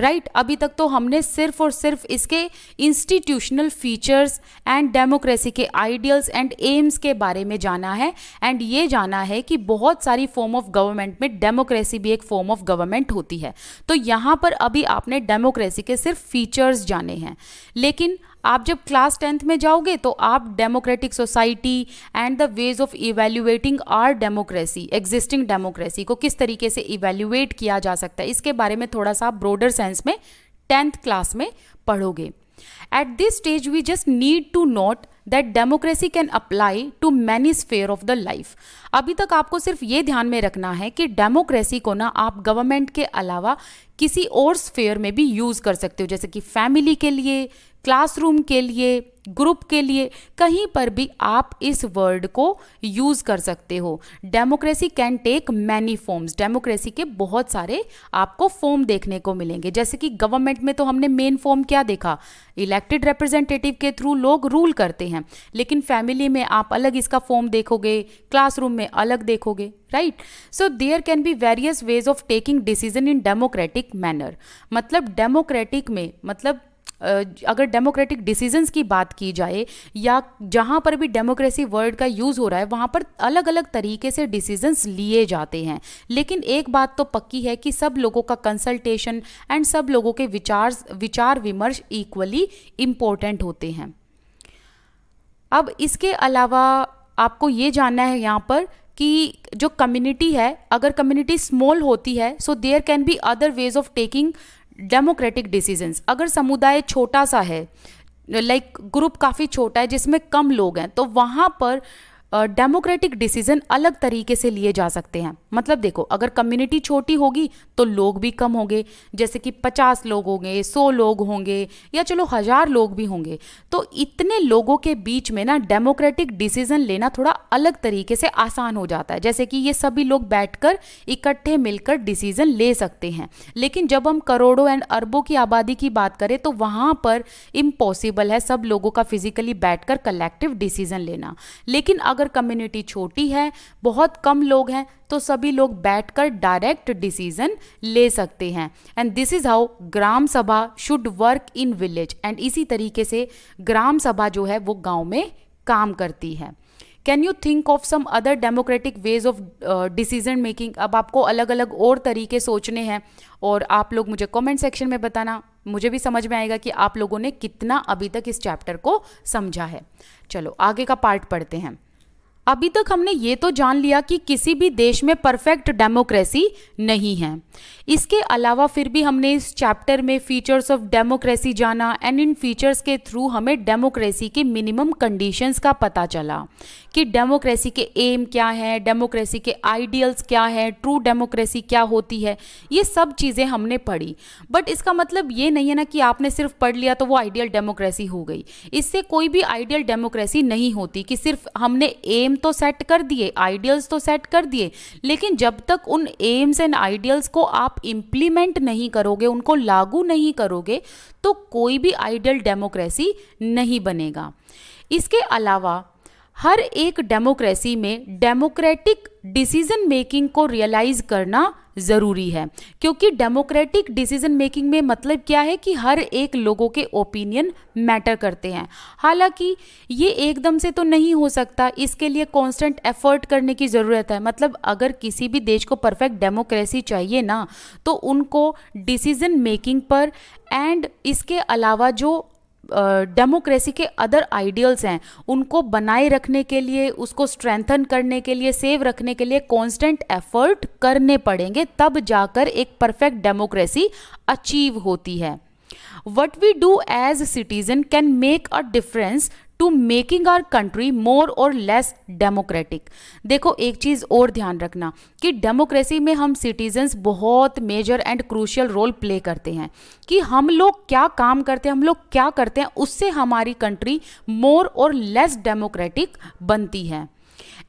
A: राइट अभी तक तो हमने सिर्फ और सिर्फ इसके इंस्टीट्यूशनल फीचर्स एंड डेमोक्रेसी के आइडियल्स एंड एम्स के बारे में जाना है एंड ये जाना है कि बहुत सारी फॉर्म ऑफ गवर्नमेंट में डेमोक्रेसी भी एक फॉर्म ऑफ गवर्नमेंट होती है तो यहाँ पर अभी आपने डेमोक्रेसी के सिर्फ फीचर्स जाने हैं लेकिन आप जब क्लास टेंथ में जाओगे तो आप democratic society and the ways of evaluating our democracy existing democracy को किस तरीके से इवेल्युएट किया जा सकता है इसके बारे में थोड़ा सा आप ब्रोडर सेंस में टेंथ क्लास में पढ़ोगे at this stage we just need to note that democracy can apply to many sphere of the life अभी तक आपको सिर्फ ये ध्यान में रखना है कि डेमोक्रेसी को ना आप गवर्नमेंट के अलावा किसी और स्फेयर में भी यूज़ कर सकते हो जैसे कि फैमिली के लिए क्लासरूम के लिए ग्रुप के लिए कहीं पर भी आप इस वर्ड को यूज़ कर सकते हो democracy can take many forms democracy के बहुत सारे आपको फॉर्म देखने को मिलेंगे जैसे कि गवर्नमेंट में तो हमने मेन फॉर्म क्या देखा इलेक्टेड रिप्रेजेंटेटिव के थ्रू लोग रूल करते हैं लेकिन फैमिली में आप अलग इसका फॉर्म देखोगे क्लासरूम में अलग देखोगे right so there can be various ways of taking decision in democratic manner मतलब डेमोक्रेटिक में मतलब अगर डेमोक्रेटिक डिसीजंस की बात की जाए या जहाँ पर भी डेमोक्रेसी वर्ड का यूज़ हो रहा है वहाँ पर अलग अलग तरीके से डिसीजंस लिए जाते हैं लेकिन एक बात तो पक्की है कि सब लोगों का कंसल्टेशन एंड सब लोगों के विचार विचार विमर्श इक्वली इम्पोर्टेंट होते हैं अब इसके अलावा आपको ये जानना है यहाँ पर कि जो कम्युनिटी है अगर कम्युनिटी स्मॉल होती है so there can be other ways of taking democratic decisions अगर समुदाय छोटा सा है लाइक like, ग्रुप काफ़ी छोटा है जिसमें कम लोग हैं तो वहाँ पर डेमोक्रेटिक डिसीजन अलग तरीके से लिए जा सकते हैं मतलब देखो अगर कम्युनिटी छोटी होगी तो लोग भी कम होंगे जैसे कि पचास लोग होंगे सौ लोग होंगे या चलो हज़ार लोग भी होंगे तो इतने लोगों के बीच में ना डेमोक्रेटिक डिसीजन लेना थोड़ा अलग तरीके से आसान हो जाता है जैसे कि ये सभी लोग बैठकर इकट्ठे मिलकर डिसीजन ले सकते हैं लेकिन जब हम करोड़ों एंड अरबों की आबादी की बात करें तो वहाँ पर इम्पॉसिबल है सब लोगों का फिजिकली बैठकर कलेक्टिव डिसीजन लेना लेकिन अगर कम्युनिटी छोटी है बहुत कम लोग हैं तो सभी लोग बैठकर डायरेक्ट डिसीजन ले सकते हैं and this is how gram sabha should work in village and इसी तरीके से ग्राम सभा जो है वो गांव में काम करती है can you think of some other democratic ways of decision making अब आपको अलग अलग और तरीके सोचने हैं और आप लोग मुझे कॉमेंट सेक्शन में बताना मुझे भी समझ में आएगा कि आप लोगों ने कितना अभी तक इस चैप्टर को समझा है चलो आगे का पार्ट पढ़ते हैं अभी तक हमने ये तो जान लिया कि किसी भी देश में परफेक्ट डेमोक्रेसी नहीं है इसके अलावा फिर भी हमने इस चैप्टर में फीचर्स ऑफ डेमोक्रेसी जाना एंड इन फीचर्स के थ्रू हमें डेमोक्रेसी के मिनिमम कंडीशंस का पता चला कि डेमोक्रेसी के एम क्या है डेमोक्रेसी के आइडियल्स क्या है ट्रू डेमोक्रेसी क्या होती है ये सब चीज़ें हमने पढ़ी बट इसका मतलब ये नहीं है ना कि आपने सिर्फ पढ़ लिया तो वो आइडियल डेमोक्रेसी हो गई इससे कोई भी आइडियल डेमोक्रेसी नहीं होती कि सिर्फ हमने एम तो सेट कर दिए आइडियल्स तो सेट कर दिए लेकिन जब तक उन एम्स एंड आइडियल्स को आप इम्प्लीमेंट नहीं करोगे उनको लागू नहीं करोगे तो कोई भी आइडियल डेमोक्रेसी नहीं बनेगा इसके अलावा हर एक डेमोक्रेसी में डेमोक्रेटिक डिसीजन मेकिंग को रियलाइज करना ज़रूरी है क्योंकि डेमोक्रेटिक डिसीजन मेकिंग में मतलब क्या है कि हर एक लोगों के ओपिनियन मैटर करते हैं हालांकि ये एकदम से तो नहीं हो सकता इसके लिए कांस्टेंट एफर्ट करने की ज़रूरत है मतलब अगर किसी भी देश को परफेक्ट डेमोक्रेसी चाहिए ना तो उनको डिसीजन मेकिंग पर एंड इसके अलावा जो डेमोक्रेसी के अदर आइडियल्स हैं उनको बनाए रखने के लिए उसको स्ट्रेंथन करने के लिए सेव रखने के लिए कॉन्स्टेंट एफर्ट करने पड़ेंगे तब जाकर एक परफेक्ट डेमोक्रेसी अचीव होती है what we do as citizen can make a difference to making our country more or less democratic देखो एक चीज़ और ध्यान रखना कि डेमोक्रेसी में हम सिटीजन्स बहुत major and crucial role play करते हैं कि हम लोग क्या काम करते हैं हम लोग क्या करते हैं उससे हमारी country more or less democratic बनती है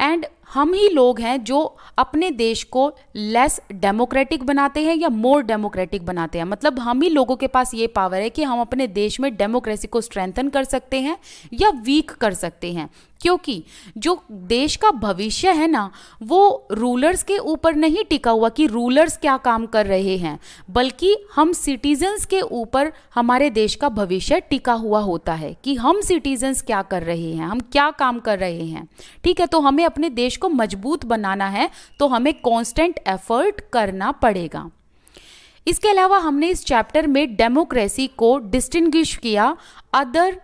A: एंड हम ही लोग हैं जो अपने देश को लेस डेमोक्रेटिक बनाते हैं या मोर डेमोक्रेटिक बनाते हैं मतलब हम ही लोगों के पास ये पावर है कि हम अपने देश में डेमोक्रेसी को स्ट्रेंथन कर सकते हैं या वीक कर सकते हैं क्योंकि जो देश का भविष्य है ना वो रूलर्स के ऊपर नहीं टिका हुआ कि रूलर्स क्या काम कर रहे हैं बल्कि हम सिटीजन्स के ऊपर हमारे देश का भविष्य टिका हुआ होता है कि हम सिटीजन्स क्या कर रहे हैं हम क्या काम कर रहे हैं ठीक है तो हमें अपने देश को मजबूत बनाना है तो हमें कॉन्स्टेंट एफर्ट करना पड़ेगा इसके अलावा हमने इस चैप्टर में डेमोक्रेसी को डिस्टिंग्विश किया अदर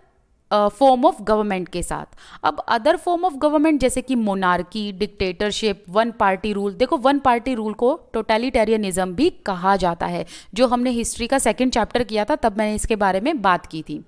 A: फॉर्म ऑफ गवर्नमेंट के साथ अब अदर फॉर्म ऑफ गवर्नमेंट जैसे कि monarchy dictatorship one party rule देखो वन पार्टी रूल को टोटलिटेरियनिज्म भी कहा जाता है जो हमने हिस्ट्री का सेकेंड चैप्टर किया था तब मैंने इसके बारे में बात की थी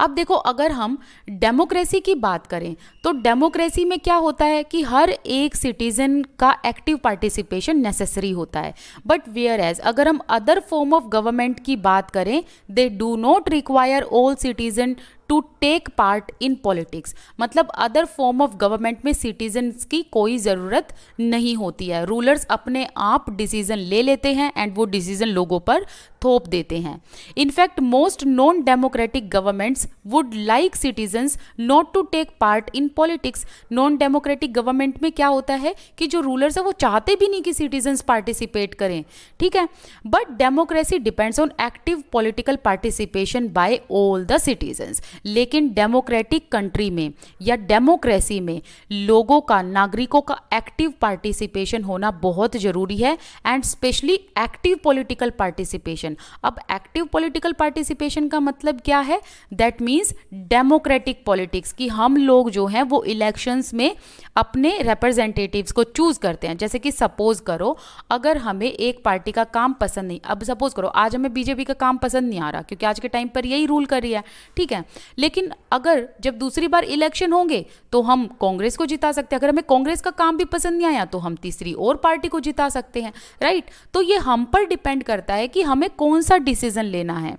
A: अब देखो अगर हम डेमोक्रेसी की बात करें तो डेमोक्रेसी में क्या होता है कि हर एक सिटीजन का एक्टिव पार्टिसिपेशन नेसेसरी होता है बट वेयर एज अगर हम अदर फॉर्म ऑफ गवर्नमेंट की बात करें they do not require all citizen to take part in politics मतलब अदर फॉर्म ऑफ गवर्नमेंट में सिटीजन्स की कोई ज़रूरत नहीं होती है रूलर्स अपने आप डिसीजन ले लेते हैं एंड वो डिसीजन लोगों पर थोप देते हैं in fact most non democratic governments would like citizens not to take part in politics non democratic government में क्या होता है कि जो रूलर्स है वो चाहते भी नहीं कि सिटीजन्स पार्टिसिपेट करें ठीक है but democracy depends on active political participation by all the citizens लेकिन डेमोक्रेटिक कंट्री में या डेमोक्रेसी में लोगों का नागरिकों का एक्टिव पार्टिसिपेशन होना बहुत ज़रूरी है and specially active political participation अब एक्टिव पॉलिटिकल पार्टिसिपेशन का मतलब क्या है दैट मीन्स डेमोक्रेटिक पॉलिटिक्स कि हम लोग जो हैं वो इलेक्शंस में अपने रिप्रेजेंटेटिव्स को चूज़ करते हैं जैसे कि सपोज करो अगर हमें एक पार्टी का काम पसंद नहीं अब सपोज करो आज हमें बीजेपी का काम पसंद नहीं आ रहा क्योंकि आज के टाइम पर यही रूल कर रही है ठीक है लेकिन अगर जब दूसरी बार इलेक्शन होंगे तो हम कांग्रेस को जिता सकते हैं अगर हमें कांग्रेस का काम भी पसंद नहीं आया तो हम तीसरी और पार्टी को जिता सकते हैं राइट तो ये हम पर डिपेंड करता है कि हमें कौन सा डिसीजन लेना है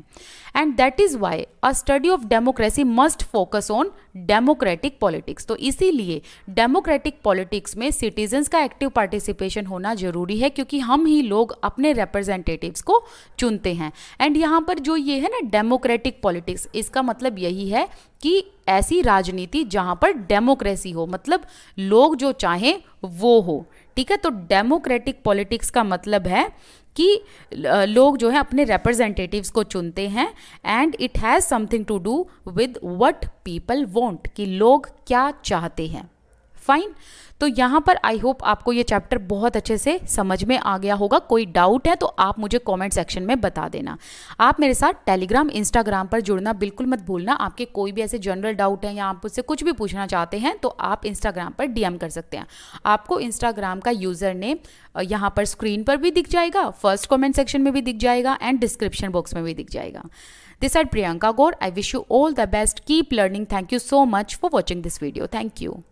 A: and that is why a study of democracy must focus on democratic politics तो इसीलिए डेमोक्रेटिक पॉलिटिक्स में सिटीजन्स का एक्टिव पार्टिसिपेशन होना जरूरी है क्योंकि हम ही लोग अपने रिप्रेजेंटेटिव्स को चुनते हैं एंड यहाँ पर जो ये है ना डेमोक्रेटिक पॉलिटिक्स इसका मतलब यही है कि ऐसी राजनीति जहाँ पर डेमोक्रेसी हो मतलब लोग जो चाहें वो हो ठीक है तो डेमोक्रेटिक पॉलिटिक्स का मतलब है कि लोग जो है अपने रिप्रेजेंटेटिव्स को चुनते हैं and it has something to do with what people want कि लोग क्या चाहते हैं फाइन तो यहाँ पर आई होप आपको ये चैप्टर बहुत अच्छे से समझ में आ गया होगा कोई डाउट है तो आप मुझे कमेंट सेक्शन में बता देना आप मेरे साथ टेलीग्राम इंस्टाग्राम पर जुड़ना बिल्कुल मत भूलना आपके कोई भी ऐसे जनरल डाउट हैं या आप उससे कुछ भी पूछना चाहते हैं तो आप इंस्टाग्राम पर डीएम कर सकते हैं आपको इंस्टाग्राम का यूज़र नेम यहाँ पर स्क्रीन पर भी दिख जाएगा फर्स्ट कॉमेंट सेक्शन में भी दिख जाएगा एंड डिस्क्रिप्शन बॉक्स में भी दिख जाएगा this are Priyanka Gaur I wish you all the best keep learning thank you so much for watching this video thank you